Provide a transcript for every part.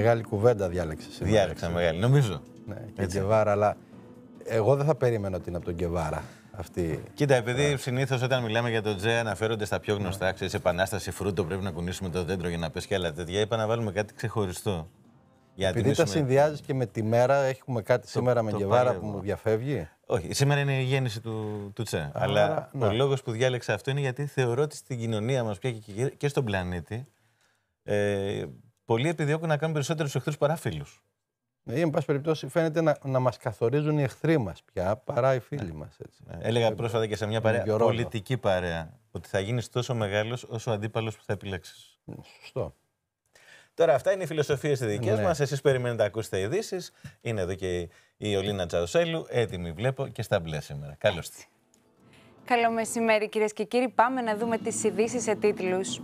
μεγάλη κουβέντα διάλεξες Διάλεξα μεγάλη, νομίζω. Ναι, και Γκεβάρα, αλλά εγώ δεν θα περίμενα ότι είναι από τον Γκεβάρα. Αυτή... Κοίτα, επειδή yeah. Ε. συνήθως όταν μιλάμε για τον Τζέ αναφέρονται στα πιο γνωστά, yeah. Ναι. ξέρεις, επανάσταση φρούτο, πρέπει να κουνήσουμε το δέντρο για να πέσει και άλλα τέτοια. Είπα να βάλουμε κάτι ξεχωριστό. Για επειδή τιμήσουμε... τα συνδυάζεις και με τη μέρα, έχουμε κάτι το, σήμερα το με Γκεβάρα που μου διαφεύγει. Όχι, σήμερα είναι η γέννηση του, του αλλά ναι. ο λόγος που διάλεξα αυτό είναι γιατί θεωρώ ότι στην κοινωνία μας και, και στον πλανήτη ε, πολλοί επιδιώκουν να κάνουν περισσότερους εχθρούς παρά φίλους. Δηλαδή, ναι, εν πάση περιπτώσει, φαίνεται να, να μας καθορίζουν οι εχθροί μας πια παρά οι φίλοι ναι. μας. Ναι. Έλεγα ε, πρόσφατα και σε μια παρέα, πολιτική παρέα ότι θα γίνεις τόσο μεγάλος όσο ο αντίπαλος που θα επιλέξεις. Ναι, σωστό. Τώρα, αυτά είναι οι φιλοσοφίες οι δικές ναι. μας. Εσείς περιμένετε να ακούσετε ειδήσεις. Είναι εδώ και η Ολίνα Τσαουσέλου. Έτοιμη βλέπω και στα μπλε σήμερα. Καλώς ήρθατε Καλό μεσημέρι κυρίες και κύριοι. Πάμε να δούμε τις ειδήσεις σε τίτλους.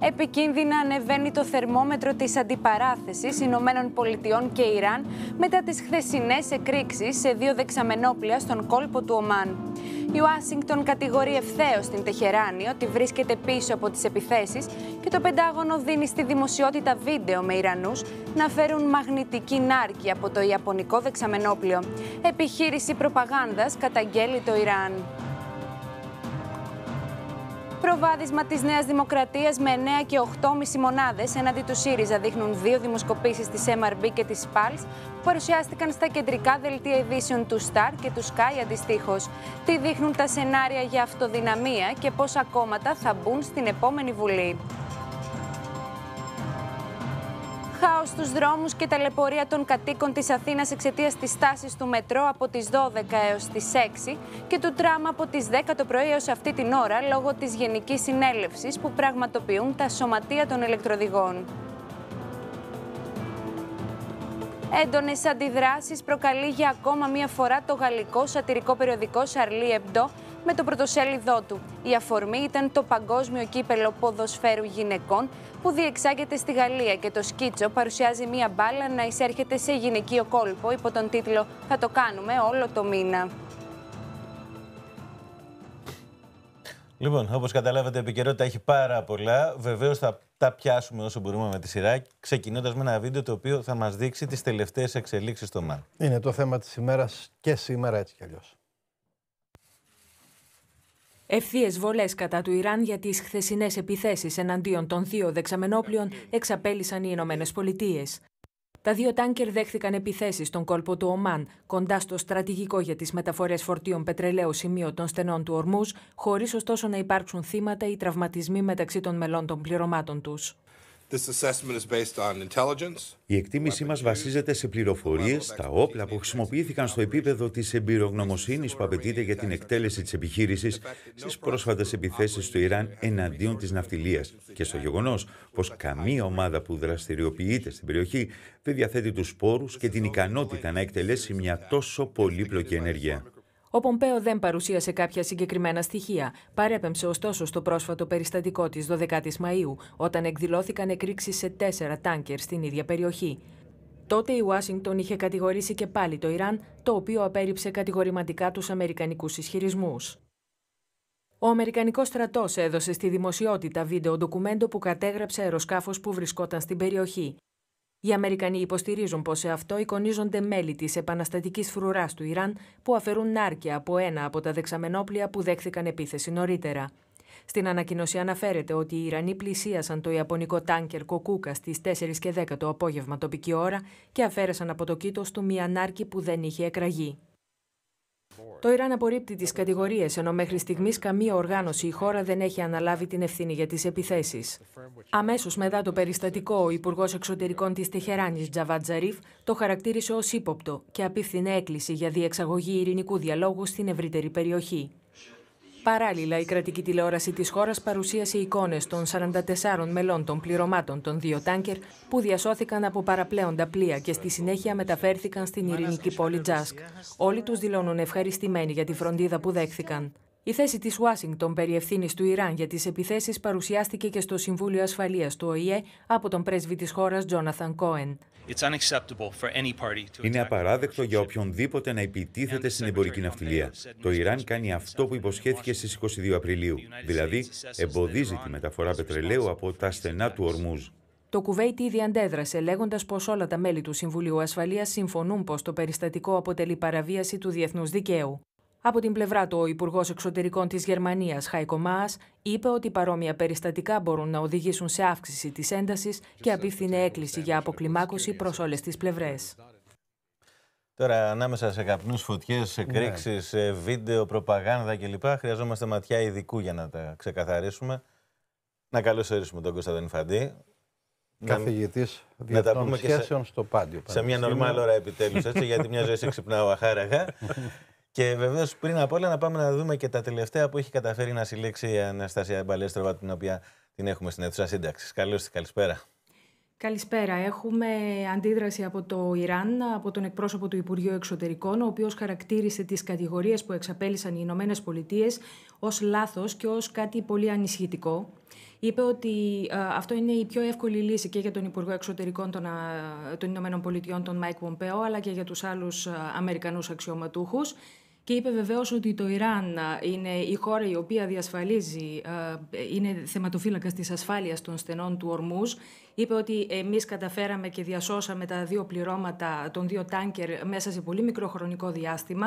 Επικίνδυνα ανεβαίνει το θερμόμετρο της αντιπαράθεσης Ηνωμένων Πολιτειών και Ιράν μετά τις χθεσινές εκρήξεις σε δύο δεξαμενόπλια στον κόλπο του Ομάν. Η Ουάσιγκτον κατηγορεί ευθέως την Τεχεράνη ότι βρίσκεται πίσω από τις επιθέσεις και το Πεντάγωνο δίνει στη δημοσιότητα βίντεο με Ιρανούς να φέρουν μαγνητική νάρκη από το Ιαπωνικό δεξαμενόπλιο. Επιχείρηση προπαγάνδας καταγγέλει το Ιράν. Προβάδισμα της Νέας Δημοκρατίας με 9 και 8,5 μονάδες έναντι του ΣΥΡΙΖΑ δείχνουν δύο δημοσκοπήσεις της MRB και της SPALS που παρουσιάστηκαν στα κεντρικά δελτία ειδήσεων του ΣΤΑΡ και του ΣΚΑΙ αντιστοίχως. Τι δείχνουν τα σενάρια για αυτοδυναμία και πόσα κόμματα θα μπουν στην επόμενη Βουλή χάος στους δρόμους και τα των κατοίκων της Αθήνας εξαιτίας της στάση του μετρό από τις 12 έως τις 6 και του τραμ από τις 10 το πρωί έως αυτή την ώρα λόγω της Γενικής Συνέλευσης που πραγματοποιούν τα σωματεία των ηλεκτροδηγών. Έντονες αντιδράσεις προκαλεί για ακόμα μία φορά το γαλλικό σατυρικό περιοδικό Σαρλί Εμπτό με το πρωτοσέλιδό του. Η αφορμή ήταν το Παγκόσμιο Κύπελο Ποδοσφαίρου Γυναικών που διεξάγεται στη Γαλλία και το σκίτσο παρουσιάζει μία μπάλα να εισέρχεται σε γυναικείο κόλπο υπό τον τίτλο «Θα το κάνουμε όλο το μήνα». Λοιπόν, όπως καταλάβατε, η επικαιρότητα έχει πάρα πολλά. Βεβαίως θα τα πιάσουμε όσο μπορούμε με τη σειρά, ξεκινώντας με ένα βίντεο το οποίο θα μας δείξει τις τελευταίες εξελίξεις στο ΜΑΝ. Είναι το θέμα της ημέρας και σήμερα έτσι κι αλλιώς. Ευθείε βολές κατά του Ιράν για τις χθεσινές επιθέσεις εναντίον των δύο δεξαμενόπλων εξαπέλυσαν οι Ηνωμένες Πολιτείες. Τα δύο τάνκερ δέχθηκαν επιθέσεις στον κόλπο του Ομάν, κοντά στο στρατηγικό για τις μεταφορές φορτίων πετρελαίου σημείο των στενών του Ορμούς, χωρίς ωστόσο να υπάρξουν θύματα ή τραυματισμοί μεταξύ των μελών των πληρωμάτων τους. Η εκτίμησή μας βασίζεται σε πληροφορίες, τα όπλα που χρησιμοποιήθηκαν στο επίπεδο της εμπειρογνωμοσύνης που απαιτείται για την εκτέλεση της επιχείρησης στις πρόσφατες επιθέσεις του Ιράν εναντίον της ναυτιλίας και στο γεγονός πως καμία ομάδα που δραστηριοποιείται στην περιοχή δεν διαθέτει τους πόρους και την ικανότητα να εκτελέσει μια τόσο πολύπλοκη ενέργεια. Ο Πομπέο δεν παρουσίασε κάποια συγκεκριμένα στοιχεία. Παρέπεμψε ωστόσο στο πρόσφατο περιστατικό της 12η Μαου, όταν εκδηλώθηκαν εκρήξεις σε τέσσερα τάνκερ στην ίδια περιοχή. Τότε η Ουάσιγκτον είχε κατηγορήσει και πάλι το Ιράν, το οποίο απέρριψε κατηγορηματικά τους Αμερικανικούς ισχυρισμούς. Ο Αμερικανικός στρατός έδωσε στη δημοσιότητα βίντεο ντοκουμέντο που κατέγραψε αεροσκάφος που βρισκόταν στην περιοχή. Οι Αμερικανοί υποστηρίζουν πως σε αυτό εικονίζονται μέλη της επαναστατικής φρουράς του Ιράν που αφαιρούν νάρκια από ένα από τα δεξαμενόπλια που δέχθηκαν επίθεση νωρίτερα. Στην ανακοίνωση αναφέρεται ότι οι Ιρανοί πλησίασαν το Ιαπωνικό τάνκερ Κοκούκα στις 4 και 10 το απόγευμα τοπική ώρα και αφαίρεσαν από το κήτος του μία νάρκη που δεν είχε εκραγεί. Το Ιράν απορρίπτει τις κατηγορίες, ενώ μέχρι στιγμής καμία οργάνωση ή χώρα δεν έχει αναλάβει την ευθύνη για τις επιθέσεις. Αμέσως μετά το περιστατικό, ο Υπουργός Εξωτερικών της Τεχεράνης, Τζαβάτ Τζαρίφ, το χαρακτήρισε ως ύποπτο και απίφθινε έκκληση για διεξαγωγή ειρηνικού διαλόγου στην ευρύτερη περιοχή. Παράλληλα, η κρατική τηλεόραση της χώρας παρουσίασε εικόνες των 44 μελών των πληρωμάτων των δύο τάνκερ που διασώθηκαν από παραπλέοντα πλοία και στη συνέχεια μεταφέρθηκαν στην ειρηνική πόλη Τζάσκ. Όλοι τους δηλώνουν ευχαριστημένοι για τη φροντίδα που δέχθηκαν. Η θέση της Ουάσιγκτον περί ευθύνης του Ιράν για τις επιθέσεις παρουσιάστηκε και στο Συμβούλιο Ασφαλείας του ΟΗΕ από τον πρέσβη της χώρας Τζόναθαν Κόεν. Είναι απαράδεκτο για οποιονδήποτε να επιτίθεται στην εμπορική ναυτιλία. Το Ιράν κάνει αυτό που υποσχέθηκε στις 22 Απριλίου, δηλαδή εμποδίζει τη μεταφορά πετρελαίου από τα στενά του Ορμούζ. Το Κουβέιτ ήδη αντέδρασε, λέγοντας πως όλα τα μέλη του Συμβουλίου Ασφαλείας συμφωνούν πως το περιστατικό αποτελεί παραβίαση του διεθνούς δικαίου. Από την πλευρά του, ο Υπουργός Εξωτερικών της Γερμανίας, Χάικο είπε ότι παρόμοια περιστατικά μπορούν να οδηγήσουν σε αύξηση της έντασης και απίφθινε έκκληση για αποκλιμάκωση προς όλες τις πλευρές. Τώρα, ανάμεσα σε καπνούς, φωτιές, εκρήξει, ναι. βίντεο, προπαγάνδα κλπ., χρειαζόμαστε ματιά ειδικού για να τα ξεκαθαρίσουμε. Να καλωσορίσουμε τον Κώστα Δενφαντή. Καθηγητή διεθνών σχέσεων σε, στο Πάντιο. Σε μια νορμάλ ώρα επιτέλου, γιατί μια ζωή σε ξυπνάω αχάραγα. Και βεβαίως πριν από όλα να πάμε να δούμε και τα τελευταία που έχει καταφέρει να συλλέξει η Αναστασία Μπαλέστροβα, την οποία την έχουμε στην αίθουσα σύνταξης. Καλώς ήρθατε καλησπέρα. Καλησπέρα. Έχουμε αντίδραση από το Ιράν, από τον εκπρόσωπο του Υπουργείου Εξωτερικών, ο οποίος χαρακτήρισε τις κατηγορίες που εξαπέλυσαν οι Ηνωμένες Πολιτείες ως λάθος και ως κάτι πολύ ανησυχητικό. Είπε ότι ε, αυτό είναι η πιο εύκολη λύση και για τον Υπουργό Εξωτερικών των, ε, των Ηνωμένων Πολιτειών, τον Μάικ Πομπέο, αλλά και για τους άλλους ε, Αμερικανούς αξιωματούχους και είπε βεβαίως ότι το Ιράν είναι η χώρα η οποία διασφαλίζει, είναι θεματοφύλακας της ασφάλειας των στενών του Ορμού. Είπε ότι εμείς καταφέραμε και διασώσαμε τα δύο πληρώματα των δύο τάνκερ μέσα σε πολύ μικρό χρονικό διάστημα.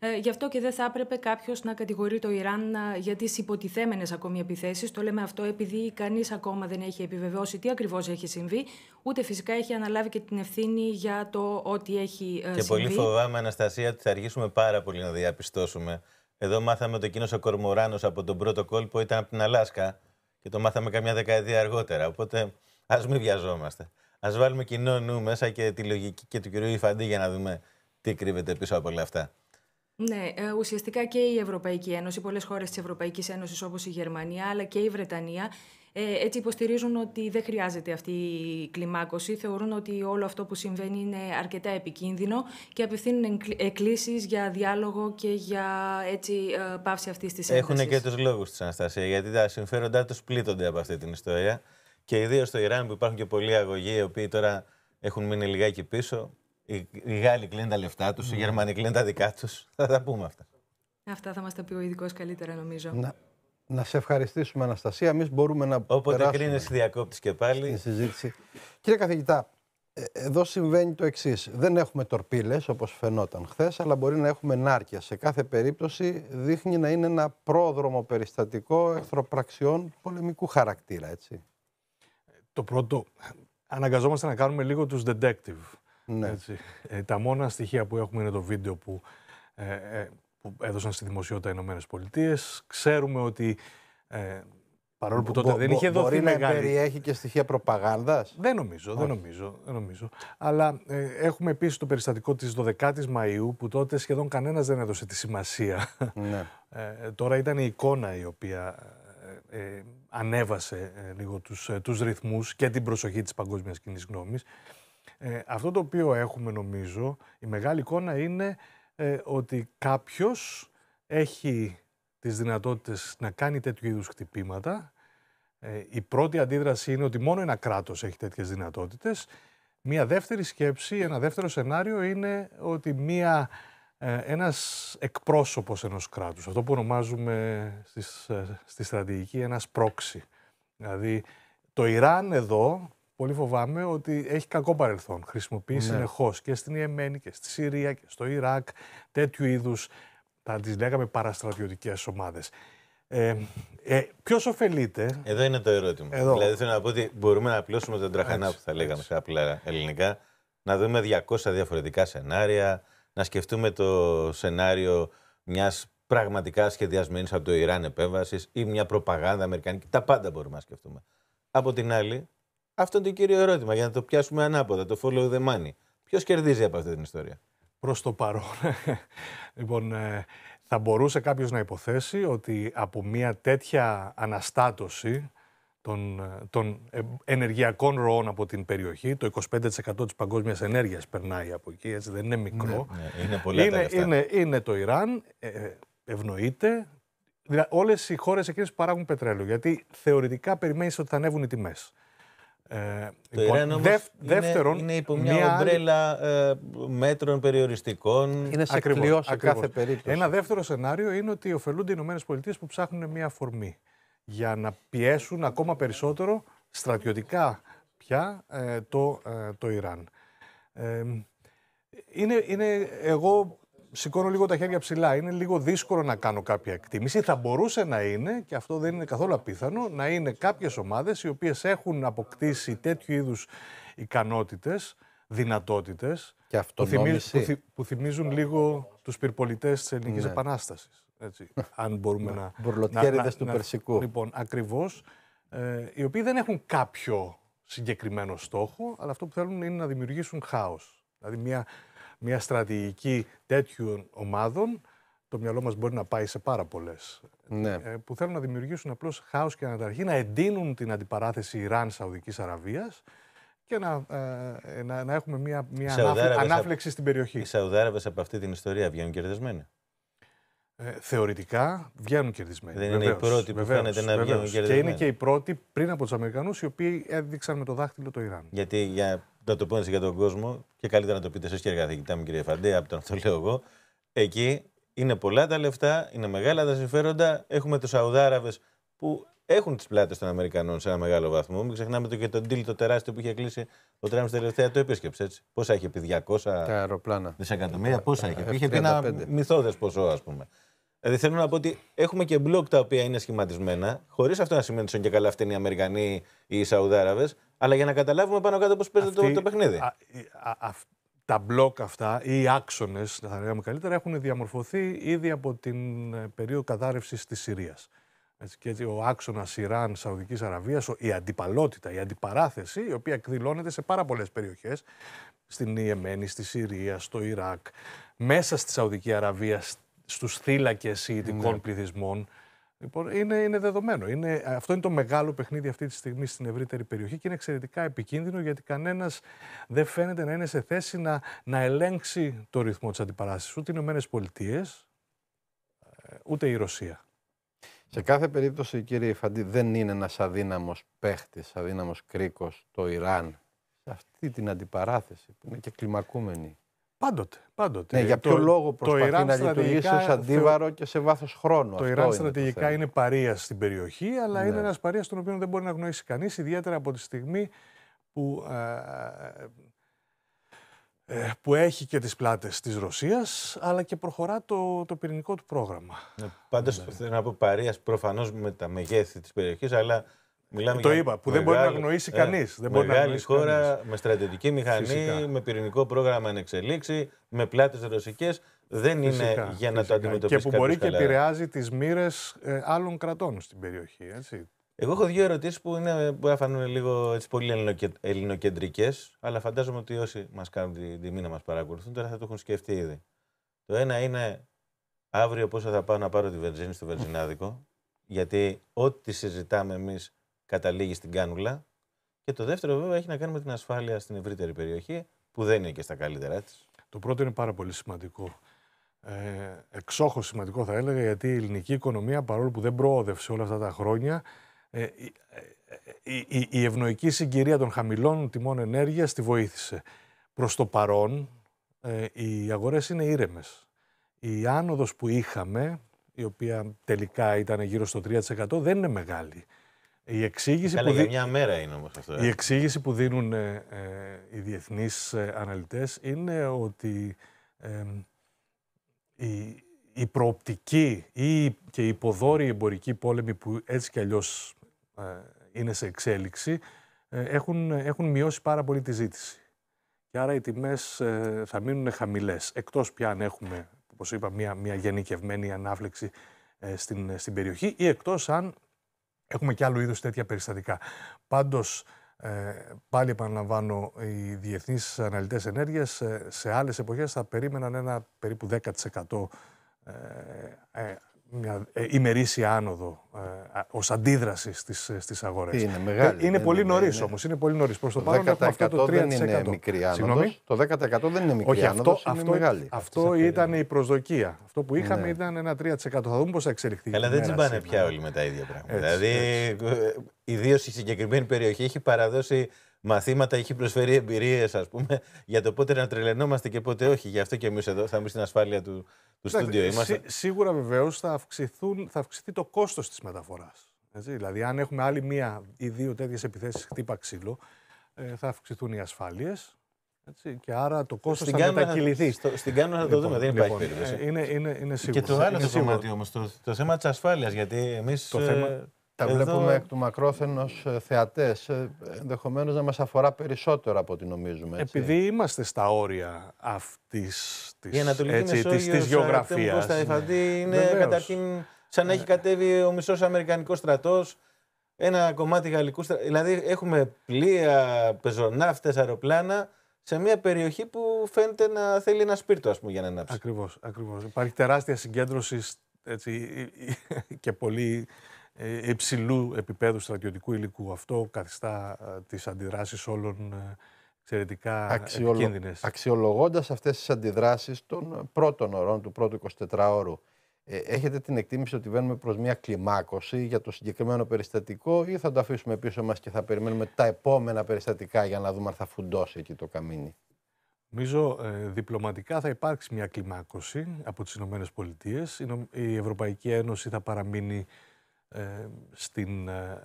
Ε, γι' αυτό και δεν θα έπρεπε κάποιος να κατηγορεί το Ιράν ε, για τις υποτιθέμενες ακόμη επιθέσεις. Το λέμε αυτό επειδή κανείς ακόμα δεν έχει επιβεβαιώσει τι ακριβώς έχει συμβεί, ούτε φυσικά έχει αναλάβει και την ευθύνη για το ότι έχει συμβεί. Και πολύ φοβάμαι, Αναστασία, ότι θα αργήσουμε πάρα πολύ να διαπιστώσουμε. Εδώ μάθαμε ότι εκείνος ο Κορμοράνος από τον πρώτο κόλπο ήταν από την Αλάσκα και το μάθαμε καμιά δεκαετία αργότερα. Οπότε ας μην βιαζόμαστε. Ας βάλουμε κοινό νου μέσα και τη λογική και του κυρίου Ιφαντή για να δούμε τι κρύβεται πίσω από όλα αυτά. Ναι, ε, ουσιαστικά και η Ευρωπαϊκή Ένωση, πολλές χώρες της Ευρωπαϊκής Ένωσης όπως η Γερμανία αλλά και η Βρετανία ε, έτσι υποστηρίζουν ότι δεν χρειάζεται αυτή η κλιμάκωση. Θεωρούν ότι όλο αυτό που συμβαίνει είναι αρκετά επικίνδυνο και απευθύνουν εκκλήσεις για διάλογο και για έτσι, ε, πάυση αυτής της έντασης. Έχουν και τους λόγους της Αναστασίας, γιατί τα συμφέροντά τους πλήττονται από αυτή την ιστορία. Και ιδίως στο Ιράν που υπάρχουν και πολλοί αγωγοί οι οποίοι τώρα έχουν μείνει λιγάκι πίσω, οι Γάλλοι κλείνουν τα λεφτά τους, οι ναι. Γερμανοί κλείνουν τα δικά τους. Θα τα πούμε αυτά. Αυτά θα μας τα πει ο ειδικός καλύτερα, νομίζω. Να, σε ευχαριστήσουμε, Αναστασία. Εμείς μπορούμε να. Όποτε περάσουμε... κλείνεις, διακόπτης και πάλι. Στη συζήτηση. Κύριε καθηγητά, ε, εδώ συμβαίνει το εξής. Δεν έχουμε τορπίλες όπως φαινόταν χθες, αλλά μπορεί να έχουμε νάρκια. Σε κάθε περίπτωση δείχνει να είναι ένα πρόδρομο περιστατικό εχθροπραξιών πολεμικού χαρακτήρα, έτσι. Το πρώτο, αναγκαζόμαστε να κάνουμε λίγο τους detective. Ναι. Ε, τα μόνα στοιχεία που έχουμε είναι το βίντεο που, ε, ε που έδωσαν στη δημοσιότητα οι Ηνωμένες Πολιτείες. Ξέρουμε ότι. Ε, Παρόλο που τότε δεν είχε δοθεί μεγάλη... να περιέχει και στοιχεία προπαγάνδας. Δεν νομίζω, δεν νομίζω, νομίζω. Αλλά ε, έχουμε επίσης το περιστατικό της 12 η Μαΐου που τότε σχεδόν κανένας δεν έδωσε τη σημασία. Ναι. Ε, τώρα ήταν η εικόνα η οποία ανέβασε λίγο τους, τους ρυθμούς και την προσοχή της παγκόσμιας κοινής γνώμης. Ε, αυτό το οποίο έχουμε νομίζω, η μεγάλη εικόνα είναι ε, ότι κάποιος έχει τις δυνατότητες να κάνει τέτοιου είδους χτυπήματα. Ε, η πρώτη αντίδραση είναι ότι μόνο ένα κράτος έχει τέτοιες δυνατότητες. Μία δεύτερη σκέψη, ένα δεύτερο σενάριο είναι ότι μία, ε, ένας εκπρόσωπος ενός κράτους, αυτό που ονομάζουμε στις, στη στρατηγική ένας πρόξη. Δηλαδή το Ιράν εδώ πολύ φοβάμαι ότι έχει κακό παρελθόν. Χρησιμοποιεί ναι. συνεχώς και στην Ιεμένη και στη Συρία και στο Ιράκ τέτοιου είδους, θα τις λέγαμε, παραστρατιωτικές ομάδες. Ε, ε, Ποιος ωφελείται. Εδώ είναι το ερώτημα. Εδώ. Δηλαδή θέλω να πω ότι μπορούμε να απλώσουμε τον τραχανά που θα λέγαμε σε απλά ελληνικά, να δούμε 200 διαφορετικά σενάρια, να σκεφτούμε το σενάριο μιας πραγματικά σχεδιασμένης από το Ιράν επέμβασης ή μια προπαγάνδα αμερικανική. Τα πάντα μπορούμε να σκεφτούμε. Από την άλλη, αυτό είναι το κύριο ερώτημα για να το πιάσουμε ανάποδα, το follow the money. Ποιος κερδίζει από αυτή την ιστορία. Προς το παρόν. λοιπόν, ε, θα μπορούσε κάποιος να υποθέσει ότι από μια τέτοια αναστάτωση των, ε, των ε, ενεργειακών ροών από την περιοχή. Το 25% της παγκόσμιας ενέργειας περνάει από εκεί, έτσι δεν είναι ναι, μικρό. Ναι, είναι, είναι, είναι, το Ιράν, ευνοείται. Δηλαδή, όλες οι χώρες εκείνες που παράγουν πετρέλαιο, γιατί θεωρητικά περιμένεις ότι θα ανέβουν οι τιμές. Ε, το λοιπόν, Ιράν είναι, δεύτερον, είναι υπό μια, ομπρέλα ε, μέτρων περιοριστικών. Είναι σε ακριβώς, κάθε περίπτωση. Ένα δεύτερο σενάριο είναι ότι ωφελούνται οι ΗΠΑ που ψάχνουν μια αφορμή για να πιέσουν ακόμα περισσότερο στρατιωτικά πια ε, το, το Ιράν. είναι, είναι εγώ σηκώνω λίγο τα χέρια ψηλά. Είναι λίγο δύσκολο να κάνω κάποια εκτίμηση. Θα μπορούσε να είναι, και αυτό δεν είναι καθόλου απίθανο, να είναι κάποιες ομάδες οι οποίες έχουν αποκτήσει τέτοιου είδους ικανότητες, δυνατότητες, και που, που, θυμίζουν λίγο τους πυρπολιτές της Ελληνικής ναι. Επανάστασης. Έτσι, αν μπορούμε ναι. να... Μπουρλοτιέριδες του να, Περσικού. Λοιπόν, ακριβώς, ε, οι οποίοι δεν έχουν κάποιο συγκεκριμένο στόχο, αλλά αυτό που θέλουν είναι να δημιουργήσουν χάος. Δηλαδή μια μια στρατηγική τέτοιων ομάδων, το μυαλό μας μπορεί να πάει σε πάρα πολλές. Ναι. Ε, που θέλουν να δημιουργήσουν απλώς χάος και αναταρχή, να εντείνουν την αντιπαράθεση Ιράν-Σαουδική Αραβίας και ε, να, να, έχουμε μια, μια ανάφλεξη, στην περιοχή. Οι Σαουδάραβες από αυτή την ιστορία βγαίνουν κερδισμένοι. Ε, θεωρητικά βγαίνουν κερδισμένοι. Δεν είναι οι πρώτοι που βεβαίως, φαίνεται να βγαίνουν κερδισμένοι. Και είναι και οι πρώτοι πριν από τους Αμερικανούς οι οποίοι έδειξαν με το δάχτυλο το Ιράν. Γιατί για να το πω έτσι για τον κόσμο και καλύτερα να το πείτε εσεί και καθηγητά μου, κύριε Φαντέ, από το να το λέω εγώ. Εκεί είναι πολλά τα λεφτά, είναι μεγάλα τα συμφέροντα. Έχουμε τους Σαουδάραβες που έχουν τις πλάτες των Αμερικανών σε ένα μεγάλο βαθμό. Μην ξεχνάμε το και τον deal το τεράστιο που είχε κλείσει ο Τραμπ τελευταία το επίσκεψε. Έτσι. Πόσα είχε πει, 200 δισεκατομμύρια, πόσα είχε πει. Είχε πει ένα μυθόδες ποσό, ας πούμε. Δηλαδή θέλω να πω ότι έχουμε και μπλοκ τα οποία είναι σχηματισμένα, χωρίς αυτό να σημαίνει ότι είναι και καλά αυτοί οι Αμερικανοί ή οι Σαουδάραβες, αλλά για να καταλάβουμε πάνω κάτω πώς παίζεται το, το παιχνίδι. τα μπλοκ αυτά ή οι άξονες, θα λέγαμε καλύτερα, έχουν διαμορφωθεί ήδη από την ε, περίοδο κατάρρευσης της Συρίας. Έτσι, και έτσι, ο άξονας Ιράν, Σαουδική Αραβία, η οι αξονε θα λεγαμε καλυτερα εχουν διαμορφωθει ηδη απο την περιοδο καταρρευση τη συρια και ο αξονα ιραν σαουδικη αραβια η αντιπαράθεση, η οποία εκδηλώνεται σε πάρα πολλές περιοχές, στην Ιεμένη, στη Συρία, στο Ιράκ, μέσα στη Σαουδική Αραβία, στους θύλακες ειδικών ναι. πληθυσμών. Λοιπόν, είναι, είναι δεδομένο. Είναι, αυτό είναι το μεγάλο παιχνίδι αυτή τη στιγμή στην ευρύτερη περιοχή και είναι εξαιρετικά επικίνδυνο γιατί κανένας δεν φαίνεται να είναι σε θέση να, να ελέγξει το ρυθμό της αντιπαράστασης. Ούτε οι Ηνωμένες Πολιτείες, ε, ούτε η Ρωσία. Σε κάθε περίπτωση, κύριε Φαντή, δεν είναι ένας αδύναμος παίχτης, αδύναμος κρίκος το Ιράν σε αυτή την αντιπαράθεση που είναι και κλιμακούμενη. Πάντοτε. πάντοτε. Ναι, για ποιο το, λόγο προσπαθεί το να λειτουργήσει ω αντίβαρο και σε βάθος χρόνου. Το Ιράν στρατηγικά είναι, είναι στην περιοχή, αλλά είναι ναι. ένας παρεία τον οποίο δεν μπορεί να γνωρίσει κανείς, ιδιαίτερα από τη στιγμή ε, ε, που, έχει και τις πλάτες της Ρωσίας, αλλά και προχωρά το, το πυρηνικό του πρόγραμμα. Ναι, πάντως, ναι. θέλω να πω παρείας προφανώς με τα μεγέθη της περιοχής, αλλά το είπα, που δεν μπορεί να αγνοήσει ε, κανείς. μεγάλη χώρα με στρατιωτική μηχανή, με πυρηνικό πρόγραμμα εν εξελίξη, με πλάτες ρωσικές. Δεν είναι για να το αντιμετωπίσει. Και που μπορεί καλά. και επηρεάζει τις μοίρες ε, άλλων κρατών στην περιοχή. Έτσι. Εγώ έχω δύο ερωτήσεις που, είναι, να φανούν λίγο έτσι, πολύ ελληνοκεντρικές, αλλά φαντάζομαι ότι όσοι μας κάνουν την τιμή να μας παρακολουθούν τώρα θα το έχουν σκεφτεί ήδη. Το ένα είναι αύριο πόσο θα πάω να πάρω τη βενζίνη στο βενζινάδικο, γιατί ό,τι συζητάμε εμείς καταλήγει στην κάνουλα. Και το δεύτερο, βέβαια, έχει να κάνει με την ασφάλεια στην ευρύτερη περιοχή, που δεν είναι και στα καλύτερά της. Το πρώτο είναι πάρα πολύ σημαντικό. Ε, εξόχως σημαντικό θα έλεγα, γιατί η ελληνική οικονομία, παρόλο που δεν προόδευσε όλα αυτά τα χρόνια, ε, η, ε, ε, η, η ευνοϊκή συγκυρία των χαμηλών τιμών ενέργειας τη βοήθησε. Προς το παρόν, ε, οι αγορές είναι ήρεμες. Η άνοδος που είχαμε, η οποία τελικά ήταν γύρω στο 3%, δεν είναι μεγάλη. Η εξήγηση, που για μια μέρα είναι όμως αυτό, ε. η εξήγηση που δίνουν ε, ε, οι διεθνείς αναλυτές είναι ότι η, η προοπτική ή και η υποδόρη εμπορική πόλεμη που έτσι κι αλλιώς είναι σε εξέλιξη έχουν, έχουν μειώσει πάρα πολύ τη ζήτηση. Και άρα οι τιμές θα μείνουν χαμηλές, εκτός πια αν έχουμε, όπως είπα, μια, μια γενικευμένη ανάφλεξη στην, στην περιοχή ή εκτός αν Έχουμε και άλλου είδους τέτοια περιστατικά. Πάντως, ε, πάλι επαναλαμβάνω, οι διεθνείς αναλυτές ενέργειας ε, σε άλλες εποχές θα περίμεναν ένα περίπου 10% μια ε, ημερήσια άνοδο ε, ως αντίδρασης στις στις ε, αγορέ. Είναι μεγάλη. Ε, είναι πολύ νωρί όμως. Είναι πολύ νωρίς. Προς το παρόν αυτό το 3%. Δεν είναι μικρή άνοδος. Το 10% δεν είναι μικρή Όχι, άνοδος, αυτό, αυτό, Αυτό ήταν η προσδοκία. Αυτό που είχαμε ναι. ήταν ένα 3%. Θα δούμε πώς θα εξελιχθεί. Αλλά δεν τσιμπάνε πια όλοι με τα ίδια πράγματα. δηλαδή, ιδίως η συγκεκριμένη περιοχή έχει παραδώσει μαθήματα, έχει προσφέρει εμπειρίες, ας πούμε, για το πότε να τρελαινόμαστε και πότε όχι. Γι' αυτό και εμείς εδώ θα είμαστε στην ασφάλεια του, του στούντιο. Είμαστε... σίγουρα βεβαίως θα, θα αυξηθεί το κόστος της μεταφοράς. Δηλαδή, αν έχουμε άλλη μία ή δύο τέτοιες επιθέσεις χτύπα ξύλο, ε, θα αυξηθούν οι ασφάλειες. Έτσι, και άρα το κόστος θα κάνουμε, μετακυληθεί. Στο, στην κάνω να το λοιπόν, δούμε, δεν λοιπόν, υπάρχει ε, περίπτωση. είναι, είναι, είναι σίγουρο. Και το άλλο είναι το κομμάτι όμως, το, το θέμα της ασφάλειας. Γιατί εμείς. Το, θέμα, ε, τα βλέπουμε εκ του μακρόθεν ε, θεατές. θεατέ. Ενδεχομένως να μας αφορά περισσότερο από ό,τι νομίζουμε. Επειδή είμαστε στα όρια αυτής της γεωγραφία. Η Ανατολική ε, ναι, είναι καταρχήν σαν να έχει ε, κατέβει ο μισός Αμερικανικός στρατός, ένα κομμάτι γαλλικού στρατού. Δηλαδή έχουμε πλοία, πεζοναύτες, αεροπλάνα σε μια περιοχή που φαίνεται να θέλει ένα σπίρτο πούμε, για να ανάψει. Ακριβώς. Ακριβώς. Υπάρχει τεράστια συγκέντρωση έτσι, και πολύ ε, υψηλού επίπεδου στρατιωτικού υλικού. Αυτό καθιστά ε, τις αντιδράσεις όλων ε, εξαιρετικά Αξιολο... επικίνδυνες. Αξιολογώντας αυτές τις αντιδράσεις των πρώτων ωρών του πρώτου 24ωρου, έχετε την εκτίμηση ότι βαίνουμε προς μια κλιμάκωση για το συγκεκριμένο περιστατικό ή θα το αφήσουμε πίσω μας και θα περιμένουμε τα επόμενα περιστατικά για να δούμε αν θα φουντώσει εκεί το καμίνι. Νομίζω διπλωματικά θα υπάρξει μια κλιμάκωση από τις Ηνωμένες Η Ευρωπαϊκή Ένωση θα παραμείνει ε, στην, ε,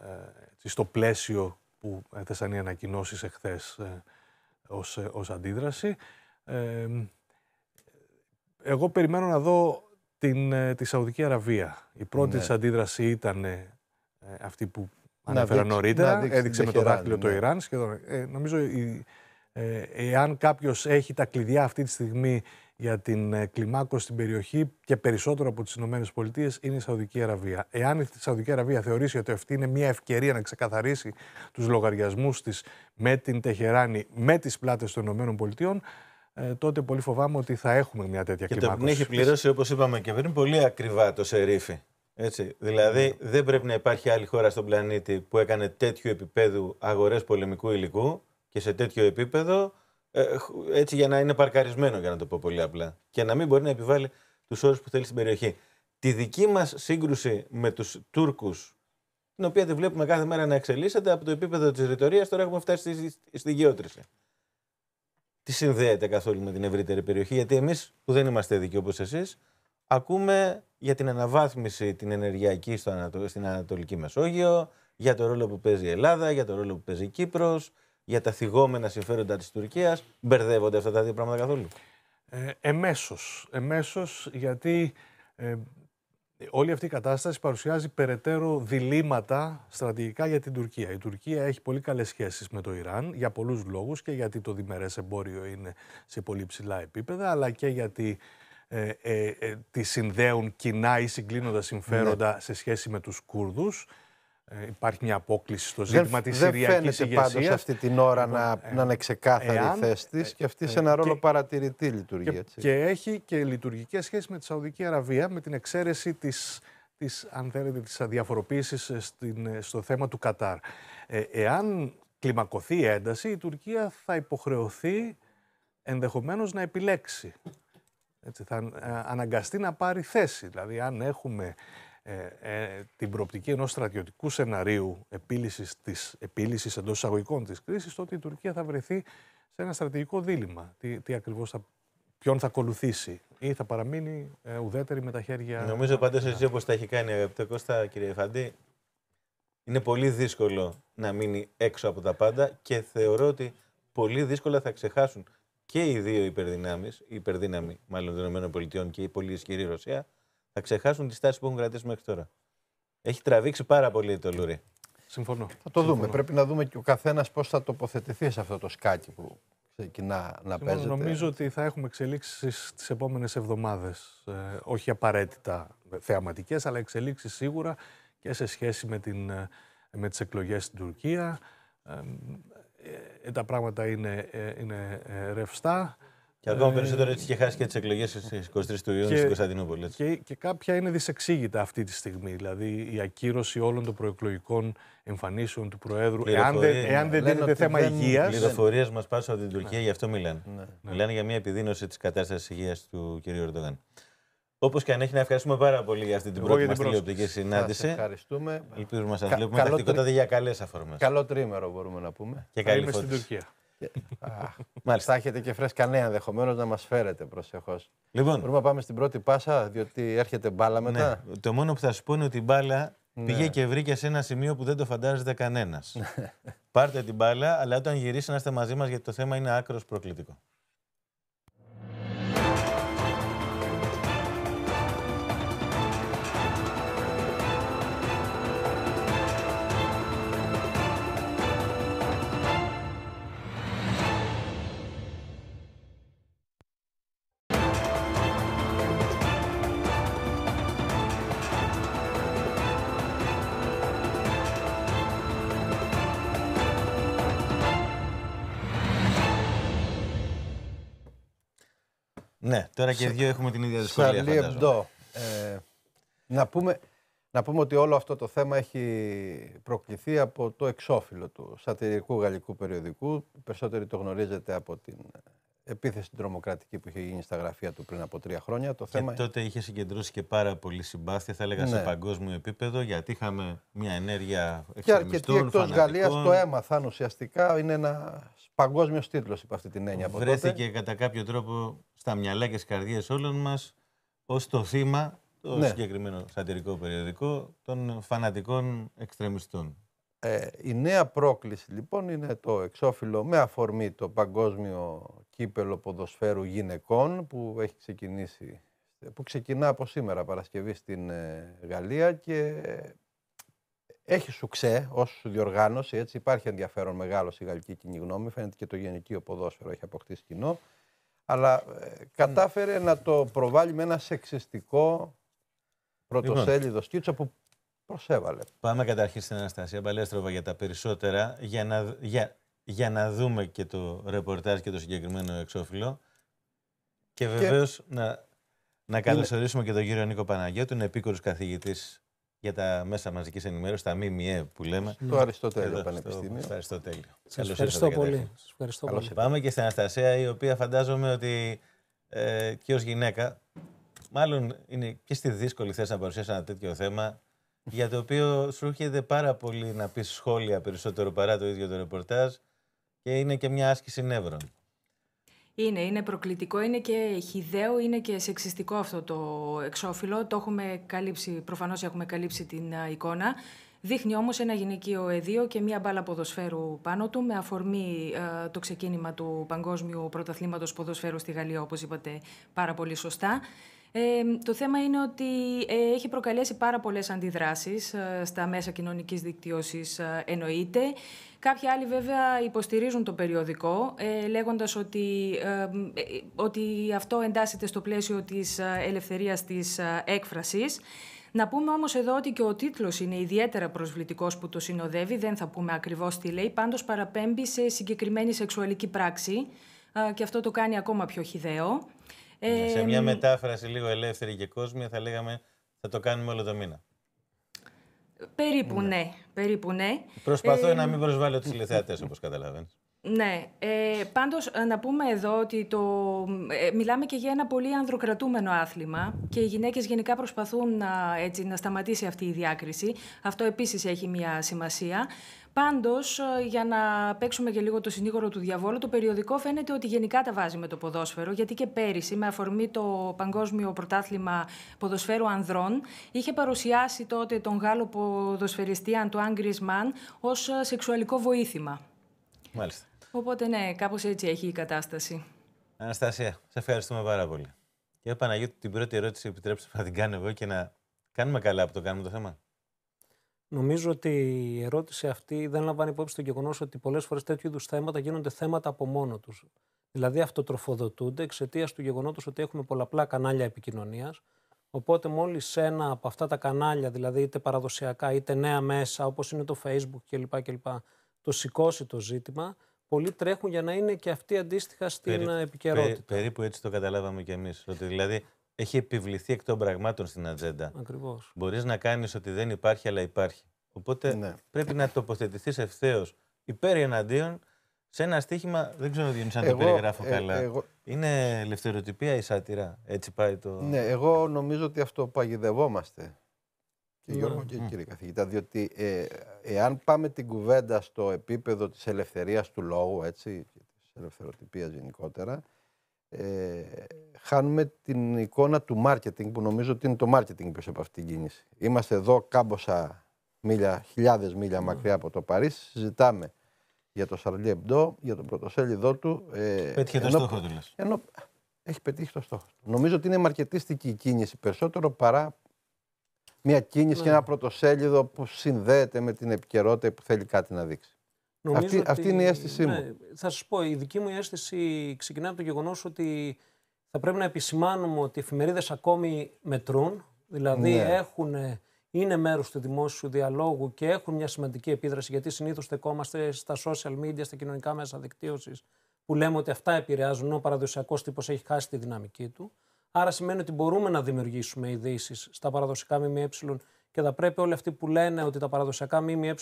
ε, στο πλαίσιο που έθεσαν οι ανακοινώσεις εχθές ως, ως αντίδραση. Εγώ περιμένω να δω την, τη Σαουδική Αραβία. Η πρώτη ναι. αντίδραση ήταν αυτή που ανέφερα νωρίτερα. έδειξε με το δάχτυλο το ναι. Ιράν. Σχεδόν. νομίζω εάν κάποιος έχει τα κλειδιά αυτή τη στιγμή για την ε, κλιμάκωση στην περιοχή και περισσότερο από τις ΗΠΑ είναι η Σαουδική Αραβία. Εάν η Σαουδική Αραβία θεωρήσει ότι αυτή είναι μια ευκαιρία να ξεκαθαρίσει τους λογαριασμούς της με την Τεχεράνη, με τις πλάτες των ΗΠΑ, ε, τότε πολύ φοβάμαι ότι θα έχουμε μια τέτοια και κλιμάκωση. Και την έχει πληρώσει, όπως είπαμε και πριν, πολύ ακριβά το Σερίφι. Έτσι. Δηλαδή, ναι. δεν πρέπει να υπάρχει άλλη χώρα στον πλανήτη που έκανε τέτοιου επίπεδου αγορές πολεμικού υλικού και σε τέτοιο επίπεδο ε, έτσι για να είναι παρκαρισμένο, για να το πω πολύ απλά. Και να μην μπορεί να επιβάλλει τους όρους που θέλει στην περιοχή. Τη δική μας σύγκρουση με τους Τούρκους, την οποία τη βλέπουμε κάθε μέρα να εξελίσσεται από το επίπεδο της ρητορίας, τώρα έχουμε φτάσει στη, στη γεώτρηση. Τι συνδέεται καθόλου με την ευρύτερη περιοχή, γιατί εμείς που δεν είμαστε δικοί όπως εσείς, ακούμε για την αναβάθμιση την ενεργειακή στην Ανατολική Μεσόγειο, για το ρόλο που παίζει η Ελλάδα, για το ρόλο που παίζει η Κύπρος, για τα θυγόμενα συμφέροντα της Τουρκίας. Μπερδεύονται αυτά τα δύο πράγματα καθόλου. Ε, εμέσως, εμέσως γιατί ε, όλη αυτή η κατάσταση παρουσιάζει περαιτέρω διλήμματα στρατηγικά για την Τουρκία. Η Τουρκία έχει πολύ καλές σχέσεις με το Ιράν για πολλούς λόγους και γιατί το διμερές εμπόριο είναι σε πολύ ψηλά επίπεδα αλλά και γιατί ε, ε, ε τη συνδέουν κοινά ή συγκλίνοντα συμφέροντα ναι. σε σχέση με τους Κούρδους. Ε, υπάρχει μια απόκληση στο ζήτημα τη Συριακής ηγεσίας. Δεν φαίνεται πάντως αυτή την ώρα να, λοιπόν, ε, να είναι ξεκάθαρη η θέση της ε, και αυτή σε ένα ρόλο παρατηρητή λειτουργεί. Και, έτσι. και έχει και λειτουργικές σχέσεις με τη Σαουδική Αραβία, με την εξαίρεση της της, αν θέλετε, της αδιαφοροποίησης στην, στο θέμα του Κατάρ. Ε, εάν κλιμακωθεί η ένταση, η Τουρκία θα υποχρεωθεί ενδεχομένως να επιλέξει. Έτσι, θα αναγκαστεί να πάρει θέση. Δηλαδή, αν έχουμε ε, ε, την προοπτική ενός στρατιωτικού σεναρίου επίλυσης, της, επίλυσης εντός εισαγωγικών της κρίσης, τότε η Τουρκία θα βρεθεί σε ένα στρατηγικό δίλημα. Τι, τι ακριβώς θα, ποιον θα ακολουθήσει ή θα παραμείνει ε, ουδέτερη με τα χέρια... Νομίζω πάντως έτσι όπως τα έχει κάνει αγαπητέ Κώστα, κύριε Φαντή, είναι πολύ δύσκολο να μείνει έξω από τα πάντα και θεωρώ ότι πολύ δύσκολα θα ξεχάσουν και οι δύο υπερδυνάμεις, η υπερδύναμη μάλλον των ΗΠΑ και η πολύ ισχυρή Ρωσία, θα ξεχάσουν τις τάσεις που έχουν κρατήσει μέχρι τώρα. Έχει τραβήξει πάρα πολύ το Λουρί. Συμφωνώ. Θα το δούμε. Πρέπει να δούμε και ο καθένας πώς θα τοποθετηθεί σε αυτό το σκάκι που ξεκινά να παίζει. παίζεται. Νομίζω ότι θα έχουμε εξελίξεις τις επόμενες εβδομάδες. Ε, όχι απαραίτητα θεαματικές, αλλά εξελίξεις σίγουρα και σε σχέση με, ε, με τις εκλογές στην Τουρκία. Ε, ε τα πράγματα είναι, είναι ρευστά. Και ακόμα ε, περισσότερο έτσι είχε χάσει και τις εκλογές στις 23 του Ιούνιου στην Κωνσταντινούπολη. Και, και κάποια είναι δυσεξήγητα αυτή τη στιγμή. Δηλαδή η ακύρωση όλων των προεκλογικών εμφανίσεων του Προέδρου, εάν δεν, ναι. εάν δεν δίνεται θέμα υγεία. Οι πληροφορίες μας πάσουν από την Τουρκία, ναι. γι' αυτό μιλάνε. Ναι. Ναι. Μιλάνε για μια επιδείνωση της κατάστασης υγείας του κ. Ερντογάν. Όπως και αν έχει, να ευχαριστούμε πάρα πολύ για αυτή την πρώτη μα τηλεοπτική συνάντηση. Σας ευχαριστούμε. Ελπίζουμε να σας βλέπουμε για καλές αφορμές. Καλό τρίμερο μπορούμε να πούμε. Και καλή στην Τουρκία. Μάλιστα, έχετε και φρέσκα νέα ενδεχομένως να μας φέρετε προσεχώς. Λοιπόν, Μπορούμε να πάμε στην πρώτη πάσα, διότι έρχεται μπάλα ναι, μετά. Το μόνο που θα σου πω είναι ότι η μπάλα ναι. πήγε και βρήκε σε ένα σημείο που δεν το φαντάζεται κανένας. Ναι. Πάρτε την μπάλα, αλλά όταν γυρίσει να είστε μαζί μας, γιατί το θέμα είναι άκρος προκλητικό. Τώρα και οι δύο έχουμε την ίδια δυσκολία. Σαρλί ε, να, πούμε, να πούμε ότι όλο αυτό το θέμα έχει προκληθεί από το εξώφυλλο του σατυρικού γαλλικού περιοδικού. Περισσότεροι το γνωρίζετε από την επίθεση την τρομοκρατική που είχε γίνει στα γραφεία του πριν από τρία χρόνια. Το και θέμα... τότε είχε συγκεντρώσει και πάρα πολύ συμπάθεια, θα έλεγα, σε ναι. παγκόσμιο επίπεδο, γιατί είχαμε μια ενέργεια εξαιρετική. Και αρκετοί εκτός Γαλλίας το έμαθαν ουσιαστικά. Είναι ένα παγκόσμιος τίτλος υπό αυτή την έννοια. Βρέθηκε κατά κάποιο τρόπο στα μυαλά και στις καρδιές όλων μας ως το θύμα, το ναι. συγκεκριμένο σατυρικό περιοδικό, των φανατικών εξτρεμιστών. Ε, η νέα πρόκληση λοιπόν είναι το εξώφυλλο με αφορμή το παγκόσμιο κύπελο ποδοσφαίρου γυναικών που έχει ξεκινήσει που ξεκινά από σήμερα Παρασκευή στην ε, Γαλλία και έχει σου ξέ, ω διοργάνωση, έτσι υπάρχει ενδιαφέρον μεγάλο στη γαλλική κοινή γνώμη. Φαίνεται και το γενικό ποδόσφαιρο έχει αποκτήσει κοινό. Αλλά ε, ναι. κατάφερε να το προβάλλει με ένα σεξιστικό λοιπόν. πρωτοσέλιδο σκίτσα που προσέβαλε. Πάμε καταρχήν στην Αναστασία Παλέστροβα για τα περισσότερα, για να, για, να δούμε και το ρεπορτάζ και το συγκεκριμένο εξώφυλλο. Και βεβαίω και... να, να καλωσορίσουμε και τον κύριο Νίκο Παναγιώτου, τον επίκουρος καθηγητής για τα μέσα μαζικής ενημέρωσης, τα ΜΜΕ που λέμε. Ναι. Το Αριστοτέλειο Πανεπιστήμιο. Στο Αριστοτέλειο. ευχαριστώ πολύ. Σας ευχαριστώ πολύ. Πάμε και στην Αναστασία, η οποία φαντάζομαι ότι ε, και ως γυναίκα, μάλλον είναι και στη δύσκολη θέση να παρουσιάσει ένα τέτοιο θέμα, για το οποίο σου έρχεται πάρα πολύ να πεις σχόλια περισσότερο παρά το ίδιο το ρεπορτάζ και είναι και μια άσκηση νεύρων. Είναι, είναι προκλητικό, είναι και χιδαίο, είναι και σεξιστικό αυτό το εξώφυλλο. Το έχουμε καλύψει, προφανώς έχουμε καλύψει την εικόνα. Δείχνει όμως ένα γυναικείο εδίο και μία μπάλα ποδοσφαίρου πάνω του με αφορμή το ξεκίνημα του Παγκόσμιου Πρωταθλήματος Ποδοσφαίρου στη Γαλλία, όπως είπατε πάρα πολύ σωστά. Ε, το θέμα είναι ότι ε, έχει προκαλέσει πάρα πολλές αντιδράσεις ε, στα μέσα κοινωνικής δικτύωσης εννοείται. Κάποιοι άλλοι βέβαια υποστηρίζουν το περιοδικό ε, λέγοντας ότι, ε, ε, ότι αυτό εντάσσεται στο πλαίσιο της ε, ελευθερίας της έκφρασης. Να πούμε όμως εδώ ότι και ο τίτλος είναι ιδιαίτερα προσβλητικός που το συνοδεύει, δεν θα πούμε ακριβώς τι λέει, πάντως παραπέμπει σε συγκεκριμένη σεξουαλική πράξη και αυτό το κάνει ακόμα πιο χιδαίο. Ναι, σε μια μετάφραση λίγο ελεύθερη και κόσμια θα λέγαμε θα το κάνουμε όλο το μήνα. Ναι. Ναι, περίπου ναι. Προσπαθώ ε, να μην προσβάλλω τους τηλεθεατές, όπως καταλαβαίνεις. Ναι. Ε, Πάντως, ε, να πούμε εδώ ότι το, ε, μιλάμε και για ένα πολύ ανδροκρατούμενο άθλημα και οι γυναίκες γενικά προσπαθούν να, έτσι, να σταματήσει αυτή η διάκριση. Αυτό επίσης έχει μια σημασία. Πάντως, ε, για να παίξουμε και λίγο το συνήγορο του διαβόλου, το περιοδικό φαίνεται ότι γενικά τα βάζει με το ποδόσφαιρο, γιατί και πέρυσι, με αφορμή το Παγκόσμιο Πρωτάθλημα Ποδοσφαίρου Ανδρών, είχε παρουσιάσει τότε τον Γάλλο ποδοσφαιριστή Αντουάν Γκρισμάν ω σεξουαλικό βοήθημα. Μάλιστα. Οπότε, ναι, κάπως έτσι έχει η κατάσταση. Αναστασία, σε ευχαριστούμε πάρα πολύ. Και Παναγιώτη, την πρώτη ερώτηση επιτρέψτε να την κάνω εγώ και να κάνουμε καλά που το κάνουμε το θέμα. Νομίζω ότι η ερώτηση αυτή δεν λαμβάνει υπόψη το γεγονός ότι πολλές φορές τέτοιου είδους θέματα γίνονται θέματα από μόνο τους. Δηλαδή αυτοτροφοδοτούνται εξαιτίας του γεγονότος ότι έχουμε πολλαπλά κανάλια επικοινωνίας. Οπότε μόλις ένα από αυτά τα κανάλια, δηλαδή είτε παραδοσιακά είτε νέα μέσα, όπως είναι το Facebook κλπ. κλπ το σηκώσει το ζήτημα, πολλοί τρέχουν για να είναι και αυτοί αντίστοιχα στην περί, επικαιρότητα. περίπου έτσι το καταλάβαμε κι εμείς. Ότι δηλαδή έχει επιβληθεί εκ των πραγμάτων στην ατζέντα. Ακριβώς. Μπορείς να κάνεις ότι δεν υπάρχει, αλλά υπάρχει. Οπότε ναι. πρέπει να τοποθετηθείς ευθέως υπέρ εναντίον σε ένα στίχημα Δεν ξέρω Διονύση, αν το περιγράφω ε, καλά. Είναι ελευθεροτυπία ή σάτυρα. Έτσι πάει το. Ναι, εγώ νομίζω ότι αυτό παγιδευόμαστε. Και ναι. Γιώργο και κύριε καθηγητά, διότι ε, εάν πάμε την κουβέντα στο επίπεδο της ελευθερίας του λόγου, έτσι, και της ελευθεροτυπίας γενικότερα, ε, χάνουμε την εικόνα του μάρκετινγκ που νομίζω ότι είναι το μάρκετινγκ πίσω από αυτήν την κίνηση. Είμαστε εδώ κάμποσα μίλια, χιλιάδες μίλια μακριά από το Παρίσι, συζητάμε για το Σαρλί Εμπντό, για τον πρωτοσέλιδό του. Ε, Πέτυχε το στόχο του, Ενώ, έχει πετύχει το στόχο του. Νομίζω ότι είναι μαρκετίστικη η κίνηση περισσότερο παρά μια κίνηση και ναι. ένα πρωτοσέλιδο που συνδέεται με την επικαιρότητα που θέλει κάτι να δείξει αυτή, είναι η αίσθησή μου. Ναι, θα σας πω, η δική μου αίσθηση ξεκινάει από το γεγονός ότι θα πρέπει να επισημάνουμε ότι οι εφημερίδες ακόμη μετρούν, δηλαδή ναι. έχουν, είναι μέρος του δημόσιου διαλόγου και έχουν μια σημαντική επίδραση. Γιατί συνήθως στεκόμαστε στα social media, στα κοινωνικά μέσα δικτύωσης, που λέμε ότι αυτά επηρεάζουν, ο παραδοσιακός τύπος έχει χάσει τη δυναμική του. Άρα σημαίνει ότι μπορούμε να δημιουργήσουμε ειδήσεις στα παραδοσιακά ΜΜΕ και θα πρέπει όλοι αυτοί που λένε ότι τα παραδοσιακά ΜΜΕ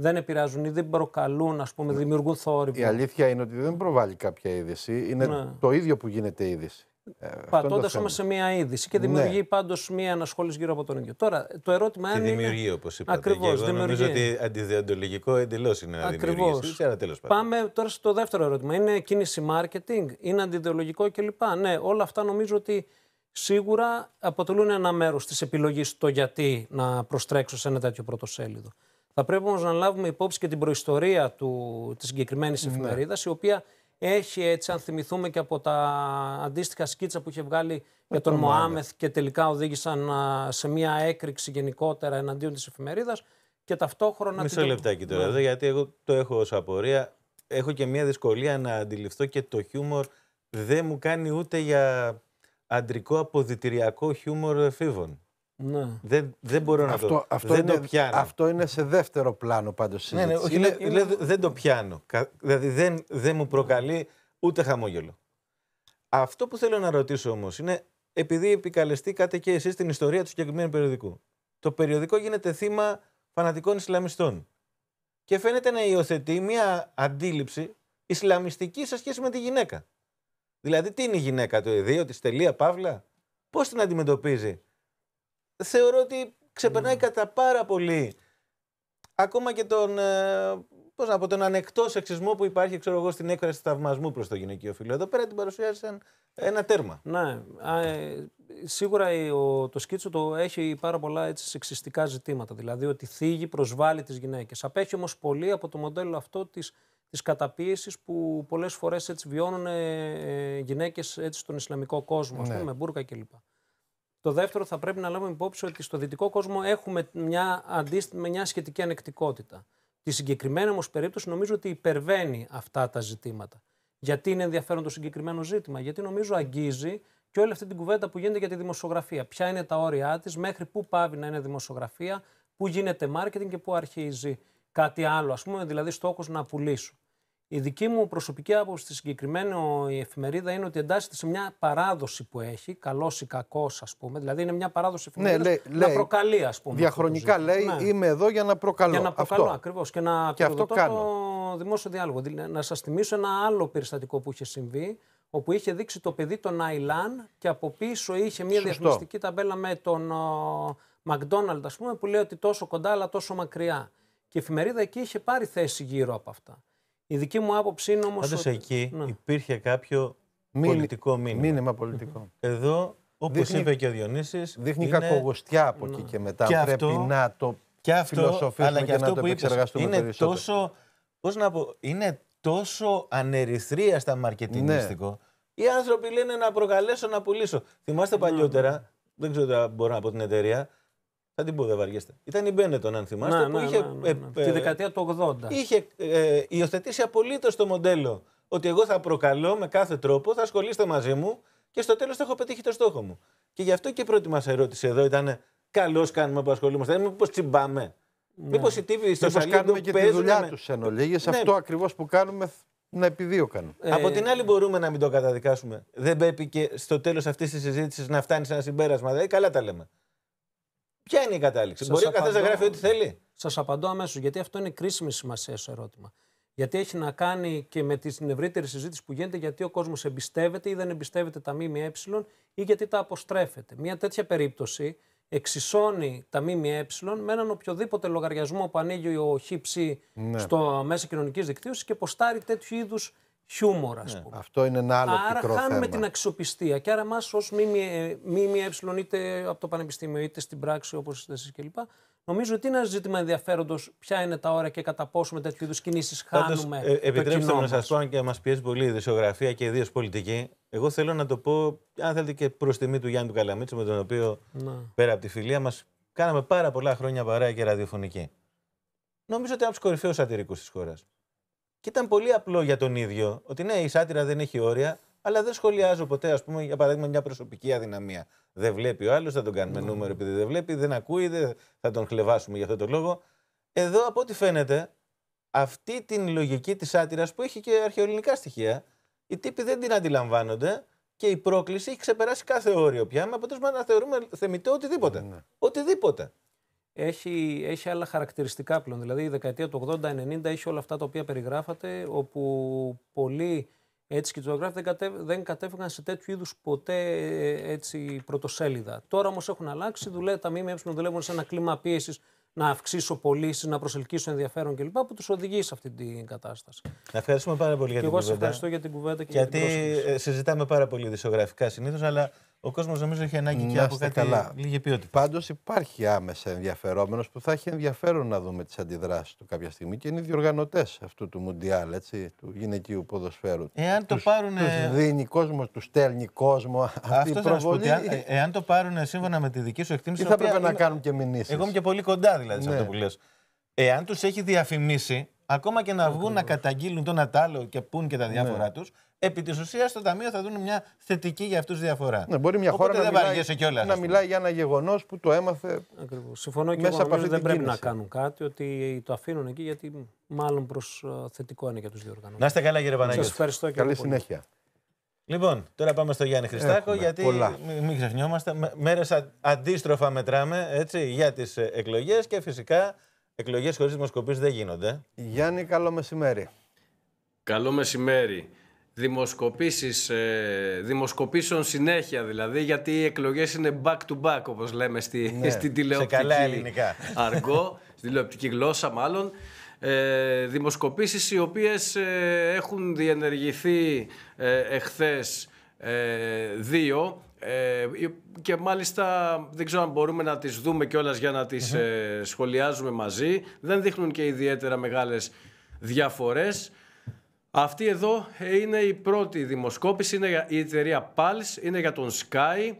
δεν επηρεάζουν ή δεν προκαλούν, ας πούμε, δημιουργούν θόρυβο. Η αλήθεια είναι ότι δεν προβάλλει κάποια είδηση. Είναι ναι. το ίδιο που γίνεται είδηση. Ε, Πατώντα όμω σε μία είδηση και ναι. δημιουργεί ναι. πάντως μία ανασχόληση γύρω από τον ίδιο. Τώρα το ερώτημα και είναι. Δημιουργεί, όπως είπατε. Ακριβώς. Νομίζω ότι αντιδιοντολογικό εντελώς είναι να δημιουργήσει. Ακριβώς. Πάμε τώρα στο δεύτερο ερώτημα. Είναι κίνηση marketing, είναι αντιδιολογικό κλπ. Ναι, όλα αυτά νομίζω ότι σίγουρα αποτελούν ένα μέρος της επιλογής το γιατί να προστρέξω σε ένα τέτοιο πρωτοσέλιδο. Θα πρέπει όμως να λάβουμε υπόψη και την προϊστορία της συγκεκριμένης ναι. εφημερίδας, η οποία έχει έτσι, αν θυμηθούμε και από τα αντίστοιχα σκίτσα που είχε βγάλει ε, για τον Μωάμεθ και τελικά οδήγησαν σε μια έκρηξη γενικότερα εναντίον της εφημερίδας. Και ταυτόχρονα. Μισό λεπτάκι τώρα ναι. εδώ, γιατί εγώ το έχω ως απορία. Έχω και μια δυσκολία να αντιληφθώ και το χιούμορ δεν μου κάνει ούτε για αντρικό αποδητηριακό χιούμορ εφήβων. Ναι. Δεν, δεν μπορώ να αυτό, το αυτό είναι, πιάνω. Αυτό είναι σε δεύτερο πλάνο πάντως. Ναι, ναι, δεν το πιάνω. Δηλαδή δεν, δεν μου προκαλεί ούτε χαμόγελο. Αυτό που θέλω να ρωτήσω όμως είναι επειδή επικαλεστήκατε και εσείς την ιστορία του συγκεκριμένου περιοδικού. Το περιοδικό γίνεται θύμα φανατικών Ισλαμιστών. Και φαίνεται να υιοθετεί μια αντίληψη Ισλαμιστική σε σχέση με τη γυναίκα. Δηλαδή, τι είναι η γυναίκα, το ιδίο της, τελεία, παύλα, πώς την αντιμετωπίζει θεωρώ ότι ξεπερνάει κατά πάρα πολύ ακόμα και τον, ε, πώς να τον ανεκτό σεξισμό που υπάρχει ξέρω εγώ, στην έκφραση θαυμασμού προς το γυναικείο φίλο. Εδώ πέρα την παρουσιάζει ένα τέρμα. Ναι. Ε, σίγουρα το σκίτσο το έχει πάρα πολλά έτσι, σεξιστικά ζητήματα. Δηλαδή ότι θίγει, προσβάλλει τις γυναίκες. Απέχει όμως πολύ από το μοντέλο αυτό της της καταπίεσης που πολλές φορές έτσι βιώνουν ε, γυναίκες έτσι στον Ισλαμικό κόσμο, ναι. ας πούμε, με μπούρκα κλπ. Το δεύτερο θα πρέπει να λάβουμε υπόψη ότι στο δυτικό κόσμο έχουμε μια, μια σχετική ανεκτικότητα. Τη συγκεκριμένη όμως περίπτωση νομίζω ότι υπερβαίνει αυτά τα ζητήματα. Γιατί είναι ενδιαφέρον το συγκεκριμένο ζήτημα, Γιατί νομίζω αγγίζει και όλη αυτή την κουβέντα που γίνεται για τη δημοσιογραφία. Ποια είναι τα όρια της, μέχρι πού πάβει να είναι δημοσιογραφία, πού γίνεται marketing και πού αρχίζει κάτι άλλο. Ας πούμε, δηλαδή, στόχος να πουλήσω. Η δική μου προσωπική άποψη στη συγκεκριμένη η εφημερίδα είναι ότι εντάσσεται σε μια παράδοση που έχει, καλός ή κακός, ας πούμε. Δηλαδή είναι μια παράδοση εφημερίδα ναι, να λέει, προκαλεί, ας πούμε. Διαχρονικά λέει: ναι. Είμαι εδώ για να προκαλώ. Για να προκαλώ, ακριβώς. Και να και αυτό το δημόσιο διάλογο. Δηλαδή, να σας θυμίσω ένα άλλο περιστατικό που είχε συμβεί, όπου είχε δείξει το παιδί τον Άιλαν και από πίσω είχε μια Σωστό. διαφημιστική ταμπέλα με τον Μακδόναλντ, ας πούμε, που λέει ότι τόσο κοντά αλλά τόσο μακριά. Και η εφημερίδα εκεί είχε πάρει θέση γύρω από αυτά. Η δική μου άποψη είναι όμως. Πάντως ότι... εκεί ναι. υπήρχε κάποιο πολιτικό μήνυμα. Μήνυμα πολιτικό. Εδώ, όπως είπε και ο Διονύσης. Δείχνει είναι... κακογοστιά από εκεί ναι. και μετά. Και Πρέπει αυτό... να το και αυτό, φιλοσοφήσουμε αλλά και, και αυτό να το επεξεργαστούμε είναι Τόσο, να πω, είναι τόσο ανερυθρία στα μαρκετινίστικο. Ναι. Οι άνθρωποι λένε να προκαλέσω να πουλήσω. Θυμάστε παλιότερα, ναι. δεν ξέρω αν μπορώ να πω την εταιρεία, θα την πω, δεν βαριέστε. Ήταν η Μπένετον, αν θυμάστε, ναι, που ναι, είχε. Ναι, ναι ε, Τη ε, δεκαετία του 80. Είχε ε, υιοθετήσει απολύτως το μοντέλο. Ότι εγώ θα προκαλώ με κάθε τρόπο, θα ασχολείστε μαζί μου και στο τέλος θα έχω πετύχει το στόχο μου. Και γι' αυτό και η πρώτη μας ερώτηση εδώ ήταν. Καλώς κάνουμε που ασχολούμαστε. Δεν μήπως τσιμπάμε. Ναι. Μήπως οι τύποι στο σπίτι κάνουμε και τη δουλειά τους εν Αυτό ακριβώς που κάνουμε να επιδίωκαν. Ε... Από την άλλη, μπορούμε να μην το καταδικάσουμε. Δεν πρέπει και στο τέλος αυτής της συζήτησης να φτάνει σε ένα συμπέρασμα. Δηλαδή, καλά τα λέμε. Ποια είναι η κατάληξη. Σας Μπορεί ο καθένα να γράφει ό,τι θέλει. Σας απαντώ αμέσως, γιατί αυτό είναι κρίσιμη σημασία στο ερώτημα. Γιατί έχει να κάνει και με την ευρύτερη συζήτηση που γίνεται γιατί ο κόσμος εμπιστεύεται ή δεν εμπιστεύεται τα ΜΜΕ ή γιατί τα αποστρέφεται. Μια τέτοια περίπτωση εξισώνει τα ΜΜΕ με έναν οποιοδήποτε λογαριασμό που ανοίγει ο ΧΥΠΣΗ ναι. στο μέσα κοινωνικής δικτύωσης και ποστάρει τέτοιου είδους χιούμορ, ας ναι, πούμε. Αυτό είναι ένα άλλο άρα πικρό θέμα. Άρα χάνουμε την αξιοπιστία. Και άρα εμάς ως ΜΜΕ, ε, είτε από το Πανεπιστήμιο, είτε στην πράξη, όπως είστε εσείς κλπ. Νομίζω ότι είναι ένα ζήτημα ενδιαφέροντος ποια είναι τα ώρα και κατά πόσο με τέτοιου είδους κινήσεις χάνουμε. Ε, επιτρέψτε μου να σας πω, αν και μας πιέζει πολύ η δισογραφία και ιδίως πολιτική, εγώ θέλω να το πω, αν θέλετε, και προς τιμή του Γιάννη του Καλαμίτσου, με τον οποίο ναι. πέρα από τη φιλία μας κάναμε πάρα πολλά χρόνια παρέα και ραδιοφωνική. Νομίζω ότι από του κορυφαίου σατυρικού της χώρας. Και ήταν πολύ απλό για τον ίδιο ότι ναι, η σάτυρα δεν έχει όρια, αλλά δεν σχολιάζω ποτέ, ας πούμε, για παράδειγμα, μια προσωπική αδυναμία. Δεν βλέπει ο άλλος, θα τον κάνουμε mm. νούμερο επειδή δεν βλέπει, δεν ακούει, δεν θα τον χλεβάσουμε για αυτό το λόγο. Εδώ, από ό,τι φαίνεται, αυτή την λογική της σάτυρας που έχει και αρχαιοελληνικά στοιχεία, οι τύποι δεν την αντιλαμβάνονται και η πρόκληση έχει ξεπεράσει κάθε όριο πια, με αποτέλεσμα να θεωρούμε θεμητό οτιδήποτε. Ναι. Οτιδήποτε έχει, έχει άλλα χαρακτηριστικά πλέον. Δηλαδή η δεκαετία του 80-90 έχει όλα αυτά τα οποία περιγράφατε, όπου πολλοί έτσι και δεν, κατέ, δεν κατέφυγαν σε τέτοιου είδους ποτέ έτσι, πρωτοσέλιδα. Τώρα όμως έχουν αλλάξει, δουλεύει, τα ΜΜΕ δουλεύουν σε ένα κλίμα πίεσης να αυξήσω πωλήσεις, να προσελκύσω ενδιαφέρον κλπ. που τους οδηγεί σε αυτή την κατάσταση. Ευχαριστούμε πάρα πολύ για την κουβέντα. Εγώ σας ευχαριστώ για την κουβέντα και για την ε, συζητάμε πάρα πολύ δισογραφικά συνήθως, αλλά ο κόσμος νομίζω έχει ανάγκη και από κάτι καλά. λίγη ποιότητα. Πάντως υπάρχει άμεσα ενδιαφερόμενος που θα έχει ενδιαφέρον να δούμε τις αντιδράσεις του κάποια στιγμή και είναι οι διοργανωτές αυτού του Μουντιάλ, έτσι, του γυναικείου ποδοσφαίρου. Εάν τους, το πάρουν. Τους δίνει κόσμο, τους στέλνει κόσμο. Αυτή η προβολή. Ε, εάν, το πάρουν σύμφωνα με τη δική σου εκτίμηση. Τι θα έπρεπε να κάνουν και μηνύσεις. Εγώ είμαι και πολύ κοντά δηλαδή σε αυτό ναι. που λες. Εάν τους έχει διαφημίσει Ακόμα και να βγουν να καταγγείλουν τον Ατάλο και πούν και τα ναι. διάφορά ναι. τους, επί της ουσίας στο Ταμείο θα δουν μια θετική για αυτούς διαφορά. Ναι, μπορεί μια χώρα να, μιλάει, να μιλάει για ένα γεγονός που το έμαθε. Ακριβώς. Συμφωνώ και μέσα εγώ. δεν πρέπει να κάνουν κάτι, ότι το αφήνουν εκεί γιατί μάλλον προς ε, θετικό είναι για τους δύο οργανώσει. Να είστε καλά, κύριε Παναγιώτη. Σας ευχαριστώ και Καλή συνέχεια. Λοιπόν, τώρα πάμε στο Γιάννη Χριστάκο, γιατί πολλά. μην ξεχνιόμαστε, μέρες αντίστροφα μετράμε έτσι, για τις ε, εκλογές και φυσικά Εκλογές χωρίς δημοσκοπήσεις δεν γίνονται. Γιάννη, καλό μεσημέρι. Καλό μεσημέρι. Δημοσκοπήσεις, ε, δημοσκοπήσεων συνέχεια δηλαδή, γιατί οι εκλογές είναι back to back όπως λέμε στη, ναι. στην τηλεοπτική σε καλά ελληνικά. αργό, στην τηλεοπτική γλώσσα μάλλον. Ε, δημοσκοπήσεις οι οποίες ε, έχουν διενεργηθεί ε, εχθές ε, δύο ε, και μάλιστα δεν ξέρω αν μπορούμε να τις δούμε κιόλας για να τις ε, σχολιάζουμε μαζί. Δεν δείχνουν και ιδιαίτερα μεγάλες διαφορές. Αυτή εδώ ε, είναι η πρώτη δημοσκόπηση, είναι η εταιρεία Pulse, είναι για τον Sky.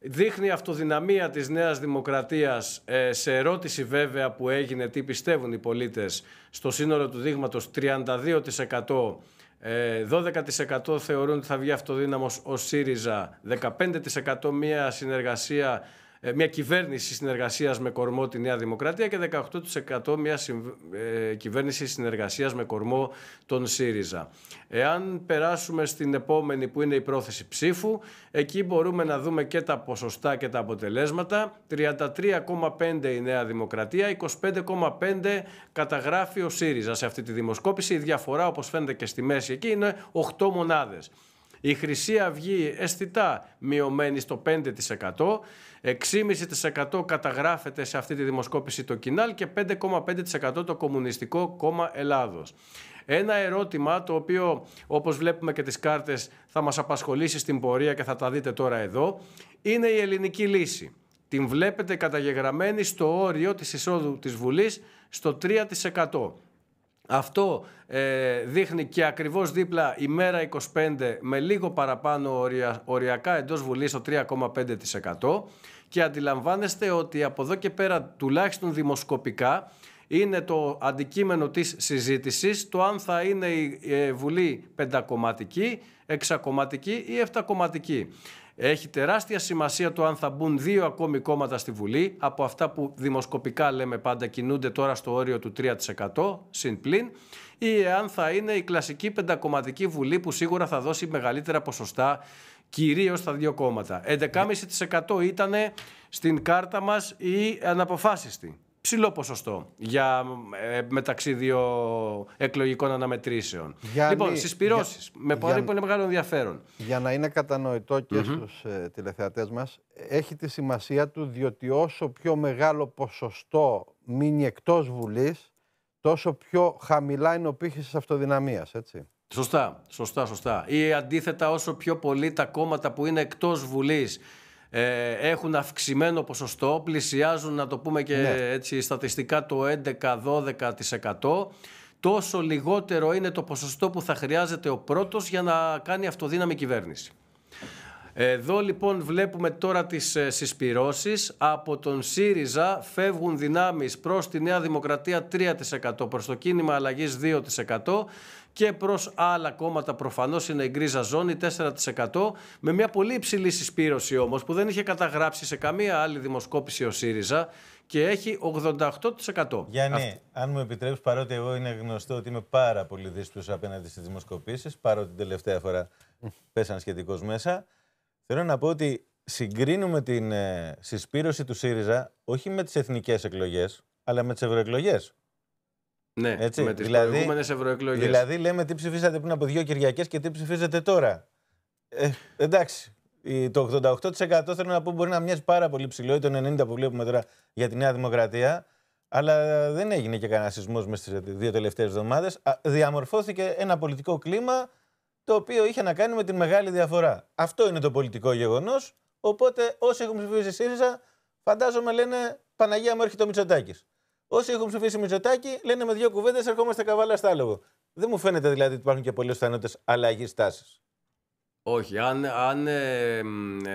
Δείχνει αυτοδυναμία της Νέας Δημοκρατίας σε ερώτηση βέβαια που έγινε τι πιστεύουν οι πολίτες στο σύνολο του δείγματος 32% 12% ε, θεωρούν ότι θα βγει αυτοδύναμος ο ΣΥΡΙΖΑ, 15% μια συνεργασία ε, μια κυβέρνηση συνεργασίας με κορμό τη Νέα Δημοκρατία και 18% μια ε, κυβέρνηση συνεργασίας με κορμό τον ΣΥΡΙΖΑ. Εάν περάσουμε στην επόμενη που είναι η πρόθεση ψήφου, εκεί μπορούμε να δούμε και τα ποσοστά και τα αποτελέσματα. 33,5 η Νέα Δημοκρατία, 25,5 καταγράφει ο ΣΥΡΙΖΑ σε αυτή τη δημοσκόπηση. Η διαφορά όπως φαίνεται και στη μέση εκεί είναι 8 μονάδες. Η Χρυσή Αυγή αισθητά μειωμένη στο 5%, 6,5% καταγράφεται σε αυτή τη δημοσκόπηση το Κινάλ και 5,5% το Κομμουνιστικό Κόμμα Ελλάδος. Ένα ερώτημα το οποίο όπως βλέπουμε και τις κάρτες θα μας απασχολήσει στην πορεία και θα τα δείτε τώρα εδώ, είναι η ελληνική λύση. Την βλέπετε καταγεγραμμένη στο όριο της εισόδου της Βουλής στο 3%. Αυτό ε, δείχνει και ακριβώς δίπλα η μέρα 25 με λίγο παραπάνω οριακά εντός Βουλής το 3,5% και αντιλαμβάνεστε ότι από εδώ και πέρα τουλάχιστον δημοσκοπικά είναι το αντικείμενο της συζήτησης το αν θα είναι η ε, Βουλή πεντακομματική, εξακομματική ή εφτακομματική. Έχει τεράστια σημασία το αν θα μπουν δύο ακόμη κόμματα στη Βουλή από αυτά που δημοσκοπικά λέμε πάντα κινούνται τώρα στο όριο του 3% συν πλήν ή εάν θα είναι η κλασική πεντακομματική Βουλή που σίγουρα θα δώσει μεγαλύτερα ποσοστά κυρίως στα δύο κόμματα. 11,5% ναι. ήταν στην κάρτα μας η αναποφάσιστοι ψηλό ποσοστό για ε, μεταξύ δύο εκλογικών αναμετρήσεων. λοιπόν, στις με πολύ, πολύ μεγάλο ενδιαφέρον. Για να είναι κατανοητό και mm-hmm. στους ε, τηλεθεατές μας, έχει τη σημασία του διότι όσο πιο μεγάλο ποσοστό μείνει εκτός Βουλής, τόσο πιο χαμηλά είναι ο πύχης της αυτοδυναμίας, έτσι. Σωστά, σωστά, σωστά. Ή αντίθετα, όσο πιο πολύ τα κόμματα που είναι εκτός Βουλής ε, έχουν αυξημένο ποσοστό, πλησιάζουν να το πούμε και ναι. έτσι στατιστικά το 11-12% τόσο λιγότερο είναι το ποσοστό που θα χρειάζεται ο πρώτος για να κάνει αυτοδύναμη κυβέρνηση. Εδώ λοιπόν βλέπουμε τώρα τις ε, συσπυρώσεις. Από τον ΣΥΡΙΖΑ φεύγουν δυνάμεις προς τη Νέα Δημοκρατία 3%, προς το κίνημα αλλαγής 2% και προς άλλα κόμματα προφανώς είναι η γκρίζα ζώνη 4% με μια πολύ υψηλή συσπήρωση όμως, που δεν είχε καταγράψει σε καμία άλλη δημοσκόπηση ο ΣΥΡΙΖΑ και έχει 88%. Γιάννη, αν μου επιτρέψεις, παρότι εγώ είναι γνωστό ότι είμαι πάρα πολύ δύσκολο απέναντι στις δημοσκοπήσεις, παρότι την τελευταία φορά πέσαν σχετικώς μέσα, θέλω να πω ότι συγκρίνουμε την ε, συσπήρωση του ΣΥΡΙΖΑ όχι με τις εθνικές εκλογές, αλλά με τις ευρωεκλογές. Ναι, με τις δηλαδή, προηγούμενες ευρωεκλογές. Δηλαδή, λέμε τι ψηφίσατε πριν από δύο Κυριακές και τι ψηφίζετε τώρα. Ε, εντάξει. Το 88% θέλω να πω μπορεί να μοιάζει πάρα πολύ ψηλό ή το 90% που βλέπουμε τώρα για τη Νέα Δημοκρατία. Αλλά δεν έγινε και κανένα σεισμός μέσα στι δύο τελευταίες εβδομάδες. Διαμορφώθηκε ένα πολιτικό κλίμα το οποίο είχε να κάνει με τη μεγάλη διαφορά. Αυτό είναι το πολιτικό γεγονός. Οπότε όσοι έχουν ψηφίσει ΣΥΡΙΖΑ, φαντάζομαι λένε Παναγία μου έρχεται ο Μητσοτάκης. Όσοι έχουν ψηφίσει μητσοτάκι λένε με δύο κουβέντες ερχόμαστε καβάλα στα άλογο. Δεν μου φαίνεται δηλαδή ότι υπάρχουν και πολλέ πιθανότητε αλλαγής τάσης. Όχι, αν, αν ε, ε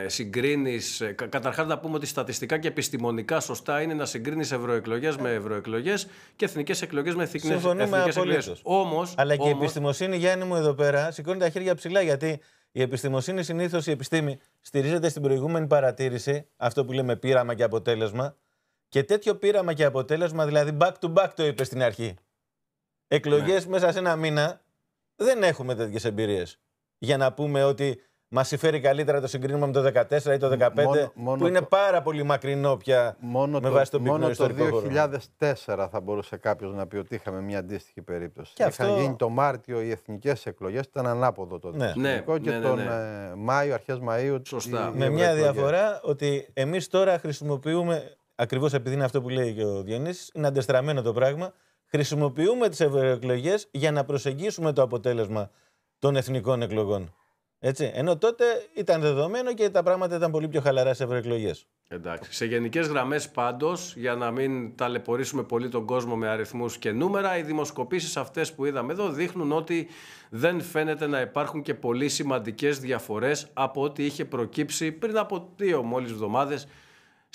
συγκρίνεις. Ε, κα, Καταρχάς, να πούμε ότι στατιστικά και επιστημονικά σωστά είναι να συγκρίνεις ευρωεκλογές με ευρωεκλογές και εθνικές εκλογές με εθνικές εκλογέ. Όμως. Αλλά και η επιστημοσύνη, Γιάννη μου, εδώ πέρα σηκώνει τα χέρια ψηλά γιατί η επιστημοσύνη συνήθως η επιστήμη στηρίζεται στην προηγούμενη παρατήρηση, αυτό που λέμε πείραμα και αποτέλεσμα. Και τέτοιο πείραμα και αποτέλεσμα, δηλαδή back to back το είπες στην αρχή. Εκλογές ναι. μέσα σε ένα μήνα δεν έχουμε τέτοιες εμπειρίες. Για να πούμε ότι μας συμφέρει καλύτερα το συγκρίνουμε με το 2014 ή το 2015 που είναι το... πάρα πολύ μακρινό πια μόνο με βάση το πείραμα. Μόνο το 2004 θα μπορούσε κάποιος να πει ότι είχαμε μια αντίστοιχη περίπτωση. Και Είχαν αυτό... γίνει το Μάρτιο οι εθνικές εκλογές, ήταν ανάποδο το Ναι. ναι. και ναι, ναι, τον ε, Μάιο, αρχές Μαΐου. Σωστά. με μια διαφορά ότι εμείς τώρα χρησιμοποιούμε ακριβώς επειδή είναι αυτό που λέει και ο Διονύσης είναι αντεστραμμένο το πράγμα. Χρησιμοποιούμε τις ευρωεκλογές για να προσεγγίσουμε το αποτέλεσμα των εθνικών εκλογών. Έτσι. Ενώ τότε ήταν δεδομένο και τα πράγματα ήταν πολύ πιο χαλαρά σε ευρωεκλογές. Εντάξει. Σε γενικές γραμμές, πάντως, για να μην ταλαιπωρήσουμε πολύ τον κόσμο με αριθμούς και νούμερα, οι δημοσκοπήσεις αυτές που είδαμε εδώ δείχνουν ότι δεν φαίνεται να υπάρχουν και πολύ σημαντικές διαφορές από ό,τι είχε προκύψει πριν από δύο μόλις εβδομάδες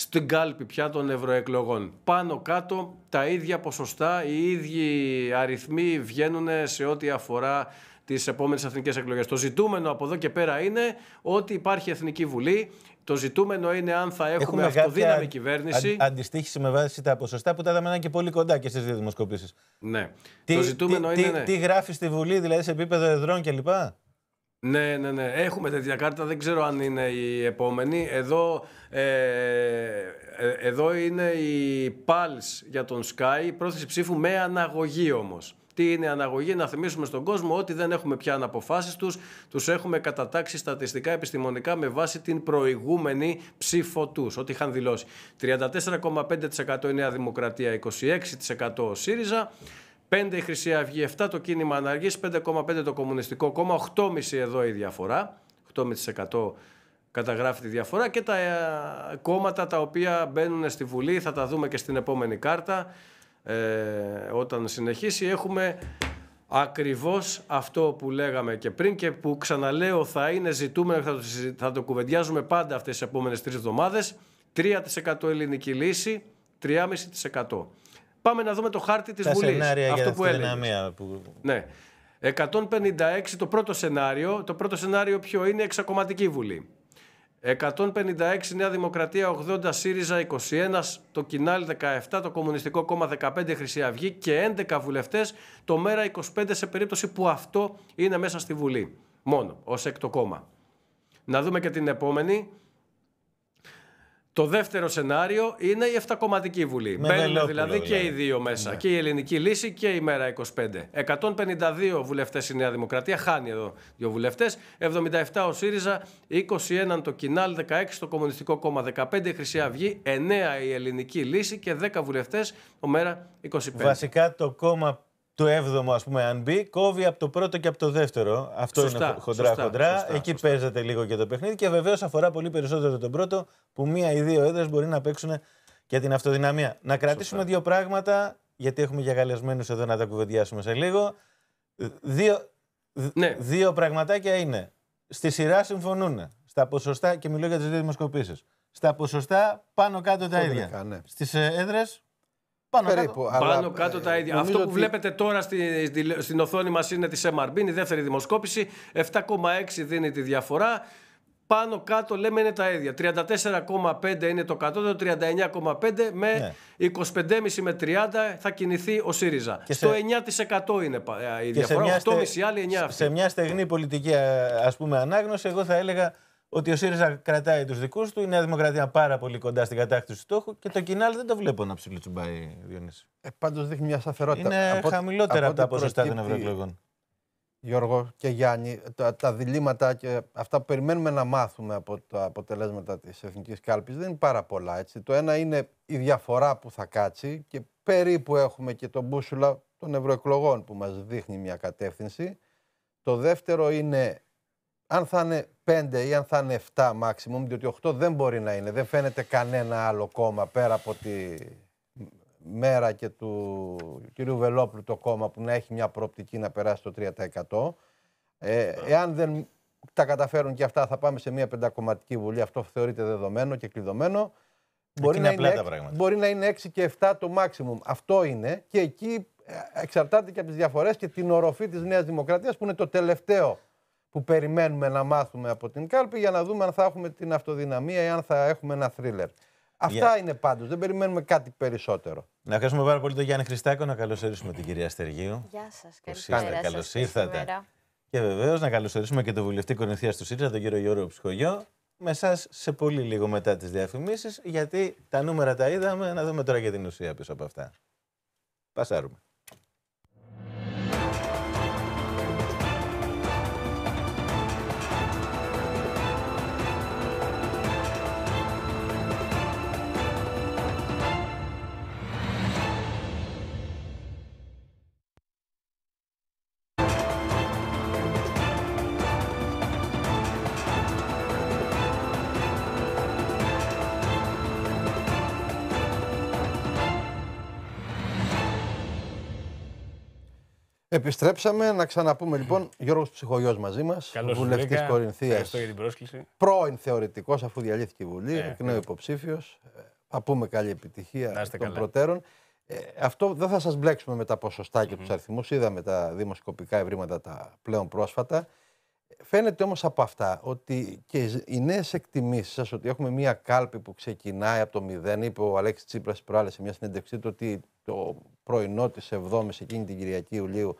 στην κάλπη πια των ευρωεκλογών. Πάνω κάτω τα ίδια ποσοστά, οι ίδιοι αριθμοί βγαίνουν σε ό,τι αφορά τις επόμενες εθνικές εκλογές. Το ζητούμενο από εδώ και πέρα είναι ότι υπάρχει Εθνική Βουλή. Το ζητούμενο είναι αν θα έχουμε, έχουμε αυτοδύναμη κυβέρνηση. Αν, αντιστοίχηση με βάση τα ποσοστά που τα είδαμε και πολύ κοντά και στις δύο δημοσκοπήσεις. Ναι. Τι, το ζητούμενο είναι. Τι, ναι. τι γράφεις στη Βουλή, δηλαδή σε επίπεδο εδρών κλπ. Ναι, ναι, ναι. Έχουμε τέτοια κάρτα. Δεν ξέρω αν είναι η επόμενη. Εδώ, ε, ε εδώ είναι η PALS για τον Sky. Η πρόθεση ψήφου με αναγωγή όμως. Τι είναι αναγωγή, να θυμίσουμε στον κόσμο ότι δεν έχουμε πια αναποφάσεις τους, τους έχουμε κατατάξει στατιστικά επιστημονικά με βάση την προηγούμενη ψήφο τους, ό,τι είχαν δηλώσει. 34,5% η Νέα Δημοκρατία, 26% ο ΣΥΡΙΖΑ, 5 η Χρυσή Αυγή, 7 το κίνημα αναργής, 5,5 το Κομμουνιστικό Κόμμα, 8,5 εδώ η διαφορά, 8,5% καταγράφει τη διαφορά και τα ε, κόμματα τα οποία μπαίνουν στη Βουλή, θα τα δούμε και στην επόμενη κάρτα, ε, όταν συνεχίσει, έχουμε ακριβώς αυτό που λέγαμε και πριν και που ξαναλέω θα είναι ζητούμενο, θα το, θα το κουβεντιάζουμε πάντα αυτές τις επόμενες τρεις εβδομάδες, 3% ελληνική λύση, 3,5%. Πάμε να δούμε το χάρτη της Βουλή. Αυτό που έλεγε. Που... Ναι. 156 το πρώτο σενάριο. Το πρώτο σενάριο ποιο είναι, εξακομματική Βουλή. 156 Νέα Δημοκρατία, 80 ΣΥΡΙΖΑ, 21 το Κινάλ 17, το Κομμουνιστικό Κόμμα 15 Χρυσή Αυγή και 11 βουλευτές το Μέρα 25 σε περίπτωση που αυτό είναι μέσα στη Βουλή. Μόνο, ως το κόμμα. Να δούμε και την επόμενη. Το δεύτερο σενάριο είναι η Εφτακομματική Βουλή. Με Μπαίνουν δηλαδή και οι δύο μέσα. Ναι. Και η Ελληνική Λύση και η Μέρα 25. 152 βουλευτές η Νέα Δημοκρατία, χάνει εδώ δύο βουλευτές. 77 ο ΣΥΡΙΖΑ, 21 το Κινάλ, 16 το Κομμουνιστικό Κόμμα, 15 η Χρυσή Αυγή, 9 η Ελληνική Λύση και 10 βουλευτές ο Μέρα 25. Βασικά το κόμμα του 7 ο ας πούμε, αν μπει, κόβει από το πρώτο και από το δεύτερο. σωστά, είναι χοντρά-χοντρά. Εκεί σωστά. παίζεται λίγο και το παιχνίδι και βεβαίως αφορά πολύ περισσότερο τον πρώτο, που μία ή δύο έδρες μπορεί να παίξουν για την αυτοδυναμία. Να κρατήσουμε δύο πράγματα, γιατί έχουμε για καλεσμένου εδώ να τα κουβεντιάσουμε σε λίγο. Δύο, ναι. δύο πραγματάκια είναι. Στη σειρά συμφωνούν. Στα ποσοστά, και μιλώ για τις δύο δημοσκοπήσεις. Στα ποσοστά πάνω κάτω τα ίδια. Ναι. Στις ε, έδρες πάνω, ε, κάτω, τα ίδια. Αυτό που βλέπετε τώρα στη, στην οθόνη μας είναι της MRB, η δεύτερη δημοσκόπηση. 7,6 δίνει τη διαφορά. Πάνω κάτω λέμε είναι τα ίδια. 34,5 είναι το κατώτερο, 39,5 με 25,5 ναι. με 30 θα κινηθεί ο ΣΥΡΙΖΑ. Και Στο 9% είναι η διαφορά. 8,5 άλλη 9 Σε μια στεγνή πολιτική ας πούμε ανάγνωση, εγώ θα έλεγα ότι ο ΣΥΡΙΖΑ κρατάει τους δικούς του, η Νέα Δημοκρατία πάρα πολύ κοντά στην κατάκτηση του στόχου και το κοινάλ δεν το βλέπω να τσουμπάει, Διονύση. Ε, Πάντως δείχνει μια σταθερότητα. Είναι από χαμηλότερα από, από τα ποσοστά των ευρωεκλογών. Γιώργο και Γιάννη, τα, τα διλήμματα και αυτά που περιμένουμε να μάθουμε από τα αποτελέσματα της Εθνικής Κάλπης δεν είναι πάρα πολλά. Έτσι. Το ένα είναι η διαφορά που θα κάτσει και περίπου έχουμε και τον μπούσουλα των ευρωεκλογών που μας δείχνει μια κατεύθυνση. Το δεύτερο είναι αν θα είναι 5 ή αν θα είναι 7 μάξιμουμ, διότι 8 δεν μπορεί να είναι. Δεν φαίνεται κανένα άλλο κόμμα πέρα από τη μέρα και του κυρίου Βελόπουλου το κόμμα που να έχει μια προοπτική να περάσει το 3%. Ε, εάν δεν τα καταφέρουν και αυτά, θα πάμε σε μια πεντακομματική βουλή. Αυτό θεωρείται δεδομένο και κλειδωμένο. Μπορεί να, είναι, μπορεί να είναι 6 και 7 το maximum. Αυτό είναι. Και εκεί ε, εξαρτάται και από τις διαφορές και την οροφή της Νέας Δημοκρατίας που είναι το τελευταίο που περιμένουμε να μάθουμε από την κάλπη για να δούμε αν θα έχουμε την αυτοδυναμία ή αν θα έχουμε ένα θρίλερ. Αυτά είναι πάντως. Δεν περιμένουμε κάτι περισσότερο. Να ευχαριστούμε πάρα πολύ τον Γιάννη Χριστάκο, να καλωσορίσουμε την κυρία Στεργίου. Γεια σας, καλησπέρα. Καλώ ήρθατε. Και βεβαίως να καλωσορίσουμε και τον βουλευτή Κορυνθία του ΣΥΡΙΖΑ, τον κύριο Γιώργο Ψυχογιό. Με εσά σε πολύ λίγο μετά τις διαφημίσεις, γιατί τα νούμερα τα είδαμε. Να δούμε τώρα και την ουσία πίσω από αυτά. Πασάρουμε. Επιστρέψαμε να ξαναπούμε λοιπόν Γιώργος Ψυχογειό μαζί μας. Βουλευτή Κορινθίας. Ευχαριστώ για την πρόσκληση. Πρώην θεωρητικός, αφού διαλύθηκε η Βουλή, ε, εκ ε. νέου υποψήφιος. Ε, θα πούμε καλή επιτυχία των προτέρων. αυτό δεν θα σας μπλέξουμε με τα ποσοστά και τους αριθμούς. Είδαμε τα δημοσκοπικά ευρήματα τα πλέον πρόσφατα. Φαίνεται όμως από αυτά ότι και οι νέες εκτιμήσεις σας ότι έχουμε μια κάλπη που ξεκινάει από το μηδέν. Είπε ο Αλέξης Τσίπρας προάλλες σε μια συνέντευξή του ότι το πρωινό της 7η εκείνη την Κυριακή Ιουλίου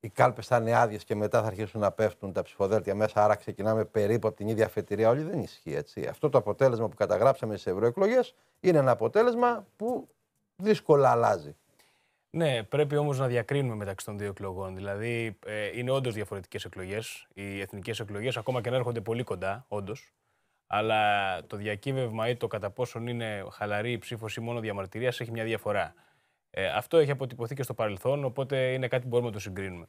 οι κάλπες θα είναι άδειες και μετά θα αρχίσουν να πέφτουν τα ψηφοδέλτια μέσα. Άρα ξεκινάμε περίπου από την ίδια αφετηρία. Όλοι δεν ισχύει έτσι. Αυτό το αποτέλεσμα που καταγράψαμε στις ευρωεκλογές είναι ένα αποτέλεσμα που δύσκολα αλλάζει. Ναι, πρέπει όμως να διακρίνουμε μεταξύ των δύο εκλογών. Δηλαδή, ε, είναι όντως διαφορετικές εκλογές. Οι εθνικές εκλογές, ακόμα και να έρχονται πολύ κοντά, όντως. Αλλά το διακύβευμα ή το κατά πόσον είναι χαλαρή η ψήφο ή μόνο διαμαρτυρίας έχει μια διαφορά. Ε, αυτό έχει αποτυπωθεί και στο παρελθόν, οπότε είναι κάτι που μπορούμε να το συγκρίνουμε.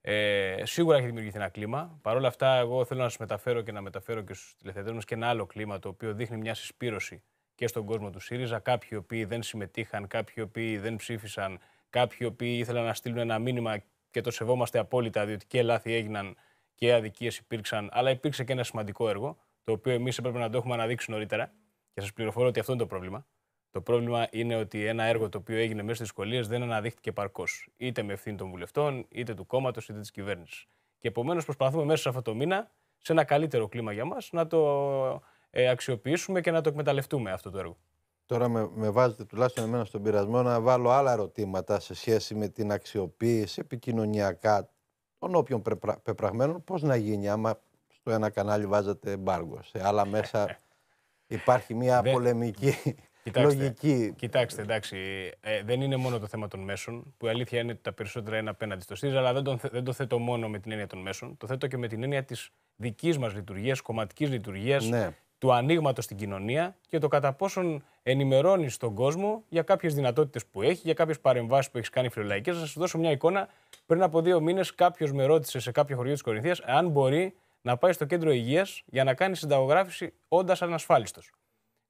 Ε, σίγουρα έχει δημιουργηθεί ένα κλίμα. Παρ' όλα αυτά, εγώ θέλω να σας μεταφέρω και να μεταφέρω και στους τηλεθεατές μας και ένα άλλο κλίμα το οποίο δείχνει μια συσπήρωση και στον κόσμο του ΣΥΡΙΖΑ. Κάποιοι οι οποίοι δεν συμμετείχαν, κάποιοι οι οποίοι δεν ψήφισαν, κάποιοι οι οποίοι ήθελαν να στείλουν ένα μήνυμα και το σεβόμαστε απόλυτα, διότι και λάθη έγιναν και αδικίες υπήρξαν. Αλλά υπήρξε και ένα σημαντικό έργο, το οποίο εμείς έπρεπε να το έχουμε αναδείξει νωρίτερα. Και σας πληροφορώ ότι αυτό είναι το πρόβλημα. Το πρόβλημα είναι ότι ένα έργο το οποίο έγινε μέσα στις δυσκολίες δεν αναδείχθηκε παρκώς. Είτε με ευθύνη των βουλευτών, είτε του κόμματος, είτε της κυβέρνησης. Και επομένως προσπαθούμε μέσα σε αυτό το μήνα, σε ένα καλύτερο κλίμα για μας, να το ε, αξιοποιήσουμε και να το εκμεταλλευτούμε αυτό το έργο. Τώρα με, με βάζετε τουλάχιστον εμένα στον πειρασμό να βάλω άλλα ερωτήματα σε σχέση με την αξιοποίηση επικοινωνιακά των όποιων πεπρα, πεπραγμένων. Πώς να γίνει, άμα στο ένα κανάλι βάζετε μπάργκο, σε άλλα μέσα υπάρχει μια πολεμική Κοιτάξτε, λογική. Κοιτάξτε, εντάξει, ε, δεν είναι μόνο το θέμα των μέσων, που η αλήθεια είναι ότι τα περισσότερα είναι απέναντι στο ΣΥΡΙΖΑ, αλλά δεν, τον, δεν το θέτω μόνο με την έννοια των μέσων. Το θέτω και με την έννοια της δικής μας λειτουργίας, κομματικής λειτουργίας, ναι. του ανοίγματος στην κοινωνία και το κατά πόσον ενημερώνει τον κόσμο για κάποιες δυνατότητες που έχει, για κάποιες παρεμβάσεις που έχει κάνει φιλολαϊκές. Θα σας δώσω μια εικόνα. Πριν από δύο μήνες, κάποιος με ρώτησε σε κάποιο χωριό της Κορινθίας αν μπορεί να πάει στο κέντρο υγείας για να κάνει συνταγογράφηση όντας ανασφάλιστος.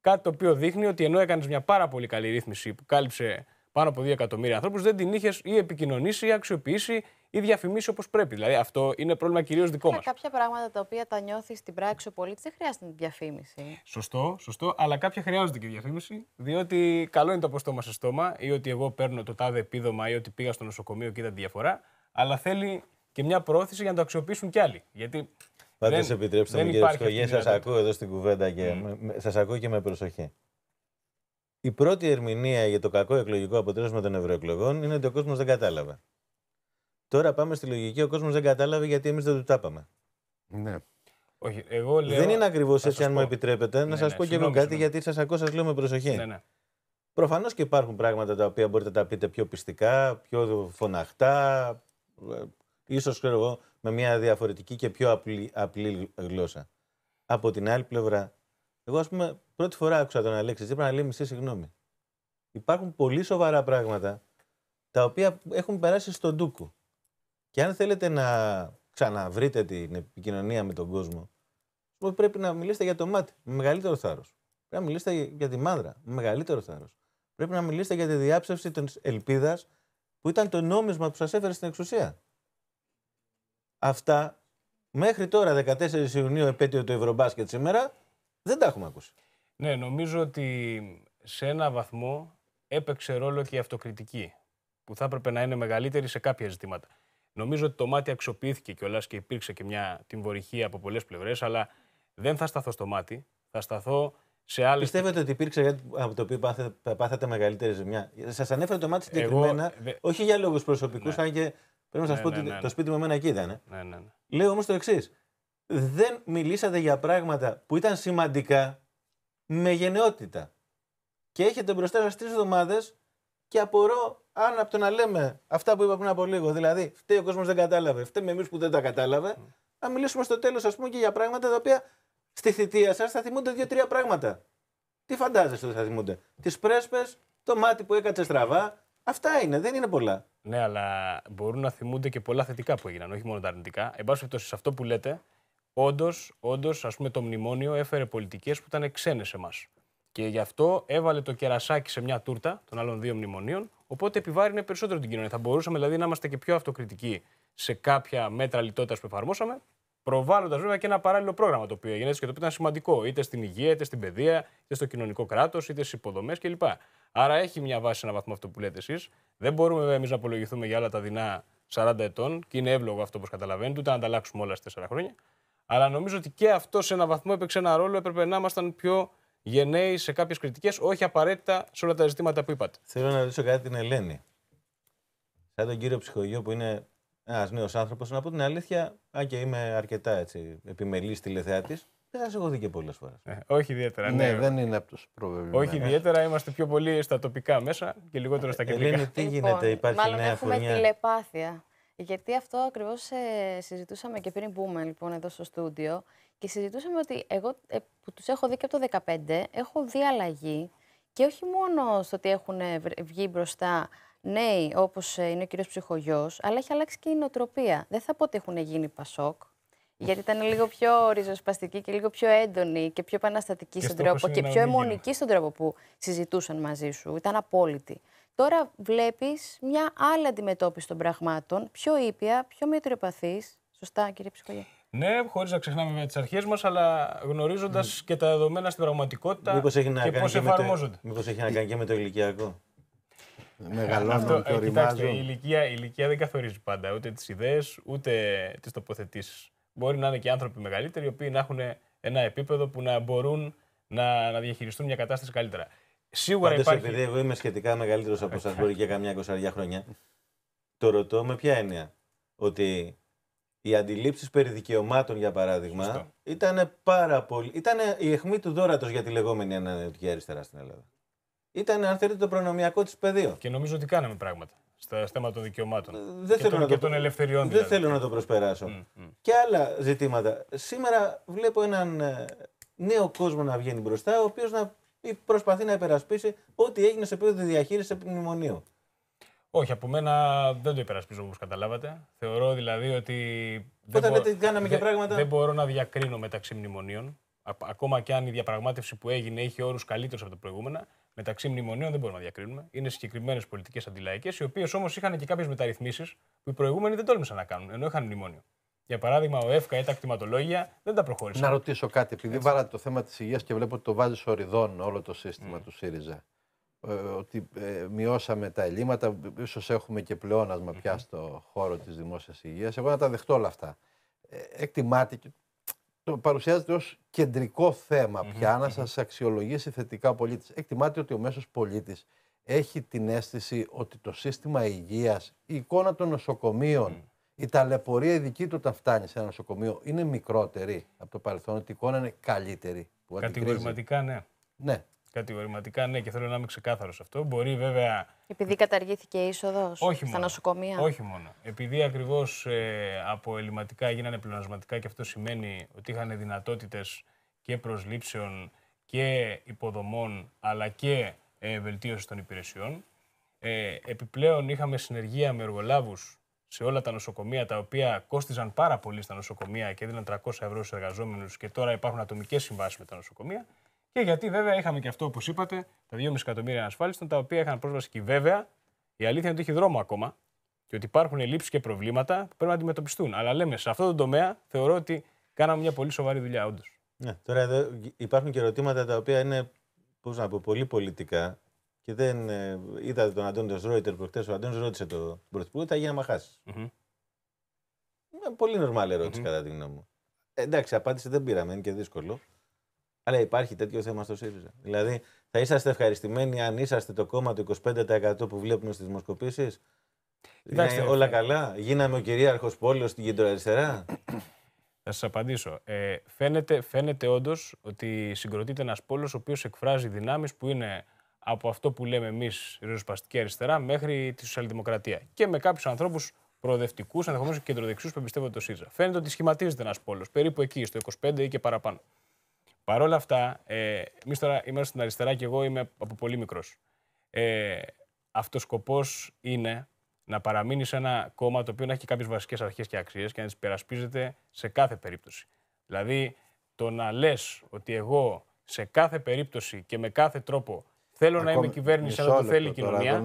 Κάτι το οποίο δείχνει ότι ενώ έκανες μια πάρα πολύ καλή ρύθμιση που κάλυψε πάνω από 2 εκατομμύρια ανθρώπους, δεν την είχες ή επικοινωνήσει ή αξιοποιήσει ή διαφημίσει όπως πρέπει. Δηλαδή αυτό είναι πρόβλημα κυρίως δικό μας. Κάποια πράγματα τα οποία τα νιώθεις στην πράξη ο πολίτης δεν χρειάζεται τη διαφήμιση. Σωστό, σωστό. Αλλά κάποια χρειάζονται και διαφήμιση. Διότι καλό είναι το από στόμα σε στόμα ή ότι εγώ παίρνω το τάδε επίδομα ή ότι πήγα στο νοσοκομείο και είδα τη διαφορά. Αλλά θέλει και μια πρόθεση για να το αξιοποιήσουν κι άλλοι. Γιατί Πάντως επιτρέψτε μου, κύριε Ψυχογέννη, σα ακούω εδώ στην κουβέντα και mm. σας ακούω και με προσοχή. Η πρώτη ερμηνεία για το κακό εκλογικό αποτέλεσμα των ευρωεκλογών είναι ότι ο κόσμος δεν κατάλαβε. Τώρα πάμε στη λογική, ο κόσμος δεν κατάλαβε γιατί εμείς δεν του τάπαμε. Ναι. Όχι, εγώ λέω, δεν είναι ακριβώς έτσι, αν μου επιτρέπετε, ναι, να σας ναι, πω και εγώ κάτι, γιατί σας ακούω, σας λέω με προσοχή. Ναι, ναι. Προφανώς και υπάρχουν πράγματα τα οποία μπορείτε να τα πείτε πιο πιστικά, πιο φωναχτά, ε, ίσως ξέρω εγώ, με μια διαφορετική και πιο απλή, γλώσσα. Από την άλλη πλευρά, εγώ ας πούμε πρώτη φορά άκουσα τον Αλέξη πρέπει να λέει μισή συγγνώμη. Υπάρχουν πολύ σοβαρά πράγματα τα οποία έχουν περάσει στον τούκο. Και αν θέλετε να ξαναβρείτε την επικοινωνία με τον κόσμο, πρέπει να μιλήσετε για το μάτι με μεγαλύτερο θάρρος. Πρέπει να μιλήσετε για τη μάδρα με μεγαλύτερο θάρρος. Πρέπει να μιλήσετε για τη διάψευση της ελπίδας που ήταν το νόμισμα που σας έφερε στην εξουσία. Αυτά μέχρι τώρα, 14 Ιουνίου, επέτειο του Ευρωμπάσκετ σήμερα, δεν τα έχουμε ακούσει. Ναι, νομίζω ότι σε ένα βαθμό έπαιξε ρόλο και η αυτοκριτική που θα έπρεπε να είναι μεγαλύτερη σε κάποια ζητήματα. Νομίζω ότι το μάτι αξιοποιήθηκε κιόλας και υπήρξε και μια τιμβορυχία από πολλές πλευρές, αλλά δεν θα σταθώ στο μάτι. Θα σταθώ σε άλλες... Πιστεύετε ότι υπήρξε κάτι από το οποίο πάθατε, πάθετε μεγαλύτερη ζημιά. Σας ανέφερε το μάτι συγκεκριμένα, Εγώ... όχι για λόγους προσωπικούς, ναι. αν και Πρέπει να σας ναι, πω ναι, ότι ναι, το σπίτι μου εμένα εκεί ήταν. Ναι, Λέω όμως το εξής. Δεν μιλήσατε για πράγματα που ήταν σημαντικά με γενναιότητα. Και έχετε μπροστά σας τρεις εβδομάδες και απορώ αν από το να λέμε αυτά που είπα πριν από λίγο, δηλαδή φταίει ο κόσμος δεν κατάλαβε, φταίμε εμείς που δεν τα κατάλαβε, να μιλήσουμε στο τέλος, ας πούμε, και για πράγματα τα οποία στη θητεία σας θα θυμούνται δύο-τρία πράγματα. Τι φαντάζεστε ότι θα θυμούνται, Τις πρέσπες, το μάτι που έκατσε στραβά, Αυτά είναι, δεν είναι πολλά. Ναι, αλλά μπορούν να θυμούνται και πολλά θετικά που έγιναν, όχι μόνο τα αρνητικά. Εν πάση σε αυτό που λέτε, όντως, όντως, ας πούμε, το μνημόνιο έφερε πολιτικές που ήταν ξένες σε εμάς. Και γι' αυτό έβαλε το κερασάκι σε μια τούρτα των άλλων δύο μνημονίων, οπότε επιβάρυνε περισσότερο την κοινωνία. Θα μπορούσαμε δηλαδή να είμαστε και πιο αυτοκριτικοί σε κάποια μέτρα λιτότητας που εφαρμόσαμε, προβάλλοντας βέβαια και ένα παράλληλο πρόγραμμα το οποίο έγινε και το οποίο ήταν σημαντικό, είτε στην υγεία, είτε στην παιδεία, είτε στο κοινωνικό κράτος, είτε στις υποδομές κλπ. Άρα έχει μια βάση σε βαθμό αυτό που λέτε εσείς. Δεν μπορούμε εμείς να απολογηθούμε για άλλα τα δεινά 40 ετών και είναι εύλογο αυτό όπως καταλαβαίνετε, ούτε να τα αλλάξουμε όλα σε 4 χρόνια. Αλλά νομίζω ότι και αυτό σε έναν βαθμό έπαιξε ένα ρόλο. Έπρεπε να ήμασταν πιο γενναίοι σε κάποιες κριτικές, όχι απαραίτητα σε όλα τα ζητήματα που είπατε. Θέλω να ρωτήσω κάτι την Ελένη. Σαν τον κύριο Ψυχογείο που είναι ένας νέος άνθρωπος, να πω την αλήθεια, αν και είμαι αρκετά επιμελής τηλεθεάτη, δεν έχω δει και πολλές φορές. Ε, όχι ιδιαίτερα. Ναι, ναι, δεν είναι από τους Όχι ιδιαίτερα, είμαστε πιο πολύ στα τοπικά μέσα και λιγότερο στα κεντρικά. Ελένη, τι λοιπόν, γίνεται, υπάρχει μάλλον νέα έχουμε χρονιά. τηλεπάθεια. Γιατί αυτό ακριβώς ε, συζητούσαμε και πριν μπούμε λοιπόν εδώ στο στούντιο. Και συζητούσαμε ότι εγώ ε, που τους έχω δει και από το 2015, έχω δει αλλαγή. Και όχι μόνο στο ότι έχουν βγει μπροστά νέοι, όπως ε, είναι ο κύριος Ψυχογειό, αλλά έχει αλλάξει και η νοοτροπία. Δεν θα πω ότι έχουν γίνει πασόκ. Γιατί ήταν λίγο πιο ριζοσπαστική και λίγο πιο έντονη και πιο επαναστατική στον τρόπο και πιο αιμονική στον τρόπο που συζητούσαν μαζί σου. Ήταν απόλυτη. Τώρα βλέπεις μια άλλη αντιμετώπιση των πραγμάτων, πιο ήπια, πιο μετριοπαθής. Σωστά, κύριε Ψυχολογία. Ναι, χωρίς να ξεχνάμε με τις αρχές μας, αλλά γνωρίζοντας mm. και τα δεδομένα στην πραγματικότητα μήπως και πώ εφαρμόζονται. Το... Μήπως έχει να κάνει και με το ηλικιακό. Μεγαλώνω και ε, οριμάζω. η η ηλικία δεν καθορίζει πάντα ούτε τις ιδέες, ούτε τις τοποθετήσεις μπορεί να είναι και άνθρωποι μεγαλύτεροι, οι οποίοι να έχουν ένα επίπεδο που να μπορούν να, να διαχειριστούν μια κατάσταση καλύτερα. Σίγουρα Πάντως, υπάρχει. Επειδή εγώ είμαι σχετικά μεγαλύτερος από εσά, μπορεί και καμιά εικοσαριά χρόνια. Το ρωτώ με ποια έννοια. Ότι οι αντιλήψεις περί δικαιωμάτων, για παράδειγμα, ήταν πάρα πολύ. ήταν η αιχμή του δόρατος για τη λεγόμενη ανανεωτική αριστερά στην Ελλάδα. Ήταν, αν θέλετε, το προνομιακό της πεδίο. Και νομίζω ότι κάναμε πράγματα στα θέματα των δικαιωμάτων ε, δεν και, θέλω των, να και το... ελευθεριών. Δεν δηλαδή. θέλω να το προσπεράσω. Mm, mm. Και άλλα ζητήματα. Σήμερα βλέπω έναν ε, νέο κόσμο να βγαίνει μπροστά, ο οποίος να προσπαθεί να υπερασπίσει ό,τι έγινε σε επίπεδο διαχείρισης μνημονίου. Όχι, από μένα δεν το υπερασπίζω όπως καταλάβατε. Θεωρώ δηλαδή ότι. δεν, λέτε, κάναμε και πράγματα... δεν μπορώ να διακρίνω μεταξύ μνημονίων. Ακόμα και αν η διαπραγμάτευση που έγινε είχε όρους καλύτερους από τα προηγούμενα μεταξύ μνημονίων δεν μπορούμε να διακρίνουμε. Είναι συγκεκριμένες πολιτικές αντιλαϊκές, οι οποίες όμως είχαν και κάποιες μεταρρυθμίσεις που οι προηγούμενοι δεν τόλμησαν να κάνουν, ενώ είχαν μνημόνιο. Για παράδειγμα, ο ΕΦΚΑ ή τα κτηματολόγια δεν τα προχώρησαν. Να ρωτήσω κάτι, επειδή βάλατε το θέμα της υγείας και βλέπω ότι το βάζει οριδών όλο το σύστημα ναι. του ΣΥΡΙΖΑ. Ε, ότι ε, μειώσαμε τα ελλείμματα, ίσως έχουμε και πλεονασμα πια στο χώρο της δημόσιας υγείας. Εγώ να τα δεχτώ όλα αυτά. Ε, εκτιμάται το παρουσιάζεται ως κεντρικό θέμα mm-hmm. πια να σας αξιολογήσει θετικά ο πολίτης. Εκτιμάται ότι ο μέσος πολίτης έχει την αίσθηση ότι το σύστημα υγείας, η εικόνα των νοσοκομείων, η ταλαιπωρία η δική του όταν φτάνει σε ένα νοσοκομείο είναι μικρότερη από το παρελθόν, ότι η εικόνα είναι καλύτερη. Κατηγορηματικά ναι. Ναι. Κατηγορηματικά ναι, και θέλω να είμαι ξεκάθαρος αυτό. Μπορεί βέβαια. Επειδή καταργήθηκε η είσοδος στα νοσοκομεία. Όχι μόνο. Επειδή ακριβώς ε, από ελληματικά γίνανε πλεονασματικά και αυτό σημαίνει ότι είχαν δυνατότητες και προσλήψεων και υποδομών αλλά και ε, βελτίωσης των υπηρεσιών. Ε, επιπλέον είχαμε συνεργεία με εργολάβους σε όλα τα νοσοκομεία, τα οποία κόστιζαν πάρα πολύ στα νοσοκομεία και έδιναν 300 ευρώ στους εργαζόμενους, και τώρα υπάρχουν ατομικές συμβάσεις με τα νοσοκομεία. Και γιατί βέβαια είχαμε και αυτό όπως είπατε, τα 2,5 εκατομμύρια ασφάλιστων, τα οποία είχαν πρόσβαση και βέβαια η αλήθεια είναι ότι έχει δρόμο ακόμα και ότι υπάρχουν λήψει και προβλήματα που πρέπει να αντιμετωπιστούν. Αλλά λέμε, σε αυτό το τομέα θεωρώ ότι κάναμε μια πολύ σοβαρή δουλειά, όντως. Ναι, τώρα εδώ υπάρχουν και ερωτήματα τα οποία είναι πώς να πω, πολύ πολιτικά. Και δεν ε, είδατε τον Αντώνιο Ρόιτερ προχτές. Ο Αντώνιο ρώτησε τον Πρωθυπουργό, θα γίνει να χάσει. Πολύ νορμαλη ερωτηση ερώτηση, κατά τη γνώμη μου. Ε, εντάξει, απάντηση δεν πήραμε, είναι και δύσκολο. Αλλά υπάρχει τέτοιο θέμα στο ΣΥΡΙΖΑ. Δηλαδή, θα είσαστε ευχαριστημένοι αν είσαστε το κόμμα του 25% που βλέπουμε στις δημοσκοπήσεις. Είναι όλα καλά. Γίναμε ο κυρίαρχος πόλο στην κεντροαριστερά. Θα σας απαντήσω. Ε, φαίνεται φαίνεται όντως ότι συγκροτείται ένας πόλος ο οποίος εκφράζει δυνάμεις που είναι από αυτό που λέμε εμείς ριζοσπαστική αριστερά μέχρι τη σοσιαλδημοκρατία. Και με κάποιους ανθρώπους προοδευτικούς, ενδεχομένως και κεντροδεξιούς που εμπιστεύονται το ΣΥΡΖΑ. Φαίνεται ότι σχηματίζεται ένας πόλος περίπου εκεί, στο 25 ή και παραπάνω. Παρ' όλα αυτά, ε, εμείς τώρα είμαστε στην αριστερά και εγώ είμαι από πολύ μικρός. Ε, ο σκοπός είναι να παραμείνει σε ένα κόμμα το οποίο να έχει κάποιες βασικές αρχές και αξίες και να τις περασπίζεται σε κάθε περίπτωση. Δηλαδή, το να λες ότι εγώ σε κάθε περίπτωση και με κάθε τρόπο θέλω να είμαι κυβέρνηση, να το θέλει η κοινωνία.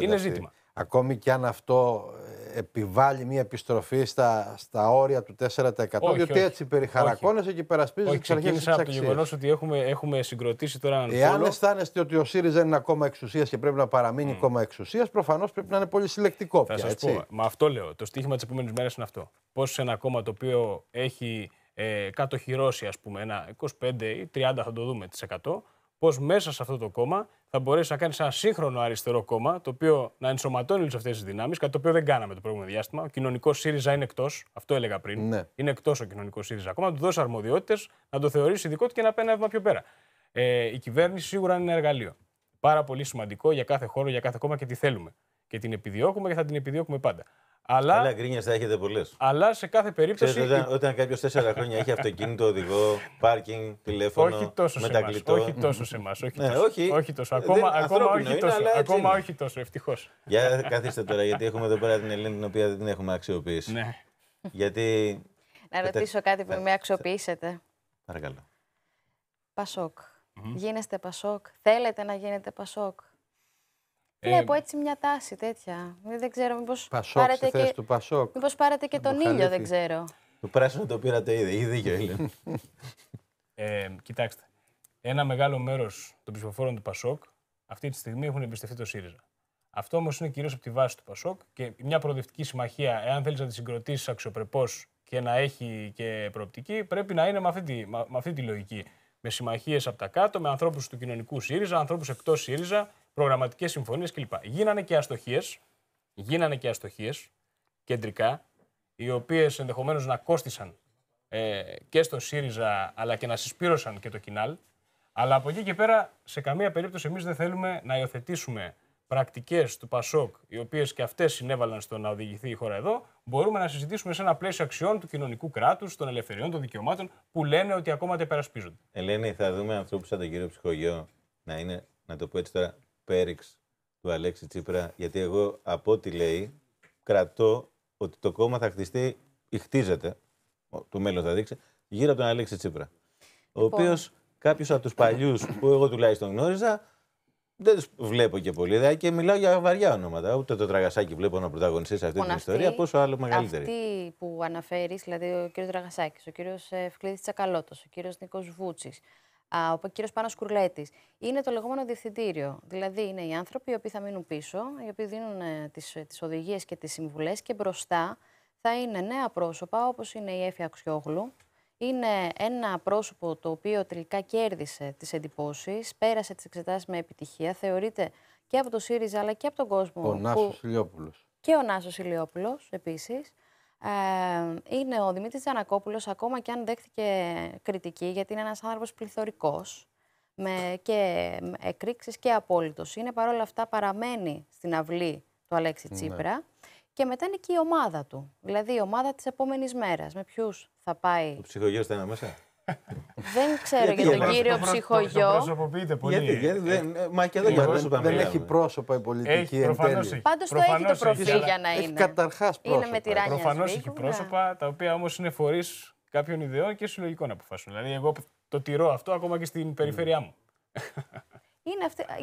είναι ζήτημα. Ακόμη και αν αυτό επιβάλλει μια επιστροφή στα, στα όρια του 4% όχι, διότι όχι, έτσι περιχαρακώνεσαι και υπερασπίζεις τι Όχι, της από το γεγονός ότι έχουμε, έχουμε συγκροτήσει τώρα έναν Εάν αισθάνεστε ότι ο ΣΥΡΙΖΑ είναι ακόμα κόμμα εξουσίας και πρέπει να παραμείνει mm. κόμμα εξουσίας, προφανώς πρέπει να είναι πολύ συλλεκτικό πια. σας πω. Μα αυτό λέω. Το στίχημα της επόμενης μέρας είναι αυτό. Πώς ένα κόμμα το οποίο έχει ε, κατοχυρώσει, ας πούμε, ένα 25 ή 30 θα το δούμε τη 100 πώς μέσα σε αυτό το κόμμα θα μπορέσει να κάνει ένα σύγχρονο αριστερό κόμμα το οποίο να ενσωματώνει όλες αυτές τις δυνάμεις, κάτι το οποίο δεν κάναμε το προηγούμενο διάστημα. Ο κοινωνικός ΣΥΡΙΖΑ είναι εκτός, αυτό έλεγα πριν. Ναι. Είναι εκτός ο κοινωνικός ΣΥΡΙΖΑ ακόμα, να του δώσει αρμοδιότητες, να το θεωρήσει δικό του και να παίρνει ένα βήμα πιο πέρα. Ε, η κυβέρνηση σίγουρα είναι ένα εργαλείο. Πάρα πολύ σημαντικό για κάθε χώρο, για κάθε κόμμα και τι θέλουμε. Και την επιδιώκουμε και θα την επιδιώκουμε πάντα. Αλλά, αλλά γκρίνια θα έχετε πολλές. Αλλά σε κάθε περίπτωση. Ξέρετε, όταν, όταν κάποιος 4 χρόνια έχει αυτοκίνητο, οδηγό, πάρκινγκ, τηλέφωνο. Όχι τόσο σε εμά. Όχι τόσο σε εμάς. Όχι, ναι, όχι, όχι τόσο. Ε, ακόμα, ακόμα, όχι, είναι, τόσο, ακόμα όχι τόσο. Ευτυχώς. Για καθίστε τώρα, γιατί έχουμε εδώ πέρα την Ελένη την οποία δεν την έχουμε αξιοποιήσει. Ναι. Γιατί. Να ε, ρωτήσω κάτι που ναι. με αξιοποιήσετε. Παρακαλώ. Πασόκ. Γίνεστε Πασόκ. Θέλετε να γίνετε Πασόκ. Ε, Βλέπω έτσι μια τάση τέτοια. Ε, δεν ξέρω, μήπως πάρετε, και... Του Πασόκ. Μήπως πάρετε και τον ήλιο, δεν ξέρω. Το πράσινο το πήρατε ήδη, ήδη και ήλιο. ε, κοιτάξτε, ένα μεγάλο μέρος των ψηφοφόρων του Πασόκ αυτή τη στιγμή έχουν εμπιστευτεί το ΣΥΡΙΖΑ. Αυτό όμως είναι κυρίως από τη βάση του Πασόκ και μια προοδευτική συμμαχία, εάν θέλεις να τη συγκροτήσεις αξιοπρεπώς και να έχει και προοπτική, πρέπει να είναι με αυτή τη, με αυτή τη λογική. Με συμμαχίες από τα κάτω, με ανθρώπους του κοινωνικού ΣΥΡΙΖΑ, ανθρώπους εκτός ΣΥΡΙΖΑ, προγραμματικές συμφωνίες κλπ. Γίνανε και αστοχίες. Γίνανε και αστοχίες, κεντρικά, οι οποίες ενδεχομένως να κόστησαν ε, και στον ΣΥΡΙΖΑ αλλά και να συσπήρωσαν και το κοινάλ. Αλλά από εκεί και πέρα, σε καμία περίπτωση, εμείς δεν θέλουμε να υιοθετήσουμε πρακτικές του Πασόκ, οι οποίες και αυτές συνέβαλαν στο να οδηγηθεί η χώρα εδώ, μπορούμε να συζητήσουμε σε ένα πλαίσιο αξιών του κοινωνικού κράτους, των ελευθεριών, των δικαιωμάτων, που λένε ότι ακόμα τα υπερασπίζονται. Ελένη, θα δούμε ανθρώπους σαν τον κύριο Ψυχογειό να είναι, να το πω έτσι τώρα, Πέριξ, του Αλέξη Τσίπρα, γιατί εγώ από ό,τι λέει κρατώ ότι το κόμμα θα χτιστεί ή χτίζεται, το μέλλον θα δείξει, γύρω από τον Αλέξη Τσίπρα. Ο λοιπόν. οποίος κάποιος από τους παλιούς που εγώ τουλάχιστον γνώριζα, δεν τους βλέπω και πολύ. Και μιλάω για βαριά ονόματα. Ούτε το τραγασάκι βλέπω να πρωταγωνιστεί σε αυτή την λοιπόν, ιστορία, πόσο άλλο μεγαλύτερη. Αυτή που αναφέρεις, δηλαδή ο κ. Τραγασάκης, ο κ. Ε, Ευκλήδης Τσακαλώτος, ο κ. Νίκος Βούτσης, ο κύριος Πάνος Κουρλέτης, είναι το λεγόμενο διευθυντήριο. Δηλαδή, είναι οι άνθρωποι οι οποίοι θα μείνουν πίσω, οι οποίοι δίνουν ε, τις ε, οδηγίες και τις συμβουλές και μπροστά θα είναι νέα πρόσωπα, όπως είναι η Έφη Αξιόγλου. Είναι ένα πρόσωπο το οποίο τελικά κέρδισε τις εντυπώσεις, πέρασε τις εξετάσεις με επιτυχία. Θεωρείται και από το ΣΥΡΙΖΑ αλλά και από τον κόσμο. Ο Νάσος Ηλιόπουλος. Και ο Νάσος Ηλιόπουλος επίσης. Ε, είναι ο Δημήτρης Τζανακόπουλος, ακόμα και αν δέχθηκε κριτική, γιατί είναι ένας άνθρωπος πληθωρικός, με και εκρήξεις και απόλυτος. Είναι παρόλα αυτά παραμένει στην αυλή του Αλέξη ναι. Τσίπρα. Και μετά είναι και η ομάδα του. Δηλαδή η ομάδα της επόμενης μέρας. Με ποιους θα πάει. Το ψυχογείο θα είναι μέσα. Δεν ξέρω για τον κύριο ψυχογειό. Προσωποποιείται πολύ. Γιατί, γιατί δεν, ε, ε, μα και εδώ δεν, δεν έχει πρόσωπα η πολιτική εν τέλει. Πάντως το έχει το προφίλ για να είναι. Καταρχάς πρόσωπα. Είναι με τη Προφανώς έχει πρόσωπα τα οποία όμως είναι φορείς κάποιων ιδεών και συλλογικών αποφάσεων. Δηλαδή, εγώ το τηρώ αυτό ακόμα και στην περιφέρειά μου.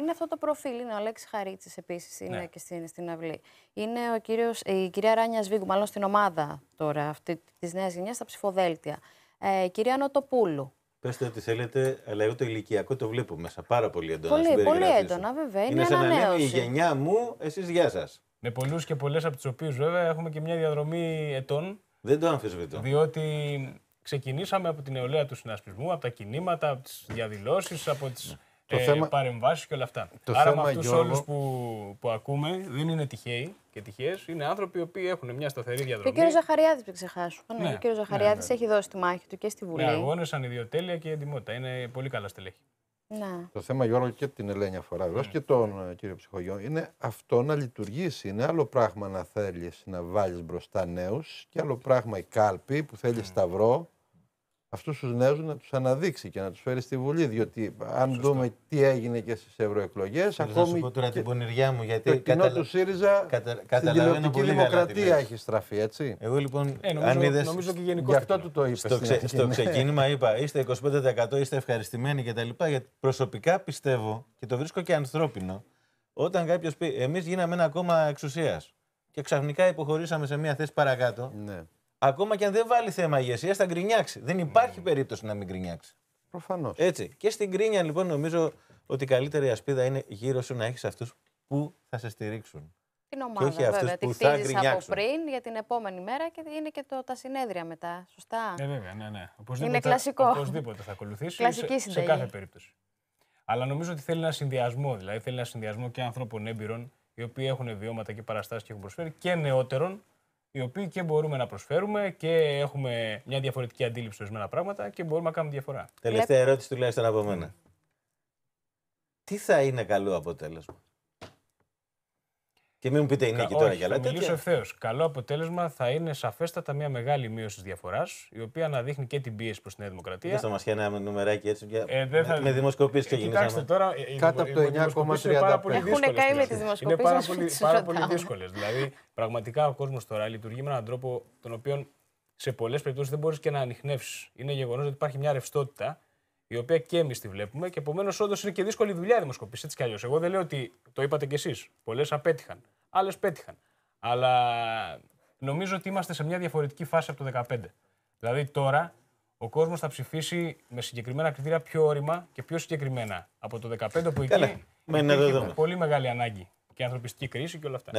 Είναι, αυτό το προφίλ. Είναι ο Αλέξης Χαρίτσης επίσης, είναι ναι. και στην, στην αυλή. Είναι ο κύριος, η κυρία Ράνιας Σβίγκου, μάλλον στην ομάδα τώρα αυτή της νέας γενιάς, στα ψηφοδέλτια ε, κυρία Νοτοπούλου. Πετε ότι θέλετε, αλλά εγώ το ηλικιακό το βλέπω μέσα πάρα πολύ έντονα. Πολύ, πολύ έντονα, βέβαια. Είναι, είναι σαν η γενιά μου, εσείς γεια σας. Με πολλούς και πολλές από του οποίου βέβαια έχουμε και μια διαδρομή ετών. Δεν το αμφισβητώ. Διότι ξεκινήσαμε από την νεολαία του συνασπισμού, από τα κινήματα, από τις διαδηλώσεις, από τις το ε, θέμα... παρεμβάσεις και όλα αυτά. Το Άρα θέμα, με αυτούς όλους που, που ακούμε δεν είναι τυχαίοι και τυχαίες. Είναι άνθρωποι οι οποίοι έχουν μια σταθερή διαδρομή. Και ο κ. Ζαχαριάδη, μην ξεχάσουμε. Ναι, ναι ο κ. Ζαχαριάδη ναι, έχει δώσει τη μάχη του και στη Βουλή. Με ναι, αγώνε, ανιδιοτέλεια και εντυμότητα. Είναι πολύ καλά στελέχη. Ναι. Το θέμα Γιώργο και την Ελένη αφορά ναι. και τον ε, κύριο Ψυχογιό είναι αυτό να λειτουργήσει. Είναι άλλο πράγμα να θέλεις να βάλεις μπροστά νέους και άλλο πράγμα η κάλπη που θέλεις ναι. σταυρό αυτούς τους νέους να τους αναδείξει και να τους φέρει στη Βουλή. Διότι αν δούμε τι έγινε και στις ευρωεκλογές. Ακόμη. Θα σου τώρα την πονηριά μου, γιατί. Το κοινό του ΣΥΡΙΖΑ κατα... στην κοινωνική δημοκρατία έχει στραφεί, έτσι. Εγώ λοιπόν. Ε, νομίζω, αν είδες... νομίζω και γενικό. Γι' αυτό του το είπες. Στο, στο ξεκίνημα είπα είστε 25% είστε ευχαριστημένοι κτλ. Γιατί προσωπικά πιστεύω και το βρίσκω και ανθρώπινο. Όταν κάποιος πει, εμείς γίναμε ένα κόμμα εξουσίας και ξαφνικά υποχωρήσαμε σε μια θέση παρακάτω. Ναι. Ακόμα και αν δεν βάλει θέμα ηγεσία, θα γκρινιάξει. Δεν υπάρχει ναι. περίπτωση να μην γκρινιάξει. Προφανώς. Έτσι. Και στην γκρίνια, λοιπόν, νομίζω ότι η καλύτερη ασπίδα είναι γύρω σου να έχεις αυτούς που θα σε στηρίξουν. Την ομάδα, και όχι βέβαια. Που τη χτίζεις από πριν για την επόμενη μέρα και είναι και το, τα συνέδρια μετά. Σωστά. Ε, βέβαια, ναι, ναι. Οπωσδήποτε, είναι κλασικό. Οπωσδήποτε θα ακολουθήσεις. Κλασική σε, σε κάθε περίπτωση. Αλλά νομίζω ότι θέλει ένα συνδυασμό. Δηλαδή, θέλει ένα συνδυασμό και ανθρώπων έμπειρων, οι οποίοι έχουν βιώματα και παραστάσεις και έχουν προσφέρει, και νεότερων, οι οποίοι και μπορούμε να προσφέρουμε και έχουμε μια διαφορετική αντίληψη ορισμένα πράγματα και μπορούμε να κάνουμε διαφορά. Τελευταία ερώτηση τουλάχιστον από μένα. Τι θα είναι καλό αποτέλεσμα. Και μην μου πείτε η νίκη τώρα για λέτε. Μιλήσω ευθέως. Καλό αποτέλεσμα θα είναι σαφέστατα μια μεγάλη μείωση της διαφοράς, η οποία αναδείχνει και την πίεση προς τη Νέα Δημοκρατία. Δεν θα μα ένα νούμεράκι έτσι. Για... Ε, δεν θα... Με δημοσκοπήσεις ε, και γενικά. Κοιτάξτε τώρα. Ε, Κάτω από το 9,35. Έχουν καεί με τις δημοσκοπήσει. Είναι πάρα πολύ, πάρα πολύ δύσκολες. Δηλαδή, πραγματικά ο κόσμος τώρα λειτουργεί με έναν τρόπο τον οποίο σε πολλές περιπτώσεις δεν μπορείς και να ανοιχνεύσεις. Είναι γεγονός ότι υπάρχει μια ρευστότητα η οποία και εμείς τη βλέπουμε και επομένως όντως είναι και δύσκολη δουλειά η Έτσι κι αλλιώς. Εγώ δεν λέω ότι το είπατε κι εσείς. Πολλές απέτυχαν. Άλλες πέτυχαν. Αλλά νομίζω ότι είμαστε σε μια διαφορετική φάση από το 2015. Δηλαδή τώρα ο κόσμος θα ψηφίσει με συγκεκριμένα κριτήρια πιο όρημα και πιο συγκεκριμένα από το 2015 που εκεί είναι πολύ μεγάλη ανάγκη και ανθρωπιστική κρίση και όλα αυτά.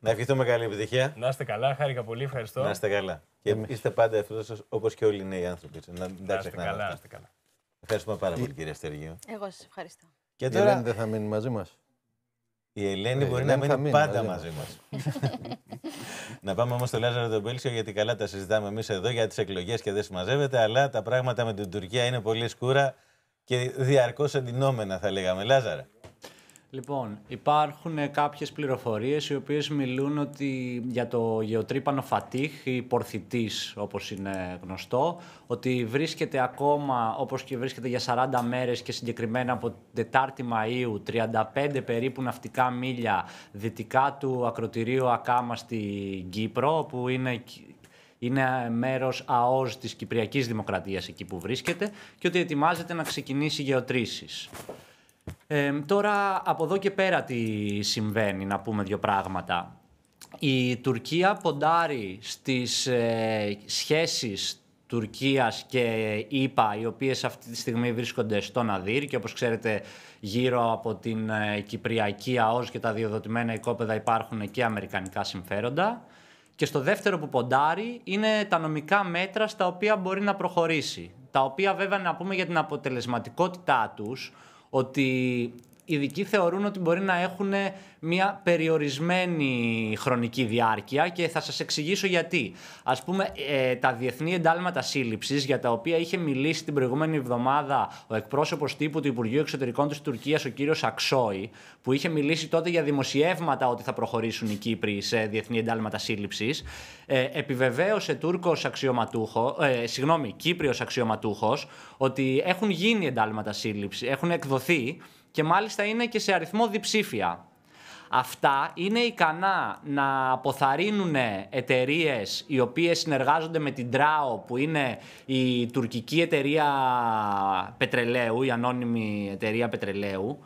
Να ευχηθούμε καλή επιτυχία. Να είστε καλά, χάρηκα πολύ, ευχαριστώ. Να είστε καλά. Και είστε πάντα αυτό όπως και όλοι οι νέοι άνθρωποι. καλά, να είστε καλά. Ευχαριστούμε πάρα πολύ, κύριε Στεργίου. Εγώ σας ευχαριστώ. Και τώρα... Η Ελένη δεν θα μείνει μαζί μας. Η Ελένη μπορεί να μείνει πάντα μαζί μα. να πάμε όμως στο Λάζαρο τον Πέλσιο, γιατί καλά τα συζητάμε εμείς εδώ για τις εκλογές και δεν συμμαζεύεται, αλλά τα πράγματα με την Τουρκία είναι πολύ σκούρα και διαρκώς εντυνόμενα, θα λέγαμε. Λάζαρα. Λοιπόν, υπάρχουν κάποιες πληροφορίες οι οποίες μιλούν ότι για το γεωτρύπανο Φατίχ ή Πορθητής όπως είναι γνωστό ότι βρίσκεται ακόμα όπως και βρίσκεται για 40 μέρες και συγκεκριμένα από Τετάρτη Μαΐου 35 περίπου ναυτικά μίλια δυτικά του ακροτηρίου Ακάμα στην Κύπρο που είναι είναι μέρος ΑΟΣ της Κυπριακής Δημοκρατίας εκεί που βρίσκεται και ότι ετοιμάζεται να ξεκινήσει γεωτρήσεις τώρα από εδώ και πέρα τι συμβαίνει, να πούμε δύο πράγματα. Η Τουρκία ποντάρει στις ε, σχέσεις Τουρκίας και ΙΠΑ, οι οποίες αυτή τη στιγμή βρίσκονται στον Αδύρ και όπως ξέρετε γύρω από την ε, Κυπριακή ΑΟΣ και τα διοδοτημένα οικόπεδα υπάρχουν και αμερικανικά συμφέροντα. Και στο δεύτερο που ποντάρει είναι τα νομικά μέτρα στα οποία μπορεί να προχωρήσει. Τα οποία βέβαια να πούμε για την αποτελεσματικότητά τους, ότι ειδικοί θεωρούν ότι μπορεί να έχουν μια περιορισμένη χρονική διάρκεια και θα σας εξηγήσω γιατί. Ας πούμε, ε, τα διεθνή εντάλματα σύλληψης για τα οποία είχε μιλήσει την προηγούμενη εβδομάδα ο εκπρόσωπος τύπου του Υπουργείου Εξωτερικών της Τουρκίας, ο κύριος Αξόη, που είχε μιλήσει τότε για δημοσιεύματα ότι θα προχωρήσουν οι Κύπροι σε διεθνή εντάλματα σύλληψης, ε, επιβεβαίωσε Τούρκος αξιωματούχο, ε, συγγνώμη, Κύπριος αξιωματούχος, ότι έχουν γίνει εντάλματα σύλληψη, έχουν εκδοθεί και μάλιστα είναι και σε αριθμό διψήφια. Αυτά είναι ικανά να αποθαρρύνουν εταιρείες οι οποίες συνεργάζονται με την Τράο, που είναι η τουρκική εταιρεία πετρελαίου, η ανώνυμη εταιρεία πετρελαίου,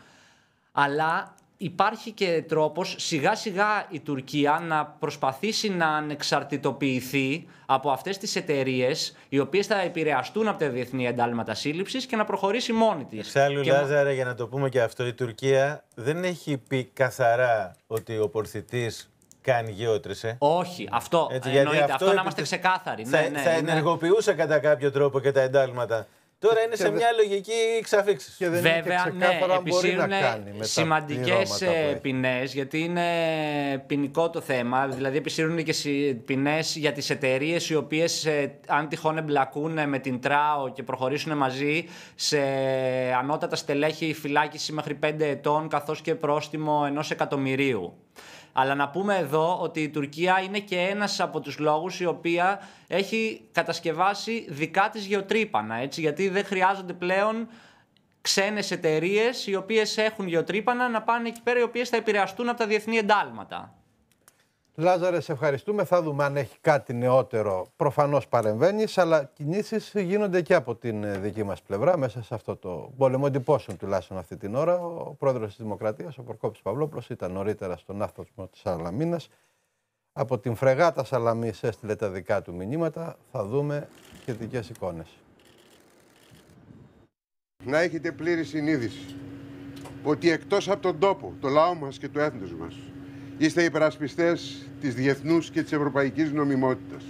αλλά υπάρχει και τρόπος σιγά σιγά η Τουρκία να προσπαθήσει να ανεξαρτητοποιηθεί από αυτές τις εταιρείες οι οποίες θα επηρεαστούν από τα διεθνή εντάλματα σύλληψης και να προχωρήσει μόνη της. Εξάλλου, και... Λάζαρα, για να το πούμε και αυτό, η Τουρκία δεν έχει πει καθαρά ότι ο πορθητής κάνει γεώτρηση. Όχι, αυτό εννοείται. Αυτό, να είμαστε ξεκάθαροι. Θα, ναι, ναι, ενεργοποιούσε κατά κάποιο τρόπο και τα εντάλματα. Τώρα είναι σε μια λογική ξαφίξη. Και δεν Βέβαια, είναι και ναι, επισύρουν σημαντικέ ποινές, γιατί είναι ποινικό το θέμα. Δηλαδή, επισύρουν και ποινές για τις εταιρείες οι οποίες, ε, αν τυχόν εμπλακούν με την ΤΡΑΟ και προχωρήσουν μαζί σε ανώτατα στελέχη φυλάκιση μέχρι 5 ετών, καθώς και πρόστιμο ενός εκατομμυρίου. Αλλά να πούμε εδώ ότι η Τουρκία είναι και ένας από τους λόγους η οποία έχει κατασκευάσει δικά της γεωτρύπανα. Έτσι, γιατί δεν χρειάζονται πλέον ξένες εταιρείες οι οποίες έχουν γεωτρύπανα να πάνε εκεί πέρα οι οποίες θα επηρεαστούν από τα διεθνή εντάλματα. Λάζαρε, ευχαριστούμε. Θα δούμε αν έχει κάτι νεότερο. Προφανώς παρεμβαίνεις, αλλά κινήσεις γίνονται και από την ε, δική μας πλευρά μέσα σε αυτό το πόλεμο εντυπώσεων τουλάχιστον αυτή την ώρα. Ο πρόεδρος της Δημοκρατίας, ο Προκόπης Παυλόπουλος, ήταν νωρίτερα στον άφθοσμο της Σαλαμίνας. Από την φρεγάτα Σαλαμής έστειλε τα δικά του μηνύματα. Θα δούμε σχετικές εικόνες. Να έχετε πλήρη συνείδηση ότι εκτός από τον τόπο, το λαό μας και το έθνος μας. Είστε υπερασπιστές της διεθνούς και της ευρωπαϊκής νομιμότητας.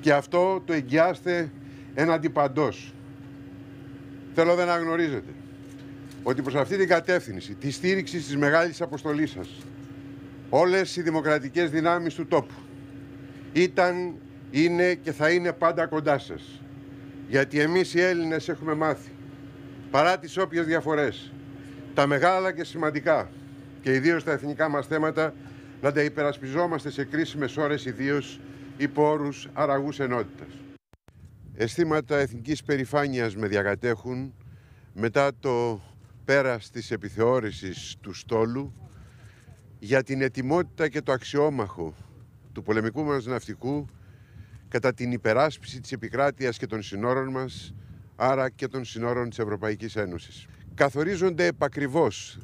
Και αυτό το εγγυάστε έναντι παντός. Θέλω δεν να γνωρίζετε ότι προς αυτή την κατεύθυνση τη στήριξη της μεγάλης αποστολής σας όλες οι δημοκρατικές δυνάμεις του τόπου ήταν, είναι και θα είναι πάντα κοντά σας. Γιατί εμείς οι Έλληνες έχουμε μάθει, παρά τις όποιες διαφορές, τα μεγάλα και σημαντικά και ιδίως τα εθνικά μας θέματα να δηλαδή τα υπερασπιζόμαστε σε κρίσιμες ώρες, ιδίως υπό όρους αραγούς ενότητας. Αισθήματα εθνικής περηφάνειας με διακατέχουν μετά το πέρας της επιθεώρησης του στόλου για την ετοιμότητα και το αξιόμαχο του πολεμικού μας ναυτικού κατά την υπεράσπιση της επικράτειας και των συνόρων μας, άρα και των συνόρων της Ευρωπαϊκής Ένωσης. Καθορίζονται επακριβώς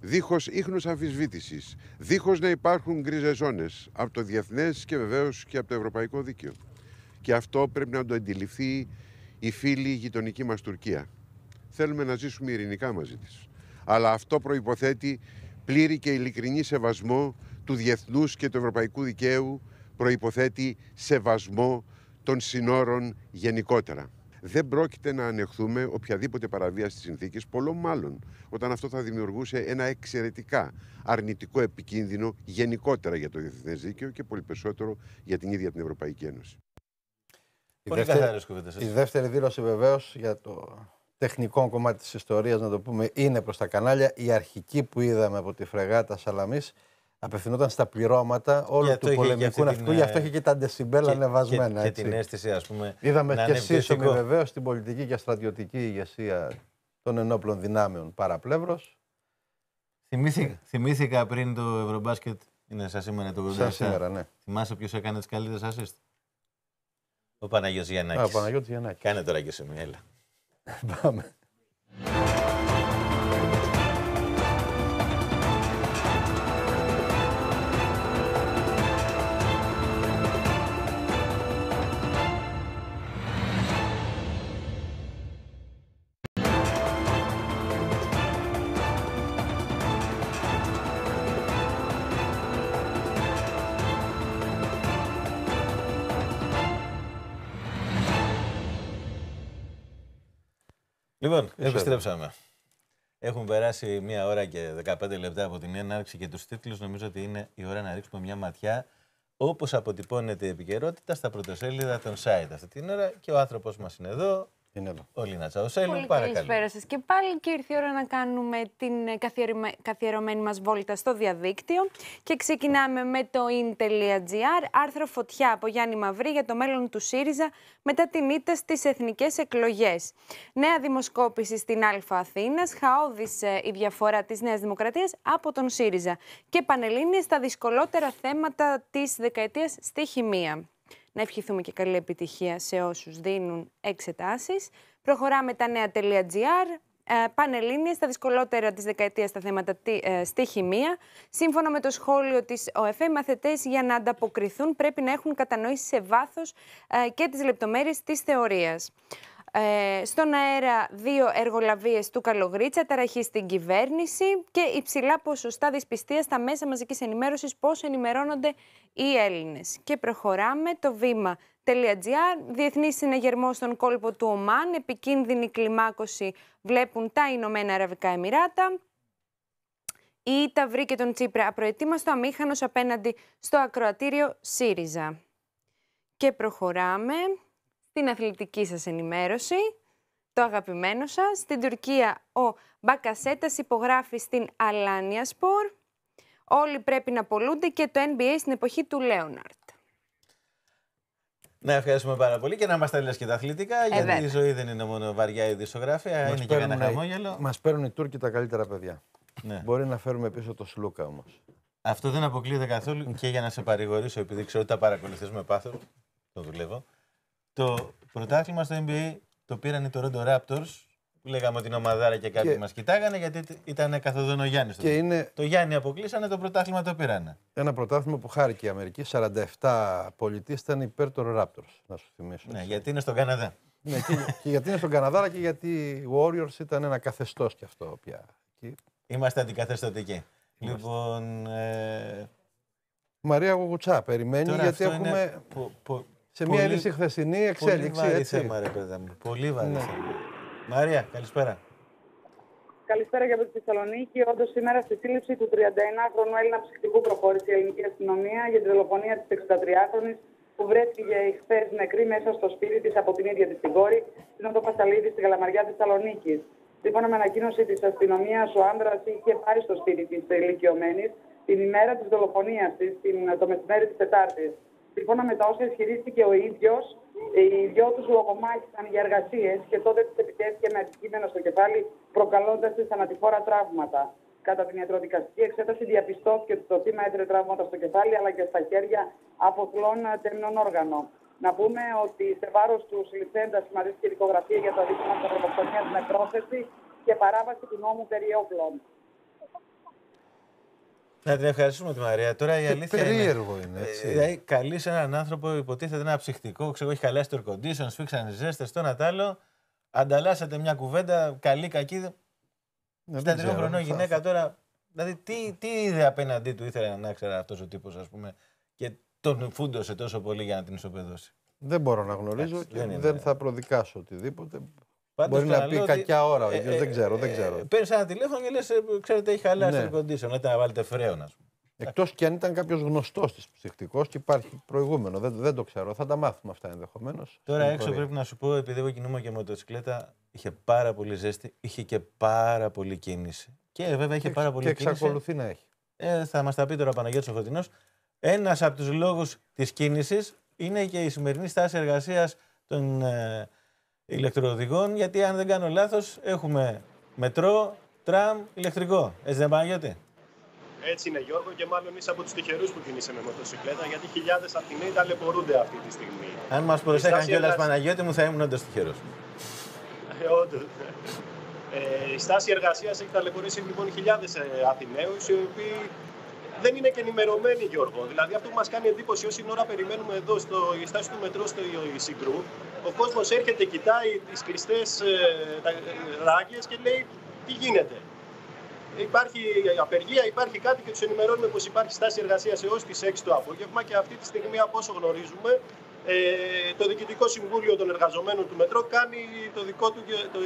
δίχως ίχνους αμφισβήτησης, δίχως να υπάρχουν γκρίζες ζώνες από το διεθνές και βεβαίως και από το ευρωπαϊκό δίκαιο. Και αυτό πρέπει να το αντιληφθεί η φίλη η γειτονική μας Τουρκία. Θέλουμε να ζήσουμε ειρηνικά μαζί της. Αλλά αυτό προϋποθέτει πλήρη και ειλικρινή σεβασμό του διεθνούς και του ευρωπαϊκού δικαίου, προϋποθέτει σεβασμό των συνόρων γενικότερα δεν πρόκειται να ανεχθούμε οποιαδήποτε παραβίαση της συνθήκης, πολλό μάλλον όταν αυτό θα δημιουργούσε ένα εξαιρετικά αρνητικό επικίνδυνο γενικότερα για το διεθνές δίκαιο και πολύ περισσότερο για την ίδια την Ευρωπαϊκή Ένωση. Η, δεύτερη, η δεύτερη δήλωση βεβαίως για το τεχνικό κομμάτι της ιστορίας, να το πούμε, είναι προς τα κανάλια. Η αρχική που είδαμε από τη φρεγάτα Σαλαμής απευθυνόταν στα πληρώματα όλου του πολεμικού ναυτικού, γι' αυτό είχε και τα ντεσιμπέλ ανεβασμένα. Και, και, την αίσθηση, ας πούμε. Είδαμε να και σύσσωμη βεβαίω στην πολιτική και στρατιωτική ηγεσία των ενόπλων δυνάμεων παραπλεύρος. Θυμήθηκα, θυμήθηκα πριν το Ευρωμπάσκετ. Είναι σαν σήμερα το Ευρωμπάσκετ. σήμερα, ναι. Θυμάσαι ποιος έκανε τις καλύτερες assist. Ο Παναγιώτης Γιαννάκης. ο Παναγιώτης Γιαννάκης. Κάνε τώρα και σε μία, Πάμε. Λοιπόν, ε, επιστρέψαμε. Έχουν περάσει μία ώρα και 15 λεπτά από την έναρξη και τους τίτλους. Νομίζω ότι είναι η ώρα να ρίξουμε μια ματιά όπως αποτυπώνεται η επικαιρότητα στα πρωτοσέλιδα των site αυτή την ώρα. Και ο άνθρωπος μας είναι εδώ, την Εύα. Πολύ Καλησπέρα σα. Και πάλι και ήρθε η ώρα να κάνουμε την ε, καθιερωμένη μας βόλτα στο διαδίκτυο. Και ξεκινάμε με το in.gr. Άρθρο φωτιά από Γιάννη Μαυρή για το μέλλον του ΣΥΡΙΖΑ μετά την ήττα στις εθνικές εκλογές. Νέα δημοσκόπηση στην Αλφα Αθήνας. Χαόδης ε, η διαφορά της Νέας Δημοκρατίας από τον ΣΥΡΙΖΑ. Και πανελίνη στα δυσκολότερα θέματα της δεκαετίας στη χημεία να ευχηθούμε και καλή επιτυχία σε όσους δίνουν εξετάσεις. Προχωράμε τα νέα.gr, ε, Πανελλήνια τα δυσκολότερα της δεκαετίας στα θέματα ε, στη χημεία. Σύμφωνα με το σχόλιο της ΟΕΦΕ, οι μαθητές για να ανταποκριθούν πρέπει να έχουν κατανοήσει σε βάθος ε, και τις λεπτομέρειες της θεωρίας. Ε, στον αέρα δύο εργολαβίες του Καλογρίτσα, ταραχή στην κυβέρνηση και υψηλά ποσοστά δυσπιστίας στα μέσα μαζικής ενημέρωσης πώς ενημερώνονται οι Έλληνες. Και προχωράμε το βήμα.gr, διεθνής συναγερμό στον κόλπο του Ομάν, επικίνδυνη κλιμάκωση βλέπουν τα Ηνωμένα Αραβικά Εμμυράτα. Η ΙΤΑ βρήκε τον Τσίπρα απροετοίμαστο αμήχανος απέναντι στο ακροατήριο ΣΥΡΙΖΑ. Και προχωράμε την αθλητική σας ενημέρωση, το αγαπημένο σας. Στην Τουρκία ο Μπακασέτας υπογράφει στην Αλάνια Σπορ. Όλοι πρέπει να πολλούνται και το NBA στην εποχή του Λέοναρτ. Ναι, ευχαριστούμε πάρα πολύ και να μα τα και τα αθλητικά, ε, γιατί βέβαια. η ζωή δεν είναι μόνο βαριά η δισογραφία, είναι και ένα χαμόγελο. Μας παίρνουν οι Τούρκοι τα καλύτερα παιδιά. Ναι. Μπορεί να φέρουμε πίσω το Σλούκα όμως. Αυτό δεν αποκλείεται καθόλου και για να σε παρηγορήσω, επειδή ξέρω ότι τα παρακολουθείς με πάθος, το δουλεύω. Το πρωτάθλημα στο NBA το πήραν οι Toronto Raptors. λέγαμε ότι είναι ομαδάρα και κάποιοι και... μας κοιτάγανε γιατί ήταν καθοδόν ο Γιάννης. Το Γιάννη αποκλείσανε, το πρωτάθλημα το πήρανε. Ένα πρωτάθλημα που χάρηκε η Αμερική. 47 πολιτεί ήταν υπέρ των Raptors, να σου θυμίσω. Ναι, γιατί είναι στον Καναδά. ναι, και, γιατί είναι στον Καναδά, και γιατί οι Warriors ήταν ένα καθεστώς κι αυτό πια. Είμαστε αντικαθεστωτικοί. Είμαστε. Λοιπόν. Ε, Μαρία Γουγουτσά, περιμένει Τώρα γιατί έχουμε. Πο, πο, σε πολύ... μια χθεσινή εξέλιξη. Πολύ βαρύ έτσι. θέμα, ρε μου. Πολύ βαρύ ναι. Μαρία, καλησπέρα. Καλησπέρα για τη Θεσσαλονίκη. Όντως, σήμερα στη σύλληψη του 31 χρονου Έλληνα ψυχτικού προχώρησε η ελληνική αστυνομία για τη δολοφονία της 63χρονη που βρέθηκε χθες νεκρή μέσα στο σπίτι της από την ίδια της την κόρη, την Οδοπασταλίδη στην Καλαμαριά της Θεσσαλονίκης. Σύμφωνα με ανακοίνωση της αστυνομίας, ο άντρα είχε πάρει στο σπίτι της ηλικιωμένης την ημέρα της δολοφονίας της, το μεσημέρι της Τετάρτης. Σύμφωνα με τα όσα ισχυρίστηκε ο ίδιος, ε, οι δυο τους λογομάχησαν για εργασίες και τότε του επιτέθηκε με αντικείμενο στο κεφάλι, προκαλώντας τις θανατηφόρα τραύματα. Κατά την ιατροδικαστική εξέταση, διαπιστώθηκε ότι το θύμα έδρε τραύματα στο κεφάλι αλλά και στα χέρια από θλόν τεμνών όργανο. Να πούμε ότι σε βάρος του συλληφθέντας η δικογραφία για το αδίκημα της ανθρωποκτονία με πρόθεση και παράβαση του νόμου περί όπλων. Να την ευχαριστούμε τη Μαρία. Τώρα η ε, αλήθεια είναι... περίεργο είναι. είναι έτσι. Δηλαδή, καλεί έναν άνθρωπο, υποτίθεται ένα ψυχτικό, ξέρω, έχει χαλάσει το air condition, σφίξαν οι ζέστες, το ένα άλλο. Ανταλλάσσατε μια κουβέντα, καλή, κακή. Ε, Στα τριών χρονών γυναίκα τώρα. Δηλαδή, τι, τι είδε απέναντί του ήθελε να ξέρει αυτός ο τύπος, ας πούμε, και τον φούντωσε τόσο πολύ για να την ισοπεδώσει. Δεν μπορώ να γνωρίζω και δεν θα προδικάσω οτιδήποτε. Μπορεί να πει ότι... κακιά ώρα ο ε, ίδιος, ε, δεν ξέρω. Δεν ε, ξέρω. Ε, Παίρνεις ένα τηλέφωνο και λες: Ξέρετε, έχει χαλάσει ναι. το condition. να βάλετε φρέον, ας πούμε. Εκτός και αν ήταν κάποιος γνωστός της ψυχτικός και υπάρχει προηγούμενο. Δεν, δεν το ξέρω. Θα τα μάθουμε αυτά ενδεχομένως. Τώρα έξω πρέπει να σου πω, επειδή εγώ κινούμαι και μοτοσυκλέτα, είχε πάρα πολύ ζέστη, είχε και πάρα πολύ κίνηση. Και βέβαια είχε πάρα πολύ κίνηση. Και εξακολουθεί να έχει. Ε, θα μας τα πει τώρα ο Παναγιώτης Ένας από τους λόγους της κίνησης είναι και η σημερινή στάση εργασίας των ε, ηλεκτροδικών, γιατί αν δεν κάνω λάθος έχουμε μετρό, τραμ, ηλεκτρικό. Έτσι δεν Παναγιώτη. Έτσι είναι Γιώργο και μάλλον είσαι από τους τυχερούς που κινείσαι με μοτοσυκλέτα γιατί χιλιάδες Αθηναίοι ταλαιπωρούνται αυτή τη στιγμή. Αν μας προσέχαν κιόλας εργασ... Παναγιώτη μου θα ήμουν όντως τυχερός. Ε, όντως. Ε, η στάση εργασίας έχει ταλαιπωρήσει λοιπόν χιλιάδες Αθηναίους, οι οποίοι δεν είναι και ενημερωμένοι, Γιώργο. Δηλαδή, αυτό που μας κάνει εντύπωση όση ώρα περιμένουμε εδώ στο στάση του μετρό στο Ισικρού, ο κόσμος έρχεται, κοιτάει τις κλειστές ε, ε, ράγες και λέει τι γίνεται. Υπάρχει απεργία, υπάρχει κάτι και τους ενημερώνουμε πως υπάρχει στάση εργασίας έως τις 6 το απόγευμα και αυτή τη στιγμή, από όσο γνωρίζουμε, ε, το Διοικητικό Συμβούλιο των Εργαζομένων του Μετρό κάνει το δικό του, το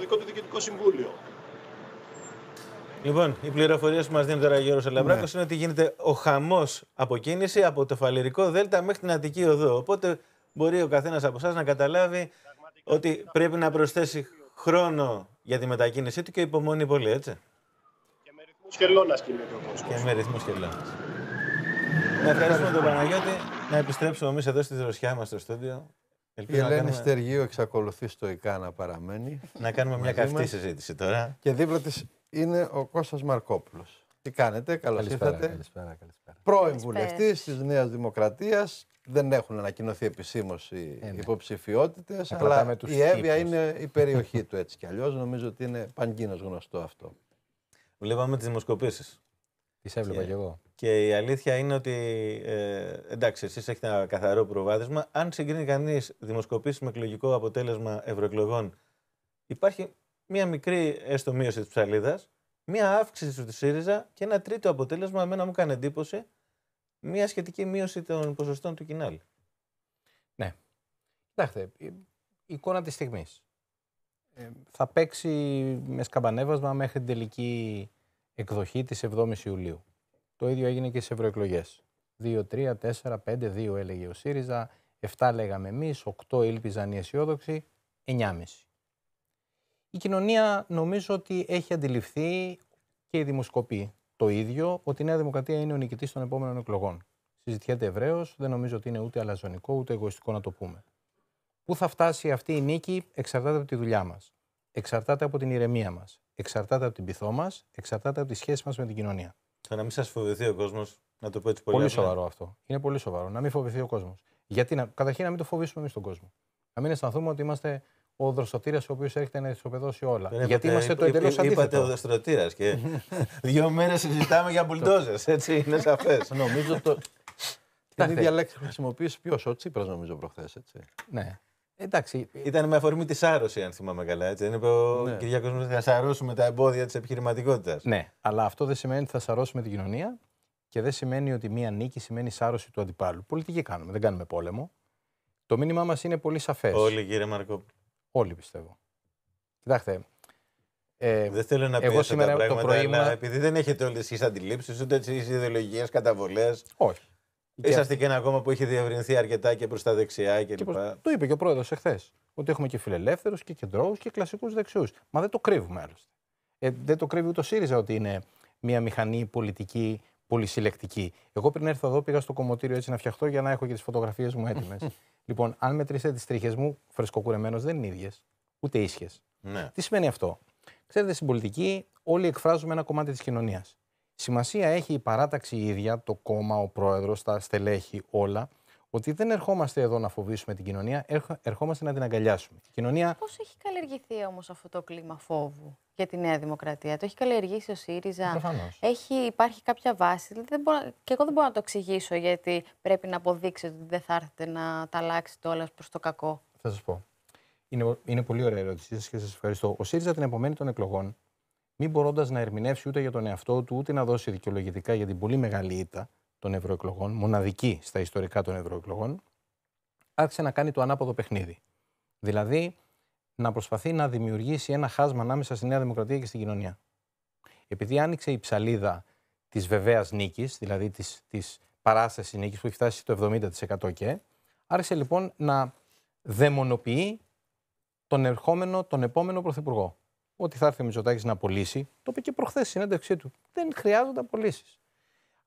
δικό του Διοικητικό Συμβούλιο. Λοιπόν, οι πληροφορίες που μας δίνει τώρα ο Γιώργος ναι. Αλαμπράκο είναι ότι γίνεται ο χαμός αποκίνηση από το Φαλερικό Δέλτα μέχρι την Αττική Οδό. Οπότε μπορεί ο καθένας από εσάς να καταλάβει ότι πρέπει να προσθέσει χρόνο για τη μετακίνησή του και υπομονή πολύ, έτσι. Και με ρυθμούς χελώνας κινείται ο κόσμο. Και με ρυθμούς χελώνας. Να ευχαριστούμε τον Παναγιώτη. Να επιστρέψουμε εμείς εδώ στη δροσιά μας στο στούντιο. Ελπίζω η Ελένη εξακολουθεί στο ΙΚΑ να παραμένει. Να κάνουμε μια καυτή συζήτηση τώρα. Και δίπλα της είναι ο Κώστας Μαρκόπουλος. Τι κάνετε, καλώς καλησπέρα, ήρθατε. Καλησπέρα, καλησπέρα. Πρώην βουλευτής της Νέας Δημοκρατίας. Δεν έχουν ανακοινωθεί επισήμως οι ε, ναι. υποψηφιότητες, αλλά η Εύβοια είναι η περιοχή του έτσι κι αλλιώς. Νομίζω ότι είναι παγκίνω γνωστό αυτό. Βλέπαμε τις δημοσκοπήσεις. Τις έβλεπα κι εγώ. Και η αλήθεια είναι ότι ε, εντάξει, εσείς έχετε ένα καθαρό προβάδισμα. Αν συγκρίνει κανείς δημοσκοπήσεις με εκλογικό αποτέλεσμα ευρωεκλογών, υπάρχει μία μικρή έστω μείωση της ψαλίδας, μία αύξηση του ΣΥΡΙΖΑ και ένα τρίτο αποτέλεσμα, εμένα μου κάνει εντύπωση, μία σχετική μείωση των ποσοστών του κοινάλ. Ναι. Κοιτάξτε, η εικόνα της στιγμής. Ε, θα παίξει με σκαμπανέβασμα μέχρι την τελική εκδοχή της 7η Ιουλίου. Το ίδιο έγινε και στις ευρωεκλογές. 2, 3, 4, 5, 2 έλεγε ο ΣΥΡΙΖΑ, 7 λέγαμε εμείς, 8 ήλπιζαν οι αισιόδοξοι, 9,5. Η κοινωνία νομίζω ότι έχει αντιληφθεί και η δημοσκοπή το ίδιο, ότι η Νέα Δημοκρατία είναι ο νικητής των επόμενων εκλογών. Συζητιέται ευρέως, δεν νομίζω ότι είναι ούτε αλαζονικό ούτε εγωιστικό να το πούμε. Πού θα φτάσει αυτή η νίκη εξαρτάται από τη δουλειά μας. Εξαρτάται από την ηρεμία μας. Εξαρτάται από την πυθό μας. Εξαρτάται από τη σχέση μας με την κοινωνία. Θα να μην σας φοβηθεί ο κόσμος, να το πω έτσι πολύ. Πολύ σοβαρό αυτό. Είναι πολύ σοβαρό. Να μην φοβηθεί ο κόσμος. Γιατί να, καταρχήν να μην το φοβήσουμε εμείς τον κόσμο. Να μην αισθανθούμε ότι είμαστε ο δροστοτήρα ο οποίος έρχεται να ισοπεδώσει όλα. Γιατί είπατε, είμαστε το εντελώ αντίθετο. Είπατε ο δροστοτήρα και δύο μέρες συζητάμε για μπουλντόζες. Έτσι είναι σαφές. νομίζω το. Την ίδια λέξη χρησιμοποίησε ποιος, ο Τσίπρας νομίζω προχθές. Ναι. Εντάξει. Ήταν με αφορμή τη άρρωση, αν θυμάμαι καλά. Έτσι. Δεν είπε ο ναι. Κυριακό ότι θα σαρώσουμε τα εμπόδια της επιχειρηματικότητας. Ναι, αλλά αυτό δεν σημαίνει ότι θα σαρώσουμε την κοινωνία και δεν σημαίνει ότι μία νίκη σημαίνει σάρωση του αντιπάλου. Πολιτική κάνουμε, δεν κάνουμε πόλεμο. Το μήνυμά μας είναι πολύ σαφές. Όλοι, κύριε Μαρκόπουλο. Όλοι πιστεύω. Κοιτάξτε. Ε, δεν θέλω να εγώ σήμερα τα πράγματα, το επειδή δεν έχετε όλες τι αντιλήψεις, ούτε τις ιδεολογίες, καταβολές. Όχι. Είσαστε και ένα κόμμα που έχει διευρυνθεί αρκετά και προς τα δεξιά κλπ. Προς... Το είπε και ο πρόεδρος εχθές. Ότι έχουμε και φιλελεύθερους και κεντρώους και κλασικούς δεξιούς. Μα δεν το κρύβουμε άλλωστε. Ε, δεν το κρύβει ούτε ο ΣΥΡΙΖΑ ότι είναι μια μηχανή πολιτική συλλεκτική. Εγώ πριν έρθω εδώ πήγα στο κομμωτήριο έτσι να φτιαχτώ για να έχω και τις φωτογραφίες μου έτοιμες. λοιπόν, αν μετρήσετε τις τρίχες μου, φρεσκοκουρεμένος δεν είναι ίδιες, ούτε ίσχες. Ναι. Τι σημαίνει αυτό. Ξέρετε, στην πολιτική όλοι εκφράζουμε ένα κομμάτι της κοινωνίας. Σημασία έχει η παράταξη η ίδια, το κόμμα, ο πρόεδρος, τα στελέχη, όλα, ότι δεν ερχόμαστε εδώ να φοβήσουμε την κοινωνία, ερχόμαστε να την αγκαλιάσουμε. Η κοινωνία... Πώς έχει καλλιεργηθεί όμως αυτό το κλίμα φόβου για τη Νέα Δημοκρατία. Το έχει καλλιεργήσει ο ΣΥΡΙΖΑ. Έχει, υπάρχει κάποια βάση. Δηλαδή, δεν μπορώ, και εγώ δεν μπορώ να το εξηγήσω γιατί πρέπει να αποδείξετε ότι δεν θα έρθετε να τα αλλάξετε όλα προς το κακό. Θα σας πω. Είναι, είναι πολύ ωραία ερώτησή σας και σας ευχαριστώ. Ο ΣΥΡΙΖΑ την επομένη των εκλογών, μην μπορώντας να ερμηνεύσει ούτε για τον εαυτό του, ούτε να δώσει δικαιολογητικά για την πολύ μεγάλη ήττα των ευρωεκλογών, μοναδική στα ιστορικά των ευρωεκλογών, άρχισε να κάνει το ανάποδο παιχνίδι. Δηλαδή να προσπαθεί να δημιουργήσει ένα χάσμα ανάμεσα στη Νέα Δημοκρατία και στην κοινωνία. Επειδή άνοιξε η ψαλίδα της βεβαίας νίκης, δηλαδή της της παράστασης νίκης που έχει φτάσει στο 70% και, άρχισε λοιπόν να δαιμονοποιεί τον ερχόμενο, τον επόμενο πρωθυπουργό. Ότι θα έρθει ο Μητσοτάκης να απολύσει, το είπε και προχθές στην συνέντευξή του. Δεν χρειάζονται απολύσεις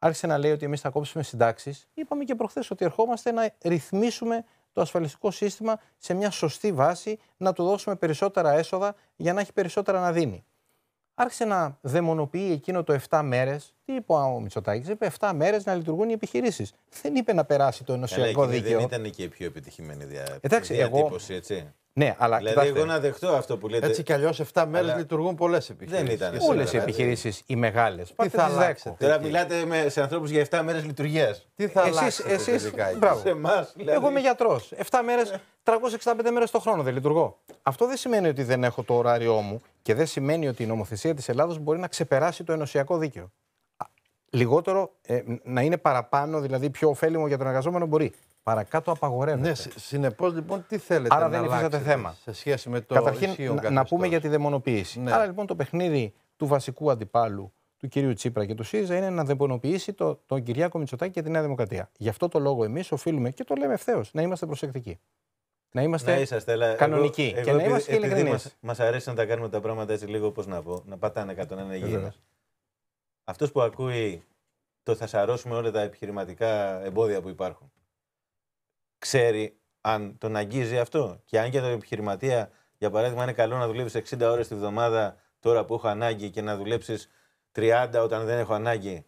άρχισε να λέει ότι εμείς θα κόψουμε συντάξεις. Είπαμε και προχθές ότι ερχόμαστε να ρυθμίσουμε το ασφαλιστικό σύστημα σε μια σωστή βάση, να του δώσουμε περισσότερα έσοδα για να έχει περισσότερα να δίνει. Άρχισε να δαιμονοποιεί εκείνο το 7 μέρες. Τι είπε ο Μητσοτάκης, είπε 7 μέρες να λειτουργούν οι επιχειρήσεις. Δεν είπε να περάσει το ενωσιακό δίκαιο. Δεν ήταν και η πιο επιτυχημένη διατύπωση, εγώ... έτσι. Ναι, αλλά δηλαδή, κοιτάξτε, εγώ να δεχτώ αυτό που λέτε. Έτσι κι αλλιώς 7 μέρες λειτουργούν πολλές επιχειρήσεις. Δεν ήταν Όλε οι επιχειρήσεις, οι μεγάλες. Τι θα αλλάξετε. Τώρα μιλάτε με, σε ανθρώπους για 7 μέρες λειτουργίας. Τι θα εσείς, Εσείς, μπράβο. Σε εμάς, δηλαδή. Εγώ είμαι γιατρός. 7 μέρε, 365 μέρες το χρόνο δεν λειτουργώ. Αυτό δεν σημαίνει ότι δεν έχω το ωράριό μου και δεν σημαίνει ότι η νομοθεσία της Ελλάδος μπορεί να ξεπεράσει το ενωσιακό δίκαιο. Λιγότερο, ε, να είναι παραπάνω, δηλαδή πιο ωφέλιμο για τον εργαζόμενο μπορεί. Παρακάτω απαγορεύεται. Ναι, συνεπώς λοιπόν τι θέλετε Άρα να δεν αλλάξετε θέμα. σε σχέση με το Καταρχήν, να, να πούμε για τη δαιμονοποίηση. Ναι. Άρα λοιπόν το παιχνίδι του βασικού αντιπάλου του κυρίου Τσίπρα και του ΣΥΡΙΖΑ είναι να δαιμονοποιήσει το, τον Κυριάκο Μητσοτάκη και τη Νέα Δημοκρατία. Γι' αυτό το λόγο εμείς οφείλουμε και το λέμε ευθέως να είμαστε προσεκτικοί. Να είμαστε να είσαστε, αλλά κανονικοί εγώ, εγώ, και να είμαστε ειλικρινείς. Μας αρέσει να τα κάνουμε τα πράγματα έτσι λίγο, πώς να πω, να πατάνε κατά έναν Αιγύρο. Αυτός που ακούει το θα σαρώσουμε όλα τα επιχειρηματικά εμπόδια που υπάρχουν ξέρει αν τον αγγίζει αυτό. Και αν για τον επιχειρηματία, για παράδειγμα, είναι καλό να δουλεύεις 60 ώρες τη βδομάδα τώρα που έχω ανάγκη και να δουλέψεις 30 όταν δεν έχω ανάγκη.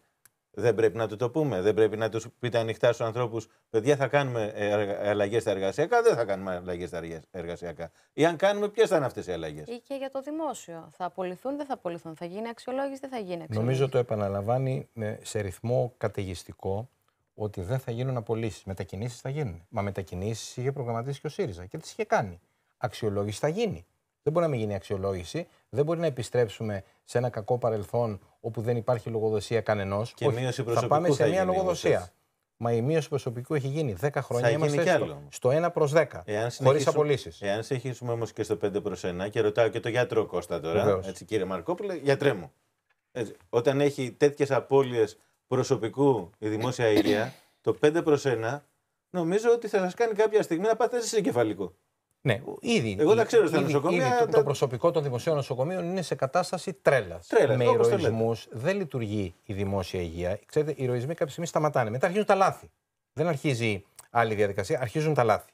Δεν πρέπει να του το πούμε. Δεν πρέπει να τους πείτε ανοιχτά στους ανθρώπους: Παιδιά, θα κάνουμε ε, αλλαγές στα εργασιακά. Δεν θα κάνουμε αλλαγές στα εργασιακά. Ή αν κάνουμε, ποιες θα είναι αυτές οι αλλαγές. Ή και για το δημόσιο. Θα απολυθούν, δεν θα απολυθούν. Θα γίνει αξιολόγηση, δεν θα γίνει αξιολόγηση. Νομίζω το επαναλαμβάνει ε, σε ρυθμό καταιγιστικό ότι δεν θα γίνουν απολύσεις. Μετακινήσεις θα γίνουν. Μα μετακινήσεις είχε προγραμματίσει και ο ΣΥΡΙΖΑ και τις είχε κάνει. Αξιολόγηση θα γίνει. Δεν μπορεί να μην γίνει αξιολόγηση. Δεν μπορεί να επιστρέψουμε σε ένα κακό παρελθόν όπου δεν υπάρχει λογοδοσία κανενός. Και Όχι, μείωση προσωπικού. Θα πάμε σε μια λογοδοσία. Μα η μείωση προσωπικού έχει γίνει 10 χρόνια. Θα γίνει άλλο. στο 1 προ 10. Χωρί απολύσεις. Εάν συνεχίσουμε όμως και στο 5 προ 1, και ρωτάω και το γιατρό Κώστα τώρα, έτσι, κύριε Μαρκόπουλε, γιατρέ μου. Έτσι, όταν έχει τέτοιες απώλειες προσωπικού η δημόσια υγεία, το 5 προ 1, νομίζω ότι θα σας κάνει κάποια στιγμή να πάτε σε κεφαλικό. Ναι, ήδη. Εγώ τα ξέρω στα νοσοκομεία. Ήδη, τα... Το προσωπικό των δημοσίων νοσοκομείων είναι σε κατάσταση τρέλας. Με ηρωισμούς δεν λειτουργεί η δημόσια υγεία. Ξέρετε, οι ηρωισμοί κάποια στιγμή σταματάνε. Μετά αρχίζουν τα λάθη. Δεν αρχίζει άλλη διαδικασία, αρχίζουν τα λάθη.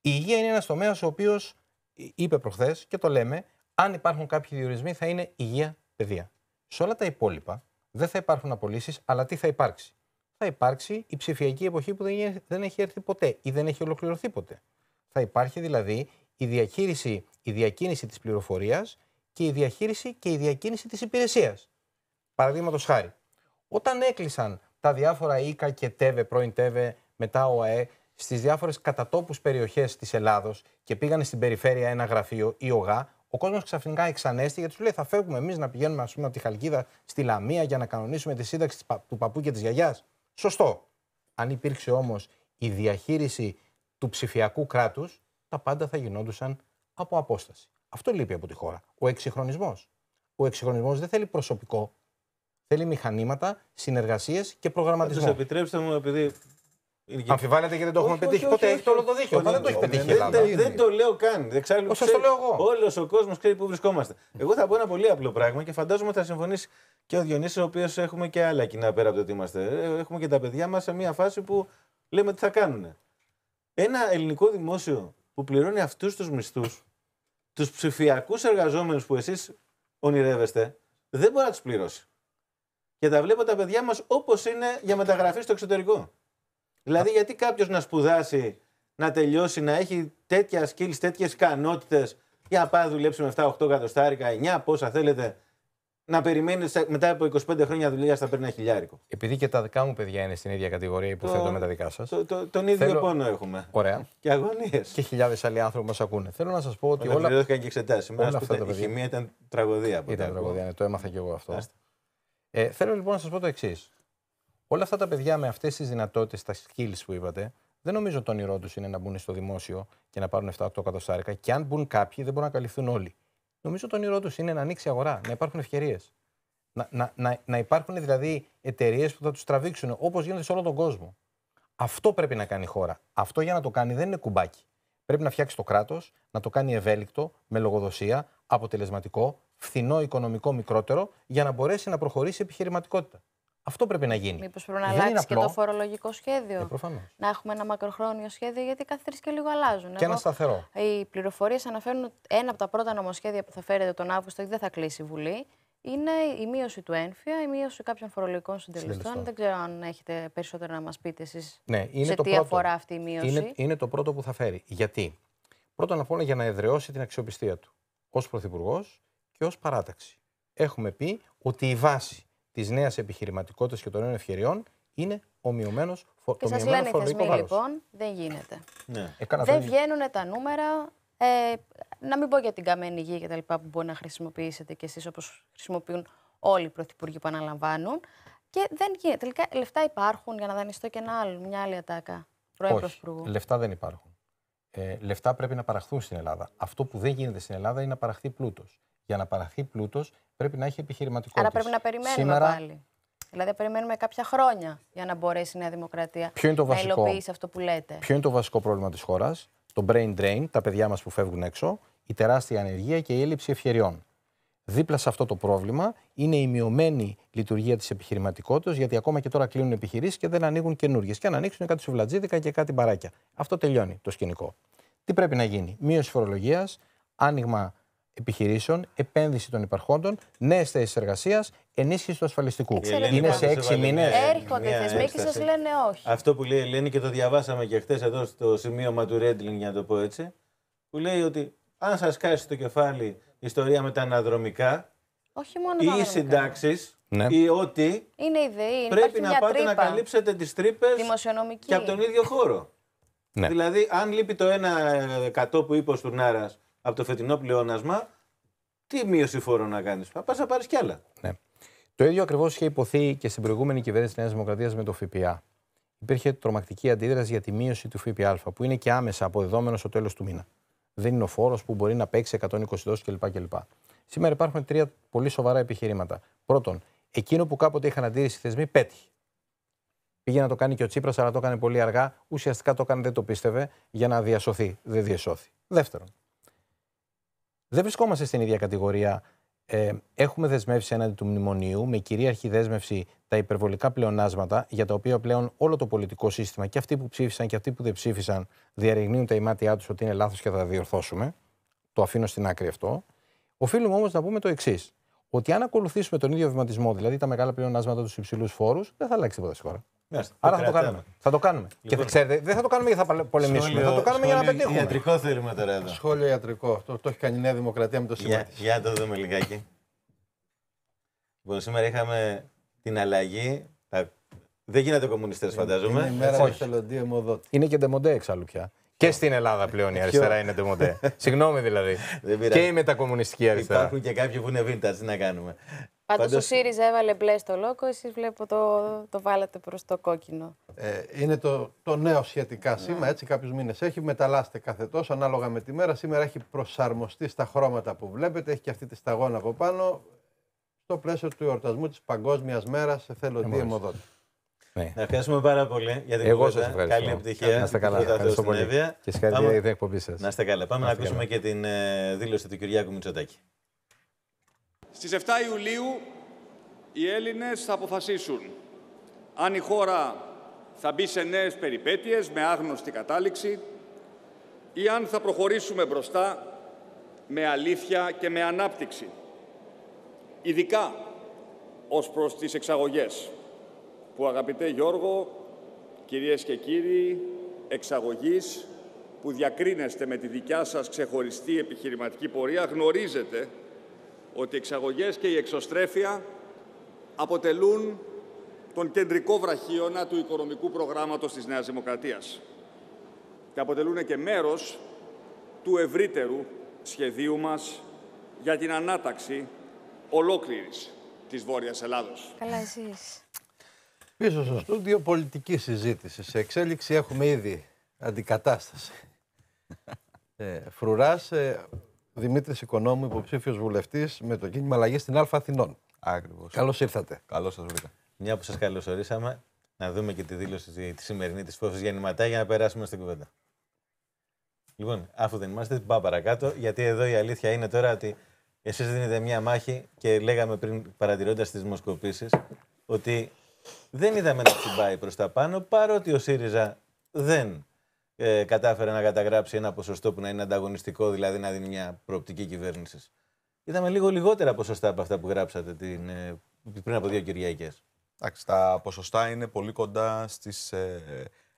Η υγεία είναι ένας τομέας ο οποίος ε, είπε προχθές και το λέμε, αν υπάρχουν κάποιοι διορισμοί θα είναι υγεία, παιδεία. Σε όλα τα υπόλοιπα δεν θα υπάρχουν απολύσεις, αλλά τι θα υπάρξει. Θα υπάρξει η ψηφιακή εποχή που δεν έχει έρθει ποτέ ή δεν έχει ολοκληρωθεί ποτέ. Θα υπάρχει δηλαδή η διαχείριση, η διακίνηση της πληροφορίας και η διαχείριση και η διακίνηση της υπηρεσίας. Παραδείγματος χάρη, όταν έκλεισαν τα διάφορα ΙΚΑ και ΤΕΒΕ, πρώην ΤΕΒΕ, μετά ΟΑΕ, στις διάφορες κατατόπους περιοχές της Ελλάδος και πήγανε στην περιφέρεια ένα γραφείο ή ΟΓΑ, ο κόσμος ξαφνικά εξανέστη γιατί του λέει: Θα φεύγουμε εμείς να πηγαίνουμε ας πούμε, από τη Χαλκίδα στη Λαμία για να κανονίσουμε τη σύνταξη του παππού και της γιαγιάς. Σωστό. Αν υπήρξε όμως η διαχείριση του ψηφιακού κράτους, τα πάντα θα γινόντουσαν από απόσταση. Αυτό λείπει από τη χώρα. Ο εξυγχρονισμός. Ο εξυγχρονισμός δεν θέλει προσωπικό. Θέλει μηχανήματα, συνεργασίες και προγραμματισμό. Σα επιτρέψτε μου, επειδή Αμφιβάλλεται γιατί δεν το έχουμε όχι, πετύχει ποτέ. Έχει όλο το δίκιο. Δεν το έχει πετύχει. Δεν, δεν, το λέω καν. Όσο το λέω εγώ. Όλος ο κόσμος ξέρει πού βρισκόμαστε. Εγώ θα πω ένα πολύ απλό πράγμα και φαντάζομαι ότι θα συμφωνήσει και ο Διονύσης, ο οποίος έχουμε και άλλα κοινά πέρα από το ότι είμαστε. Ε, έχουμε και τα παιδιά μας σε μια φάση που λέμε τι θα κάνουν. Ένα ελληνικό δημόσιο που πληρώνει αυτούς τους μισθούς, τους ψηφιακούς εργαζόμενους που εσείς ονειρεύεστε, δεν μπορεί να τους πληρώσει. Και τα βλέπω τα παιδιά μας όπως είναι για μεταγραφή στο εξωτερικό. Δηλαδή, γιατί κάποιος να σπουδάσει, να τελειώσει, να έχει τέτοια skills, τέτοιες ικανότητες για να πάει να δουλέψει με 7-8 κατοστάρικα, 9, πόσα θέλετε, να περιμένει μετά από 25 χρόνια δουλειά να παίρνει ένα χιλιάρικο. Επειδή και τα δικά μου παιδιά είναι στην ίδια κατηγορία, που το, με τα δικά σας. τον ίδιο Θέλω... πόνο έχουμε. Ωραία. Και αγωνίες. Και χιλιάδες άλλοι άνθρωποι μας ακούνε. Θέλω να σας πω ότι. Όλα Δεν και εξετάσει. Όλα αυτά τα παιδιά. Η ήταν τραγωδία. Ήταν τραγωδία, ναι, το έμαθα κι εγώ αυτό. Ε, θέλω λοιπόν να σας πω το εξής. Όλα αυτά τα παιδιά με αυτές τις δυνατότητες, τα skills που είπατε, δεν νομίζω το όνειρό τους είναι να μπουν στο δημόσιο και να πάρουν 7-8 κατοστάρικα. Και αν μπουν κάποιοι, δεν μπορούν να καλυφθούν όλοι. Νομίζω το όνειρό τους είναι να ανοίξει αγορά, να υπάρχουν ευκαιρίες. Να, να, να, να υπάρχουν δηλαδή εταιρείες που θα τους τραβήξουν όπως γίνεται σε όλο τον κόσμο. Αυτό πρέπει να κάνει η χώρα. Αυτό για να το κάνει δεν είναι κουμπάκι. Πρέπει να φτιάξει το κράτος, να το κάνει ευέλικτο, με λογοδοσία, αποτελεσματικό, φθηνό, οικονομικό, μικρότερο, για να μπορέσει να προχωρήσει η επιχειρηματικότητα. Αυτό πρέπει να γίνει. Μήπως πρέπει να αλλάξει και το φορολογικό σχέδιο. Ε, να έχουμε ένα μακροχρόνιο σχέδιο, γιατί κάθε τρεις και λίγο αλλάζουν. Και Εγώ, ένα σταθερό. Οι πληροφορίες αναφέρουν ότι ένα από τα πρώτα νομοσχέδια που θα φέρετε τον Αύγουστο και δεν θα κλείσει η Βουλή είναι η μείωση του ένφια, η μείωση κάποιων φορολογικών συντελεστών. Δεν ξέρω αν έχετε περισσότερο να μας πείτε εσείς ναι, σε τι πρώτο. αφορά αυτή η μείωση. Είναι, είναι το πρώτο που θα φέρει. Γιατί, πρώτον απ' όλα, για να εδραιώσει την αξιοπιστία του ως Πρωθυπουργός και ως παράταξη. Έχουμε πει ότι η βάση της νέας επιχειρηματικότητας και των νέων ευκαιριών είναι ο μειωμένο φορολογικό Και σας λένε οι θεσμοί λοιπόν, δεν γίνεται. Ναι. Ε, δεν βγαίνουν τα νούμερα. Ε, να μην πω για την καμένη γη τα λοιπά που μπορεί να χρησιμοποιήσετε κι εσείς όπως χρησιμοποιούν όλοι οι πρωθυπουργοί που αναλαμβάνουν. Και δεν γίνεται. Τελικά λεφτά υπάρχουν για να δανειστώ και ένα άλλο, μια άλλη ατάκα. Όχι, λεφτά δεν υπάρχουν. Ε, λεφτά πρέπει να παραχθούν στην Ελλάδα. Αυτό που δεν γίνεται στην Ελλάδα είναι να παραχθεί πλούτος για να παραχθεί πλούτος πρέπει να έχει επιχειρηματικότητα. Άρα πρέπει να περιμένουμε Σήμερα... πάλι. Δηλαδή, περιμένουμε κάποια χρόνια για να μπορέσει η Νέα Δημοκρατία να υλοποιήσει αυτό που λέτε. Ποιο είναι το βασικό πρόβλημα της χώρας, το brain drain, τα παιδιά μας που φεύγουν έξω, η τεράστια ανεργία και η έλλειψη ευκαιριών. Δίπλα σε αυτό το πρόβλημα είναι η μειωμένη λειτουργία της επιχειρηματικότητας, γιατί ακόμα και τώρα κλείνουν επιχειρήσεις και δεν ανοίγουν καινούργιες. Και αν ανοίξουν κάτι σουβλατζίδικα και κάτι μπαράκια. Αυτό τελειώνει το σκηνικό. Τι πρέπει να γίνει, μείωση φορολογίας, άνοιγμα επιχειρήσεων, επένδυση των υπαρχόντων, νέες θέσεις εργασίας, ενίσχυση του ασφαλιστικού. Είναι σε έξι μήνε. Έρχονται θεσμοί και σας λένε όχι. Αυτό που λέει η Ελένη και το διαβάσαμε και χθες εδώ στο σημείωμα του Ρέντλινγκ, για να το πω έτσι, που λέει ότι αν σας κάσει το κεφάλι ιστορία με τα αναδρομικά όχι μόνο ή συντάξεις. Ναι. Ή ότι είναι πρέπει να πάτε να καλύψετε τις τρύπες και από τον ίδιο χώρο. Ναι. Δηλαδή, αν λείπει το ένα εκατό που είπε ο Στουρνάρας από το φετινό πλεόνασμα, τι μείωση φόρων να κάνεις. πας να πάρεις κι άλλα. Ναι. Το ίδιο ακριβώς είχε υποθεί και στην προηγούμενη κυβέρνηση της Νέας Δημοκρατίας με το ΦΠΑ. Υπήρχε τρομακτική αντίδραση για τη μείωση του ΦΠΑ, που είναι και άμεσα αποδεδόμενο στο τέλος του μήνα. Δεν είναι ο φόρος που μπορεί να παίξει 120 δόσεις κλπ. Σήμερα υπάρχουν τρία πολύ σοβαρά επιχειρήματα. Πρώτον, εκείνο που κάποτε είχαν αντίρρηση οι θεσμοί πέτυχε. Πήγε να το κάνει και ο Τσίπρας, αλλά το έκανε πολύ αργά. Ουσιαστικά το έκανε, δεν το πίστευε, για να διασωθεί. Δεν διασώθη. Δεύτερον, δεν βρισκόμαστε στην ίδια κατηγορία. Ε, έχουμε δεσμεύσει έναντι του μνημονίου με κυρίαρχη δέσμευση τα υπερβολικά πλεονάσματα για τα οποία πλέον όλο το πολιτικό σύστημα και αυτοί που ψήφισαν και αυτοί που δεν ψήφισαν διαρριγνύουν τα ημάτια τους ότι είναι λάθος και θα τα διορθώσουμε. Το αφήνω στην άκρη αυτό. Οφείλουμε όμως να πούμε το εξής. Ότι αν ακολουθήσουμε τον ίδιο βηματισμό, δηλαδή τα μεγάλα πλεονάσματα τους υψηλούς φόρους, δεν θα αλλάξει τίποτα στη χώρα. Ναι, Άρα θα, το κάνουμε. θα το κάνουμε. Και λοιπόν. ξέρετε, δεν θα το κάνουμε γιατί θα πολεμήσουμε. Σχόλιο, θα το κάνουμε για να πετύχουμε. Ιατρικό θέλουμε τώρα εδώ. Σχόλιο ιατρικό. Το, το έχει κάνει η Νέα Δημοκρατία με το σύμπαν. Για, για το δούμε λιγάκι. λοιπόν, σήμερα είχαμε την αλλαγή. Δεν γίνεται κομμουνιστέ, φαντάζομαι. Είναι η μέρα του Είναι και ντεμοντέ εξάλλου πια. Και στην Ελλάδα πλέον η αριστερά είναι ντεμοντέ. Συγγνώμη δηλαδή. και η μετακομμουνιστική αριστερά. Υπάρχουν και κάποιοι που είναι βίντεο τι να κάνουμε. Πάντως ο ΣΥΡΙΖΑ έβαλε μπλε στο λόγο, εσείς βλέπω το, το βάλατε προς το κόκκινο. Ε, είναι το, το νέο σχετικά σήμα, ναι. έτσι κάποιους μήνες έχει. Μεταλλάσσεται κάθε τόσο ανάλογα με τη μέρα. Σήμερα έχει προσαρμοστεί στα χρώματα που βλέπετε, έχει και αυτή τη σταγόνα από πάνω. Στο πλαίσιο του εορτασμού της Παγκόσμιας Μέρας εθελοντή αιμοδότη. Ναι. Να ευχαριστούμε πάρα πολύ για την Εγώ Καλή επιτυχία. Να είστε καλά. Και συγχαρητήρια για την εκπομπή σας. Να είστε καλά. Πάμε να, να ακούσουμε και την ε, δήλωση του Κυριάκου Μητσοτάκη. Στις 7 Ιουλίου οι Έλληνες θα αποφασίσουν αν η χώρα θα μπει σε νέες περιπέτειες με άγνωστη κατάληξη ή αν θα προχωρήσουμε μπροστά με αλήθεια και με ανάπτυξη, ειδικά ως προς τις εξαγωγές, που αγαπητέ Γιώργο, κυρίες και κύριοι, εξαγωγής που διακρίνεστε με τη δικιά σας ξεχωριστή επιχειρηματική πορεία, γνωρίζετε ότι οι εξαγωγές και η εξωστρέφεια αποτελούν τον κεντρικό βραχίωνα του οικονομικού προγράμματος της Νέας Δημοκρατίας και αποτελούν και μέρος του ευρύτερου σχεδίου μας για την ανάταξη ολόκληρης της Βόρειας Ελλάδος. Καλά εσείς. Πίσω στο στούντιο πολιτική συζήτηση. Σε εξέλιξη έχουμε ήδη αντικατάσταση. ε, φρουράς, ε, Δημήτρης Οικονόμου, υποψήφιος βουλευτής με το κίνημα αλλαγής στην ΑλφΑ Αθηνών. Ακριβώς. Καλώς ήρθατε. Καλώς σας βρήκα. Μια που σας καλωσορίσαμε, να δούμε και τη δήλωση τη σημερινή της Φόφη Γεννηματά για να περάσουμε στην κουβέντα. Λοιπόν, αφού δεν είμαστε, πάμε παρακάτω, γιατί εδώ η αλήθεια είναι τώρα ότι εσείς δίνετε μια μάχη και λέγαμε πριν παρατηρώντας τις δημοσκοπήσεις ότι δεν είδαμε να τσιμπάει προς τα πάνω παρότι ο ΣΥΡΙΖΑ δεν ε, κατάφερε να καταγράψει ένα ποσοστό που να είναι ανταγωνιστικό, δηλαδή να δίνει μια προοπτική κυβέρνησης. Είδαμε λίγο λιγότερα ποσοστά από αυτά που γράψατε την, ε, πριν από δύο Κυριακές. Εντάξει, τα ποσοστά είναι πολύ κοντά στις ε,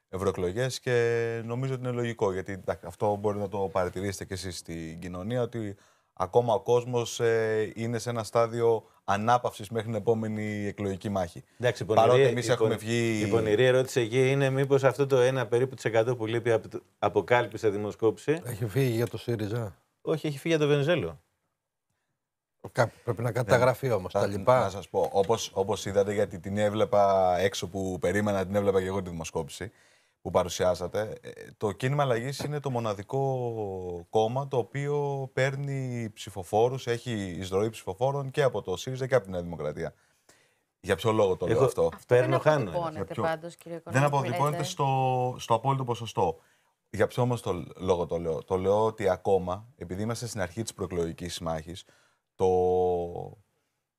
ευρωεκλογές και νομίζω ότι είναι λογικό γιατί αυτό μπορεί να το παρατηρήσετε και εσείς στην κοινωνία ότι ακόμα ο κόσμος ε, είναι σε ένα στάδιο ανάπαυσης μέχρι την επόμενη εκλογική μάχη. Εντάξει, Παρότι εμείς έχουμε βγει. Η πονηρή ερώτηση εκεί είναι μήπως αυτό το 1 περίπου της 100 που λείπει από αποκάλυψη δημοσκόπηση. Έχει φύγει για το ΣΥΡΙΖΑ. Όχι, έχει φύγει για το Βενιζέλο. πρέπει να καταγραφεί ναι. όμως. Τα λοιπά. Να σας πω, όπως είδατε, γιατί την έβλεπα έξω που περίμενα, την έβλεπα και εγώ τη δημοσκόπηση που παρουσιάσατε. Ε, το κίνημα αλλαγής είναι το μοναδικό κόμμα το οποίο παίρνει ψηφοφόρους, έχει εισδροή ψηφοφόρων και από το ΣΥΡΙΖΑ και από την Νέα Δημοκρατία. Για ποιο λόγο το λέω αυτό. Αυτό Παίρνω δεν αποτυπώνεται πάντως, κύριε Κονάκη. Δεν αποτυπώνεται στο, στο απόλυτο ποσοστό. Για ποιο όμως το λόγο το λέω. Το λέω ότι ακόμα, επειδή είμαστε στην αρχή της προεκλογικής μάχης, το,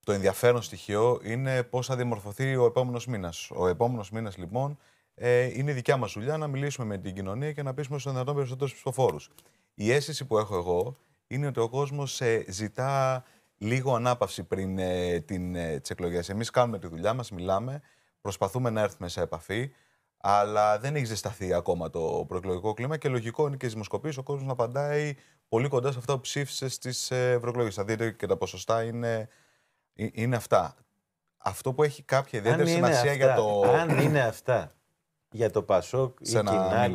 το ενδιαφέρον στοιχείο είναι πώς θα διαμορφωθεί ο επόμενος μήνας. Ο επόμενος μήνας, λοιπόν, ε, είναι η δικιά μας δουλειά να μιλήσουμε με την κοινωνία και να πείσουμε στον δυνατόν περισσότερους ψηφοφόρους. Η αίσθηση που έχω εγώ είναι ότι ο κόσμος ε, ζητά λίγο ανάπαυση πριν ε, ε, τις εκλογές. Εμείς κάνουμε τη δουλειά μας, μιλάμε, προσπαθούμε να έρθουμε σε επαφή, αλλά δεν έχει ζεσταθεί ακόμα το προεκλογικό κλίμα και λογικό είναι και οι δημοσκοπήσεις ο κόσμος να απαντάει πολύ κοντά σε αυτά που ψήφισε στις ε, ευρωεκλογές. Θα δείτε και τα ποσοστά είναι, ε, είναι αυτά. Αυτό που έχει κάποια ιδιαίτερη σημασία αυτά, για το. Αν είναι αυτά για το Πασόκ ή την άλλη.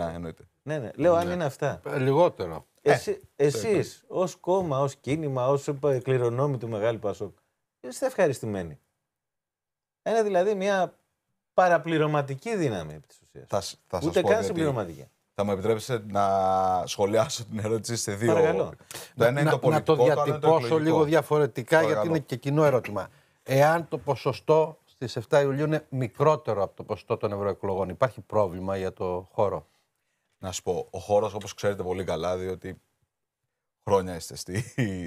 Ναι, ναι. Λέω ναι. αν είναι αυτά. Ε, λιγότερο. Ε, ε, εσύ, ε, εσείς ως κόμμα, ως κίνημα, ως κληρονόμη του Μεγάλου Πασόκ, είστε ευχαριστημένοι. Είναι δηλαδή μια παραπληρωματική δύναμη επί της ουσίας. Ούτε καν συμπληρωματική. Θα μου επιτρέψετε να σχολιάσω την ερώτηση σε δύο. Παρακαλώ. Το ένα να, είναι το πολιτικό, να το διατυπώσω λίγο διαφορετικά, Παρακαλώ. γιατί είναι και κοινό ερώτημα. Εάν το ποσοστό στις 7 Ιουλίου είναι μικρότερο από το ποσοστό των ευρωεκλογών. Υπάρχει πρόβλημα για το χώρο. Να σου πω, ο χώρος όπως ξέρετε πολύ καλά, διότι χρόνια είστε στη,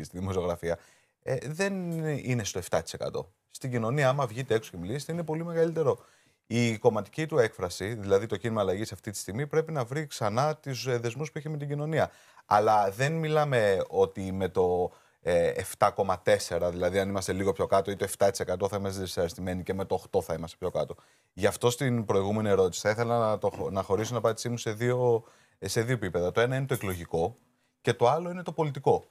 στη δημοσιογραφία, ε, δεν είναι στο 7%. Στην κοινωνία, άμα βγείτε έξω και μιλήσετε, είναι πολύ μεγαλύτερο. Η κομματική του έκφραση, δηλαδή το κίνημα αλλαγής αυτή τη στιγμή, πρέπει να βρει ξανά τους ε, δεσμούς που έχει με την κοινωνία. Αλλά δεν μιλάμε ότι με το 7,4, ε, δηλαδή αν είμαστε λίγο πιο κάτω, ή το 7% θα είμαστε δυσαρεστημένοι και με το 8% θα είμαστε πιο κάτω. Γι' αυτό στην προηγούμενη ερώτηση θα ήθελα να, το, να χωρίσω την απάντησή μου σε δύο, σε επίπεδα. Το ένα είναι το εκλογικό και το άλλο είναι το πολιτικό.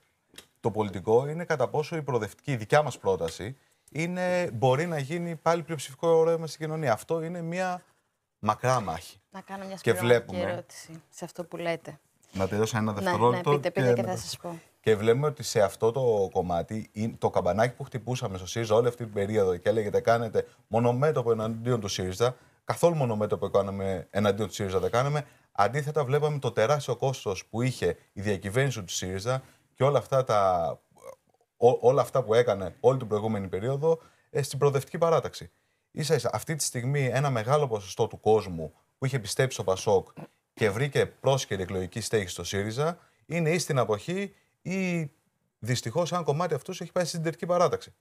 Το πολιτικό είναι κατά πόσο η προοδευτική δικιά μας πρόταση είναι, μπορεί να γίνει πάλι πλειοψηφικό ωραίο στην κοινωνία. Αυτό είναι μια μακρά μάχη. Να κάνω μια και ερώτηση σε αυτό που λέτε. Να τελειώσω ένα ναι, δευτερόλεπτο. Ναι, ναι, και, και θα σας πω. Και βλέπουμε ότι σε αυτό το κομμάτι, το καμπανάκι που χτυπούσαμε στο ΣΥΡΙΖΑ όλη αυτή την περίοδο και έλεγε κάνετε μονομέτωπο εναντίον του ΣΥΡΙΖΑ, καθόλου μονομέτωπο κάναμε εναντίον του ΣΥΡΙΖΑ δεν κάναμε. Αντίθετα, βλέπαμε το τεράστιο κόστος που είχε η διακυβέρνηση του ΣΥΡΙΖΑ και όλα αυτά, τα, ό, αυτά που έκανε όλη την προηγούμενη περίοδο ε, στην προοδευτική παράταξη. σα ίσα αυτή τη στιγμή ένα μεγάλο ποσοστό του κόσμου που είχε πιστέψει στο Πασόκ και βρήκε πρόσκαιρη εκλογική στέγη στο ΣΥΡΙΖΑ είναι ή στην αποχή ή δυστυχώς ένα κομμάτι αυτούς έχει πάει στην τερκή παράταξη.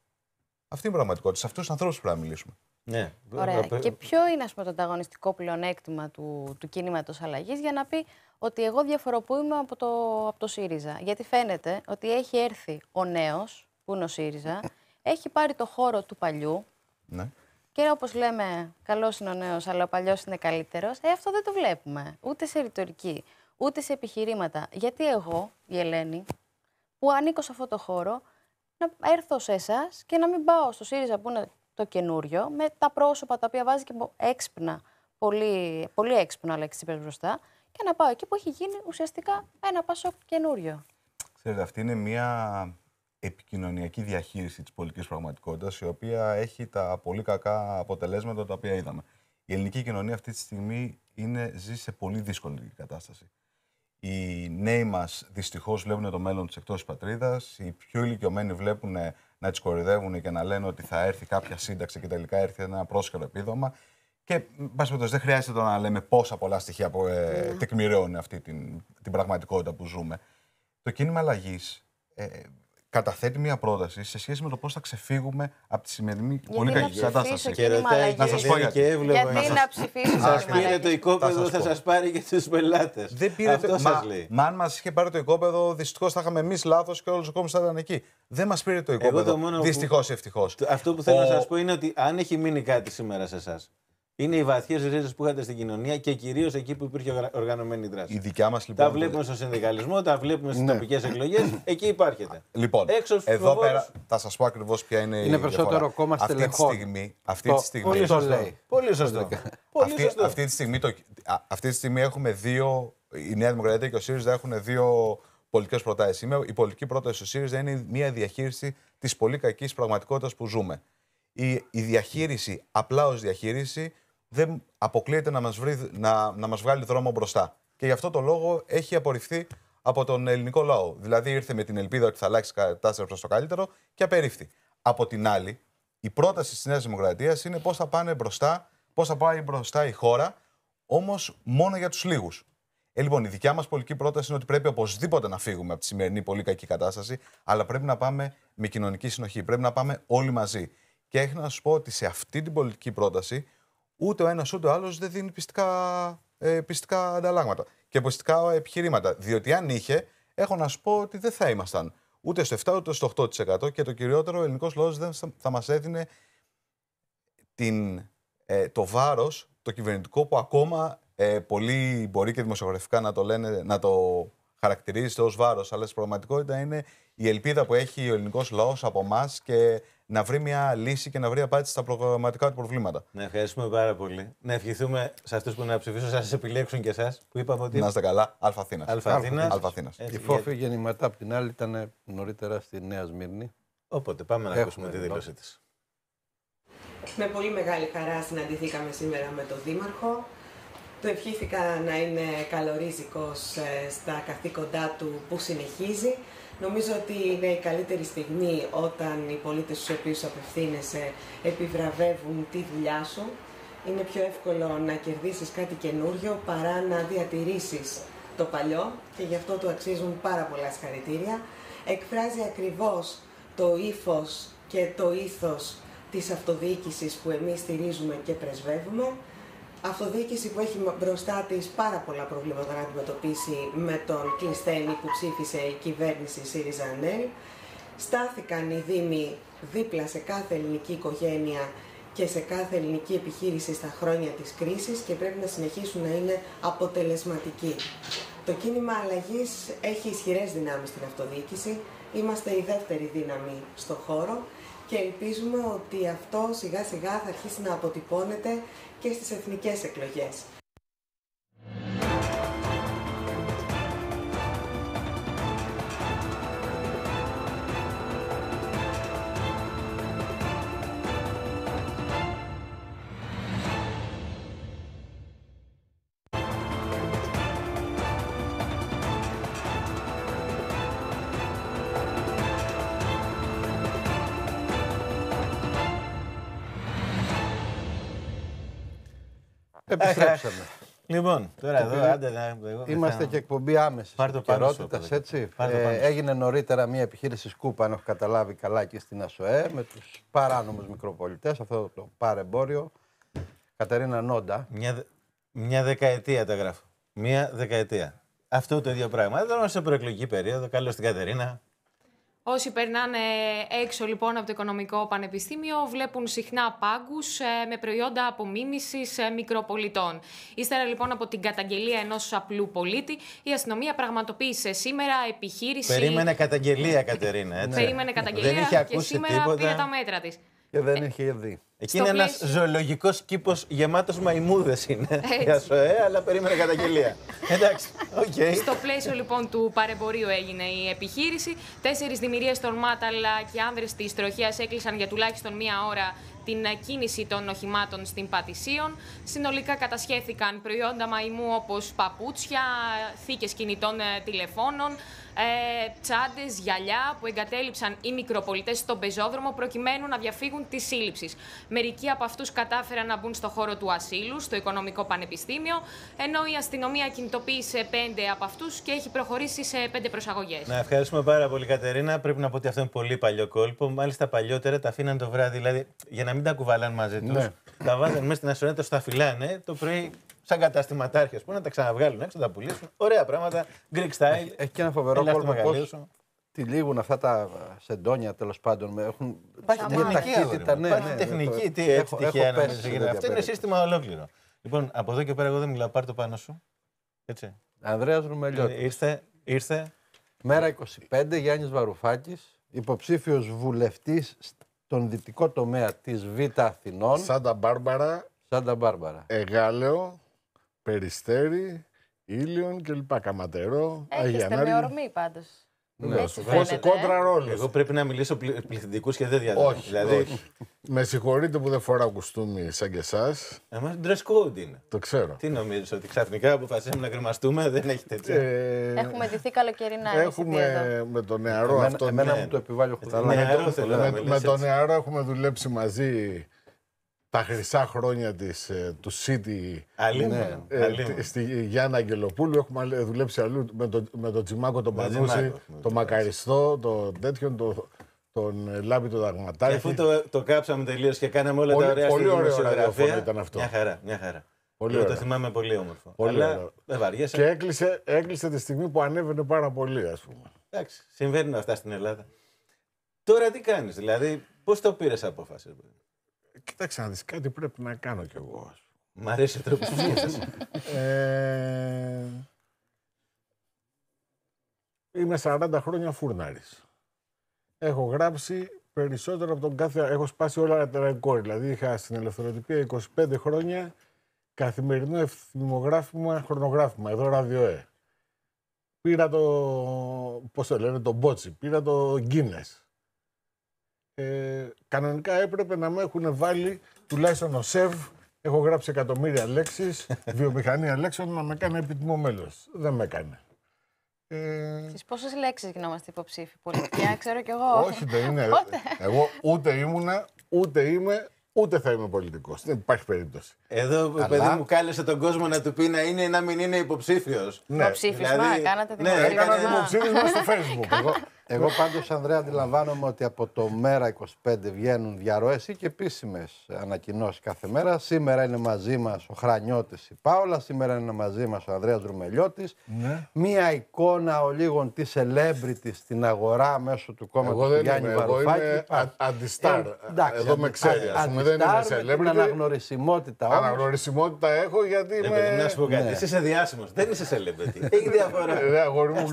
Αυτή είναι η δυστυχω ενα κομματι αυτου εχει παει στην τερικη παραταξη αυτη ειναι η πραγματικοτητα Σε αυτούς τους ανθρώπους πρέπει να μιλήσουμε. Ναι. Ωραία. Και ποιο είναι ας πούμε, το ανταγωνιστικό πλεονέκτημα του, του κινήματος αλλαγής για να πει ότι εγώ διαφοροποιούμαι από το, από το ΣΥΡΙΖΑ. Γιατί φαίνεται ότι έχει έρθει ο νέος, που είναι ο ΣΥΡΙΖΑ, έχει πάρει το χώρο του παλιού. Ναι. Και όπως λέμε, καλός είναι ο νέος, αλλά ο παλιός είναι καλύτερος. Ε, αυτό δεν το βλέπουμε. Ούτε σε ρητορική, ούτε σε επιχειρήματα. Γιατί εγώ, η Ελένη, που ανήκω σε αυτό το χώρο, να έρθω σε εσάς και να μην πάω στο ΣΥΡΙΖΑ που είναι το καινούριο, με τα πρόσωπα τα οποία βάζει και έξυπνα, πολύ, πολύ έξυπνα λέξη πέρα μπροστά, και να πάω εκεί που έχει γίνει ουσιαστικά ένα πασό καινούριο. Ξέρετε, αυτή είναι μια επικοινωνιακή διαχείριση της πολιτικής πραγματικότητας, η οποία έχει τα πολύ κακά αποτελέσματα τα οποία είδαμε. Η ελληνική κοινωνία αυτή τη στιγμή είναι, ζει σε πολύ δύσκολη κατάσταση. Οι νέοι μας δυστυχώς βλέπουν το μέλλον της εκτός πατρίδας, πατρίδας. Οι πιο ηλικιωμένοι βλέπουν να τις κορυδεύουν και να λένε ότι θα έρθει κάποια σύνταξη και τελικά έρθει ένα πρόσχερο επίδομα. Και πάση δεν χρειάζεται το να λέμε πόσα πολλά στοιχεία που ε, ναι. αυτή την, την πραγματικότητα που ζούμε. Το κίνημα αλλαγής ε, καταθέτει μια πρόταση σε σχέση με το πώς θα ξεφύγουμε από τη σημερινή πολύ κακή κατάσταση. Να σα πω γιατί. Γιατί να ψηφίσει. Σα πήρε το οικόπεδο, θα σας πάρει και τους πελάτες. Δεν πήρε το Μα αν μας είχε πάρει το οικόπεδο, δυστυχώς θα είχαμε εμείς λάθος και όλος ο κόσμος θα ήταν εκεί. Δεν μας πήρε το οικόπεδο. Δυστυχώς ή ευτυχώς. Αυτό που θέλω να σας πω είναι ότι αν έχει μείνει κάτι σήμερα σε εσάς, είναι οι βαθιές ρίζες που είχατε στην κοινωνία και κυρίως εκεί που υπήρχε οργανωμένη δράση. Η δικιά μας, λοιπόν, τα βλέπουμε στο συνδικαλισμό, τα βλέπουμε στις ναι. τοπικές εκλογές. Εκεί υπάρχετε. Λοιπόν, Έξω εδώ φοβόρους... πέρα θα σας πω ακριβώς ποια είναι, είναι η. Είναι περισσότερο κόμμα Ελλάδα. Αυτή τη στιγμή. Αυτή τη στιγμή πολύ σωστό. Λέει. Πολύ σωστό. Αυτή, αυτή, τη στιγμή, το, αυτή τη στιγμή έχουμε δύο. Η Νέα Δημοκρατία και ο ΣΥΡΙΖΑ έχουν δύο πολιτικές προτάσεις. Η πολιτική πρόταση του ΣΥΡΙΖΑ είναι μια διαχείριση της πολύ κακής πραγματικότητας που ζούμε. Η, η διαχείριση απλά ως διαχείριση δεν αποκλείεται να μας, να, να μας βγάλει δρόμο μπροστά. Και γι' αυτό το λόγο έχει απορριφθεί από τον ελληνικό λαό. Δηλαδή ήρθε με την ελπίδα ότι θα αλλάξει κατάσταση προς το καλύτερο και απερίφθη. Από την άλλη, η πρόταση της Νέας Δημοκρατίας είναι πώς θα πάνε μπροστά, πώς θα πάει μπροστά η χώρα, όμως μόνο για τους λίγους. Ε, λοιπόν, η δικιά μας πολιτική πρόταση είναι ότι πρέπει οπωσδήποτε να φύγουμε από τη σημερινή πολύ κακή κατάσταση, αλλά πρέπει να πάμε με κοινωνική συνοχή. Πρέπει να πάμε όλοι μαζί. Και έχει να σου πω ότι σε αυτή την πολιτική πρόταση ούτε ο ένας ούτε ο άλλος δεν δίνει πιστικά, ε, πιστικά ανταλλάγματα και πιστικά επιχειρήματα. Διότι αν είχε, έχω να σου πω ότι δεν θα ήμασταν ούτε στο 7 ούτε στο 8% και το κυριότερο, ο ελληνικός λαός δεν θα μας έδινε την, ε, το βάρος το κυβερνητικό που ακόμα ε, πολλοί μπορεί και δημοσιογραφικά να το, λένε, να το χαρακτηρίζεται ως βάρος, αλλά στην πραγματικότητα είναι η ελπίδα που έχει ο ελληνικός λαός από εμά και να βρει μια λύση και να βρει απάντηση στα προγραμματικά του προβλήματα. Ναι, ευχαριστούμε πάρα πολύ. Να ευχηθούμε σε αυτούς που να ψηφίσουν, να σας επιλέξουν και εσάς που είπαμε ότι. Να είστε καλά, Αλφαθήνας. Αλφαθήνας. Η φόφη γεννηματά από την άλλη ήταν νωρίτερα στη Νέα Σμύρνη. Οπότε πάμε να ακούσουμε τη δήλωσή της. Με πολύ μεγάλη χαρά συναντηθήκαμε σήμερα με τον Δήμαρχο. Του ευχήθηκα να είναι καλορίζικος ε, στα καθήκοντά του που συνεχίζει. Νομίζω ότι είναι η καλύτερη στιγμή όταν οι πολίτες στους οποίους απευθύνεσαι επιβραβεύουν τη δουλειά σου. Είναι πιο εύκολο να κερδίσεις κάτι καινούριο παρά να διατηρήσεις το παλιό και γι' αυτό του αξίζουν πάρα πολλά συγχαρητήρια. Εκφράζει ακριβώς το ύφος και το ήθος της αυτοδιοίκησης που εμείς στηρίζουμε και πρεσβεύουμε αυτοδιοίκηση που έχει μπροστά της πάρα πολλά προβλήματα να αντιμετωπίσει με τον Κλεισθένη που ψήφισε η κυβέρνηση ΣΥΡΙΖΑ ΝΕΛ. Στάθηκαν οι Δήμοι δίπλα σε κάθε ελληνική οικογένεια και σε κάθε ελληνική επιχείρηση στα χρόνια της κρίσης και πρέπει να συνεχίσουν να είναι αποτελεσματικοί. Το κίνημα αλλαγής έχει ισχυρές δυνάμεις στην αυτοδιοίκηση. Είμαστε η δεύτερη δύναμη στο χώρο και ελπίζουμε ότι αυτό σιγά σιγά θα αρχίσει να αποτυπώνεται και στις εθνικές εκλογές. Λοιπόν, τώρα εδώ, άντε Είμαστε και εκπομπή άμεσης επικαιρότητα, έτσι. Ε, έγινε νωρίτερα μια επιχείρηση σκούπα, αν έχω καταλάβει καλά, και στην ΑΣΟΕ με τους παράνομους μικροπολιτές, αυτό το παρεμπόριο. Κατερίνα Νόντα. Μια, δεκαετία τα γράφω. Μια δεκαετία. Αυτό το ίδιο πράγμα. Δεν ήταν σε προεκλογική περίοδο. Καλώς την Κατερίνα. Όσοι περνάνε έξω λοιπόν από το Οικονομικό Πανεπιστήμιο βλέπουν συχνά πάγκους ε, με προϊόντα απομίμησης ε, μικροπολιτών. Ύστερα λοιπόν από την καταγγελία ενός απλού πολίτη, η αστυνομία πραγματοποίησε σήμερα επιχείρηση... Περίμενε καταγγελία Κατερίνα, έτσι. Περίμενε καταγγελία Δεν είχε και σήμερα πήρε τα μέτρα της. Και δεν ε, είχε δει. Εκεί είναι ένας ζωολογικός κήπος γεμάτος μαϊμούδες είναι. Για ΣΟΕ, αλλά περίμενε καταγγελία. Εντάξει. Okay. Στο πλαίσιο λοιπόν του παρεμπορίου έγινε η επιχείρηση. Τέσσερις δημιουργίες των Μάταλα και άνδρες της τροχία έκλεισαν για τουλάχιστον μία ώρα την κίνηση των οχημάτων στην Πατησίων. Συνολικά κατασχέθηκαν προϊόντα μαϊμού όπως παπούτσια, θήκες κινητών ε, τηλεφώνων, ε, τσάντες, γυαλιά που εγκατέλειψαν οι μικροπολιτές στον πεζόδρομο προκειμένου να διαφύγουν της σύλληψης. Μερικοί από αυτούς κατάφεραν να μπουν στο χώρο του ασύλου, στο Οικονομικό Πανεπιστήμιο, ενώ η αστυνομία κινητοποίησε πέντε από αυτούς και έχει προχωρήσει σε πέντε προσαγωγές. Να ευχαριστούμε πάρα πολύ, Κατερίνα. Πρέπει να πω ότι αυτό είναι πολύ παλιό κόλπο. Μάλιστα παλιότερα τα αφήναν το βράδυ, δηλαδή για να μην τα κουβαλάνε μαζί τους. Ναι. Τα βάζαν μέσα στην τα φυλάνε. Το πρωί σαν καταστηματάρχε που να τα ξαναβγάλουν έξω, να τα πουλήσουν. Ωραία πράγματα. Greek style. Έχει και ένα φοβερό κόλπο τυλίγουν αυτά τα σεντόνια τέλος πάντων. Έχουν Υπάρχει τεχνική, ταχύτητα, ναι, ναι, τεχνική. Ναι, τι έχω Αυτό είναι σύστημα ολόκληρο. Λοιπόν, από εδώ και πέρα εγώ δεν μιλάω. Πάρ το πάνω σου. Έτσι. Ανδρέας Ρουμελιώτης. Ε, ήρθε, ήρθε. Μέρα 25, Γιάννης Βαρουφάκης, υποψήφιος βουλευτής στον δυτικό τομέα της Β' Αθηνών. Σάντα Μπάρμπαρα. Σάντα Μπάρμπαρα. Εγάλεο. Περιστέρι, Ήλιον και λοιπά, Καματερό, Έχετε με ορμή πάντως. Ναι, Πόσο ε. κόντρα ρόλος. Εγώ πρέπει να μιλήσω πληθυντικούς και δεν διαδέχομαι. Όχι, δηλαδή... όχι. με συγχωρείτε που δεν φοράω κουστούμι σαν και εσάς. Εμάς dress code είναι. Το ξέρω. Τι νομίζεις, ότι ξαφνικά αποφασίσαμε να κρεμαστούμε, δεν έχει τέτοια. Ε... Έχουμε ντυθεί καλοκαιρινά. Έχουμε με τον νεαρό αυτό. Εμένα ναι. μου το επιβάλλει ο Χουδάκη. Με, με τον νεαρό έχουμε δουλέψει μαζί τα χρυσά χρόνια της, ε, του City ναι, ε, στη Γιάννα Αγγελοπούλου. Έχουμε δουλέψει αλλού με τον με το Τσιμάκο τον Πανούση, τον Μακαριστό, τον τέτοιον, το, τον Λάμπη τον Δαγματάκη. Και αφού το, κάψαμε τελείως και κάναμε όλα τα ωραία πολύ στη δημοσιογραφία. ήταν αυτό. Μια χαρά, μια χαρά. Πολύ το θυμάμαι πολύ όμορφο. Αλλά δεν βαριέσαι. Και έκλεισε, έκλεισε τη στιγμή που ανέβαινε πάρα πολύ, ας πούμε. Εντάξει, συμβαίνουν αυτά στην Ελλάδα. Τώρα τι κάνεις, δηλαδή, πώς το πήρες απόφαση. Κοιτάξτε να δεις, κάτι πρέπει να κάνω κι εγώ. Μ' αρέσει ο τρόπος που ε, Είμαι 40 χρόνια φούρναρης. Έχω γράψει περισσότερο από τον κάθε... Έχω σπάσει όλα τα ρεκόρ. Δηλαδή είχα στην ελευθεροτυπία 25 χρόνια καθημερινό ευθυμογράφημα, χρονογράφημα, εδώ ραδιο. Ε. Πήρα το, πώς το λένε, το μπότσι, πήρα το Guinness. Ε, κανονικά έπρεπε να με έχουν βάλει τουλάχιστον ο ΣΕΒ. Έχω γράψει εκατομμύρια λέξεις, βιομηχανία λέξεων, να με κάνει επιτιμό μέλος. Δεν με έκανε. Ε... πόσες λέξεις γινόμαστε υποψήφοι, πολιτικά, ξέρω κι εγώ. Όχι, δεν είναι. εγώ ούτε ήμουνα, ούτε είμαι, ούτε θα είμαι πολιτικός. Δεν υπάρχει περίπτωση. Εδώ Αλλά... παιδί μου κάλεσε τον κόσμο να του πει να είναι ή να μην είναι υποψήφιος. Ναι. Υποψήφισμα, δηλαδή... κάνατε δημοψήφισμα. Ναι, έκανα δημοψήφισμα στο Facebook. εγώ, εγώ πάντως, Ανδρέα, αντιλαμβάνομαι ότι από το μέρα 25 βγαίνουν διαρροές ή και επίσημες ανακοινώσεις κάθε μέρα. Σήμερα είναι μαζί μας ο Χρανιώτης η Πάολα, σήμερα είναι μαζί μας ο Ανδρέας Ρουμελιώτη. Ναι. Μία εικόνα ο λίγων της celebrity στην αγορά μέσω του κόμματος του Γιάννη Βαρουφάκη. Εγώ είμαι αντιστάρ. Ε, εντάξει, Εδώ με ξέρει, ας πούμε. Δεν είμαι celebrity. αναγνωρισιμότητα όμως. Αναγνωρισιμότητα έχω γιατί ε, είμαι. Να ναι. Είσαι διάσημος. Δεν είσαι celebrity. Έχει διαφορά. Ε, αγόρι μου,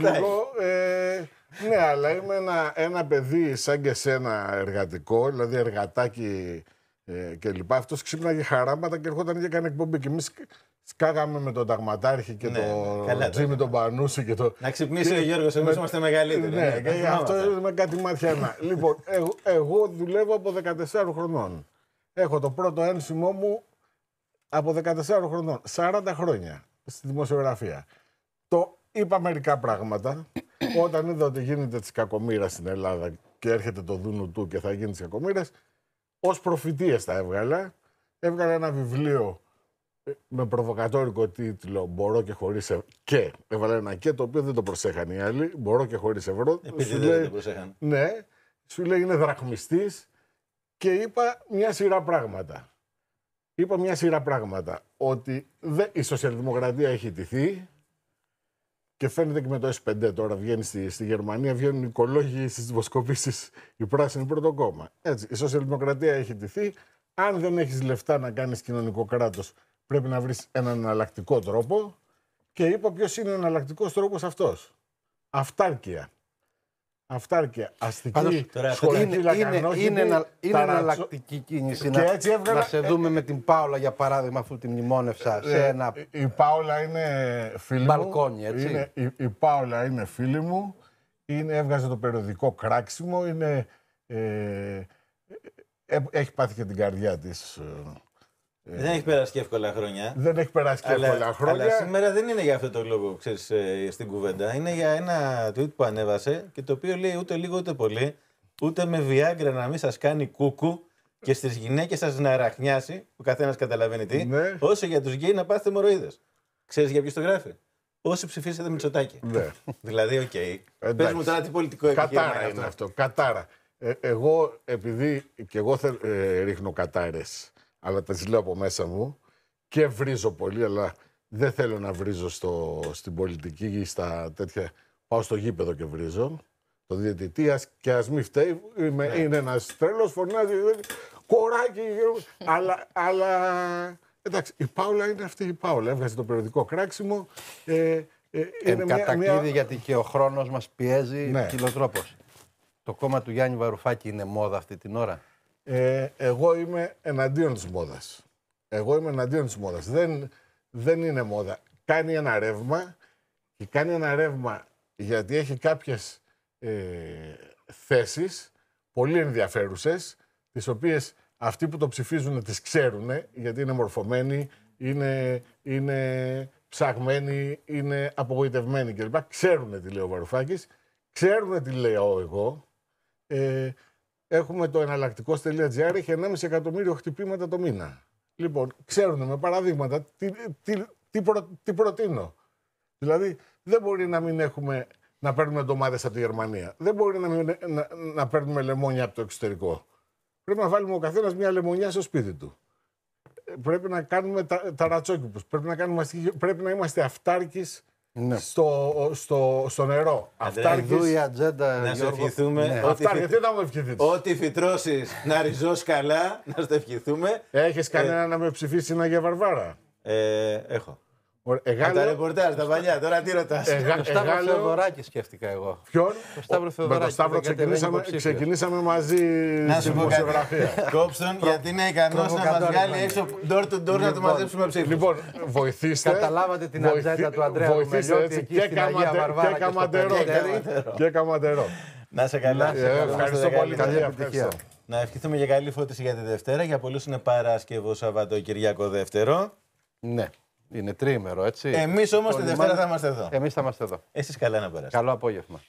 ναι, αλλά είμαι ένα, ένα παιδί σαν και σένα εργατικό, δηλαδή εργατάκι ε, κλπ. Αυτός ξύπναγε χαράματα και ερχόταν και έκανε εκπομπή. Και εμείς σκάγαμε με τον Ταγματάρχη και ναι, τον ναι, Τζίμι τον Πανούση. Και το... Να ξυπνήσει ο Γιώργος, εμείς με... είμαστε μεγαλύτεροι. Ναι, ναι, ε, αυτό είναι κάτι μάτια λοιπόν, εγώ, εγώ δουλεύω από 14 χρονών. Έχω το πρώτο ένσημό μου από 14 χρονών. 40 χρόνια στη δημοσιογραφία. Το είπα μερικά πράγματα. Όταν είδα ότι γίνεται της κακομοίρας στην Ελλάδα και έρχεται το δούνου του και θα γίνει της κακομοίρας. ως προφητείες τα έβγαλα. Έβγαλα ένα βιβλίο ε, με προβοκατόρικο τίτλο Μπορώ και χωρίς ευρώ. Και έβαλα ένα και το οποίο δεν το προσέχαν οι άλλοι. Μπορώ και χωρίς ευρώ. Επειδή δεν το προσέχαν. Ναι, σου λέει είναι δραχμιστής και είπα μια σειρά πράγματα. Είπα μια σειρά πράγματα. Ότι δε, η σοσιαλδημοκρατία έχει τηθεί, και φαίνεται και με το S5 τώρα βγαίνει στη, στη Γερμανία, βγαίνουν οι οικολόγοι στις δημοσκοπήσεις, η πράσινη πρωτοκόμμα. Έτσι, η σοσιαλδημοκρατία έχει τηθεί. Αν δεν έχεις λεφτά να κάνεις κοινωνικό κράτος, πρέπει να βρεις έναν εναλλακτικό τρόπο. Και είπα ποιος είναι ο εναλλακτικός τρόπος αυτός. Αυτάρκεια. Αυτάρκεια. Αστική σχολή. είναι, είναι, είναι, είναι εναλλακτική κίνηση να, σε ε, δούμε ε, με την Πάολα για παράδειγμα αφού τη μνημόνευσα. Ε, σε ένα... Ε, η Πάολα είναι φίλη μπαλκόνι, μου. έτσι. η, η Πάολα είναι φίλη μου. Είναι, έβγαζε το περιοδικό κράξιμο. Είναι, ε, έχει πάθει και την καρδιά της ε, δεν έχει περάσει και εύκολα χρόνια. Δεν έχει περάσει και αλλά, εύκολα χρόνια. Αλλά σήμερα δεν είναι για αυτό το λόγο, ξέρεις, ε, στην κουβέντα. Είναι για ένα tweet που ανέβασε και το οποίο λέει ούτε λίγο ούτε πολύ, ούτε με βιάγκρα να μην σας κάνει κούκου και στις γυναίκες σας να ραχνιάσει, που καθένας καταλαβαίνει τι, ναι. όσο για τους γκέι να πάθετε μοροίδε. Ξέρεις για ποιος το γράφει. Όσοι ψηφίσετε Μητσοτάκη. Ναι. δηλαδή, οκ. Okay. Πες μου τώρα τι πολιτικό Κατάρα είναι αυτό. Κατάρα. Ε, εγώ, επειδή και εγώ θε, ε, ρίχνω κατάρες αλλά τα λέω από μέσα μου και βρίζω πολύ, αλλά δεν θέλω να βρίζω στο, στην πολιτική ή στα τέτοια. Πάω στο γήπεδο και βρίζω. Το διαιτητή, και ας μην φταίει, είμαι, ναι. είναι ένας τρέλο, φωνάζει, κοράκι. αλλά, αλλά εντάξει, η Πάολα είναι αυτή η Πάολα. Έβγαζε το περιοδικό κράξιμο. Ε, ε, είναι μια, γιατί και ο χρόνος μας πιέζει ναι. τρόπο. Το κόμμα του Γιάννη Βαρουφάκη είναι μόδα αυτή την ώρα. Ε, εγώ είμαι εναντίον της μόδας. Εγώ είμαι εναντίον της μόδας. Δεν, δεν είναι μόδα. Κάνει ένα ρεύμα και κάνει ένα ρεύμα γιατί έχει κάποιες ε, θέσεις πολύ ενδιαφέρουσες, τις οποίες αυτοί που το ψηφίζουν τις ξέρουν, γιατί είναι μορφωμένοι, είναι, είναι ψαγμένοι, είναι απογοητευμένοι κλπ. Ξέρουν τι λέει ο Βαρουφάκης, ξέρουν τι λέω εγώ. Ε, Έχουμε το εναλλακτικό.gr, έχει 1,5 εκατομμύριο χτυπήματα το μήνα. Λοιπόν, ξέρουν με παραδείγματα τι, τι, προτείνω. Δηλαδή, δεν μπορεί να μην έχουμε να παίρνουμε ντομάτε από τη Γερμανία. Δεν μπορεί να, μην, να, παίρνουμε λεμόνια από το εξωτερικό. Πρέπει να βάλουμε ο καθένας μια λεμονιά στο σπίτι του. Ε, πρέπει να κάνουμε τα, τα Πρέπει να, πρέπει να είμαστε αυτάρκης ναι. στο, στο, στο νερό. Αυτά Εδώ η ατζέντα. Να σε ευχηθούμε. Ναι. να μου ευχηθείτε. Ό,τι φυτρώσεις να ριζώσεις καλά, να σε ευχηθούμε. Έχεις ε, κανένα ε... να με ψηφίσεις να για Βαρβάρα. Ε, έχω. Εγάλο... τα ρεπορτάζ, τα παλιά, τώρα τι ρωτάς. Εγα... Το ε, Σταύρο Εγάλο... Θεοδωράκη σκέφτηκα εγώ. Ποιον? Το Σταύρο Θεοδωράκη. Με το Σταύρο ξεκινήσαμε, ξεκινήσαμε μαζί στη δημοσιογραφία. Κόψον, γιατί είναι ικανός να μας βγάλει έξω door to door να του λοιπόν, μαζέψουμε ψήφους. Λοιπόν, βοηθήστε. Καταλάβατε την ατζέντα του Αντρέα Βοηθήστε και καμαντερό. Να σε καλά. Ε, ευχαριστώ πολύ. Καλή επιτυχία. Να ευχηθούμε για καλή φώτιση για τη Δευτέρα. Για πολλούς είναι Παρασκευό, Σαββατοκυριακό Δεύτερο. Ναι. Είναι τρίμερο, έτσι. Εμείς όμως τη Δευτέρα θα είμαστε εδώ. Εμείς θα είμαστε εδώ. Εσείς καλά να περάσετε. Καλό απόγευμα.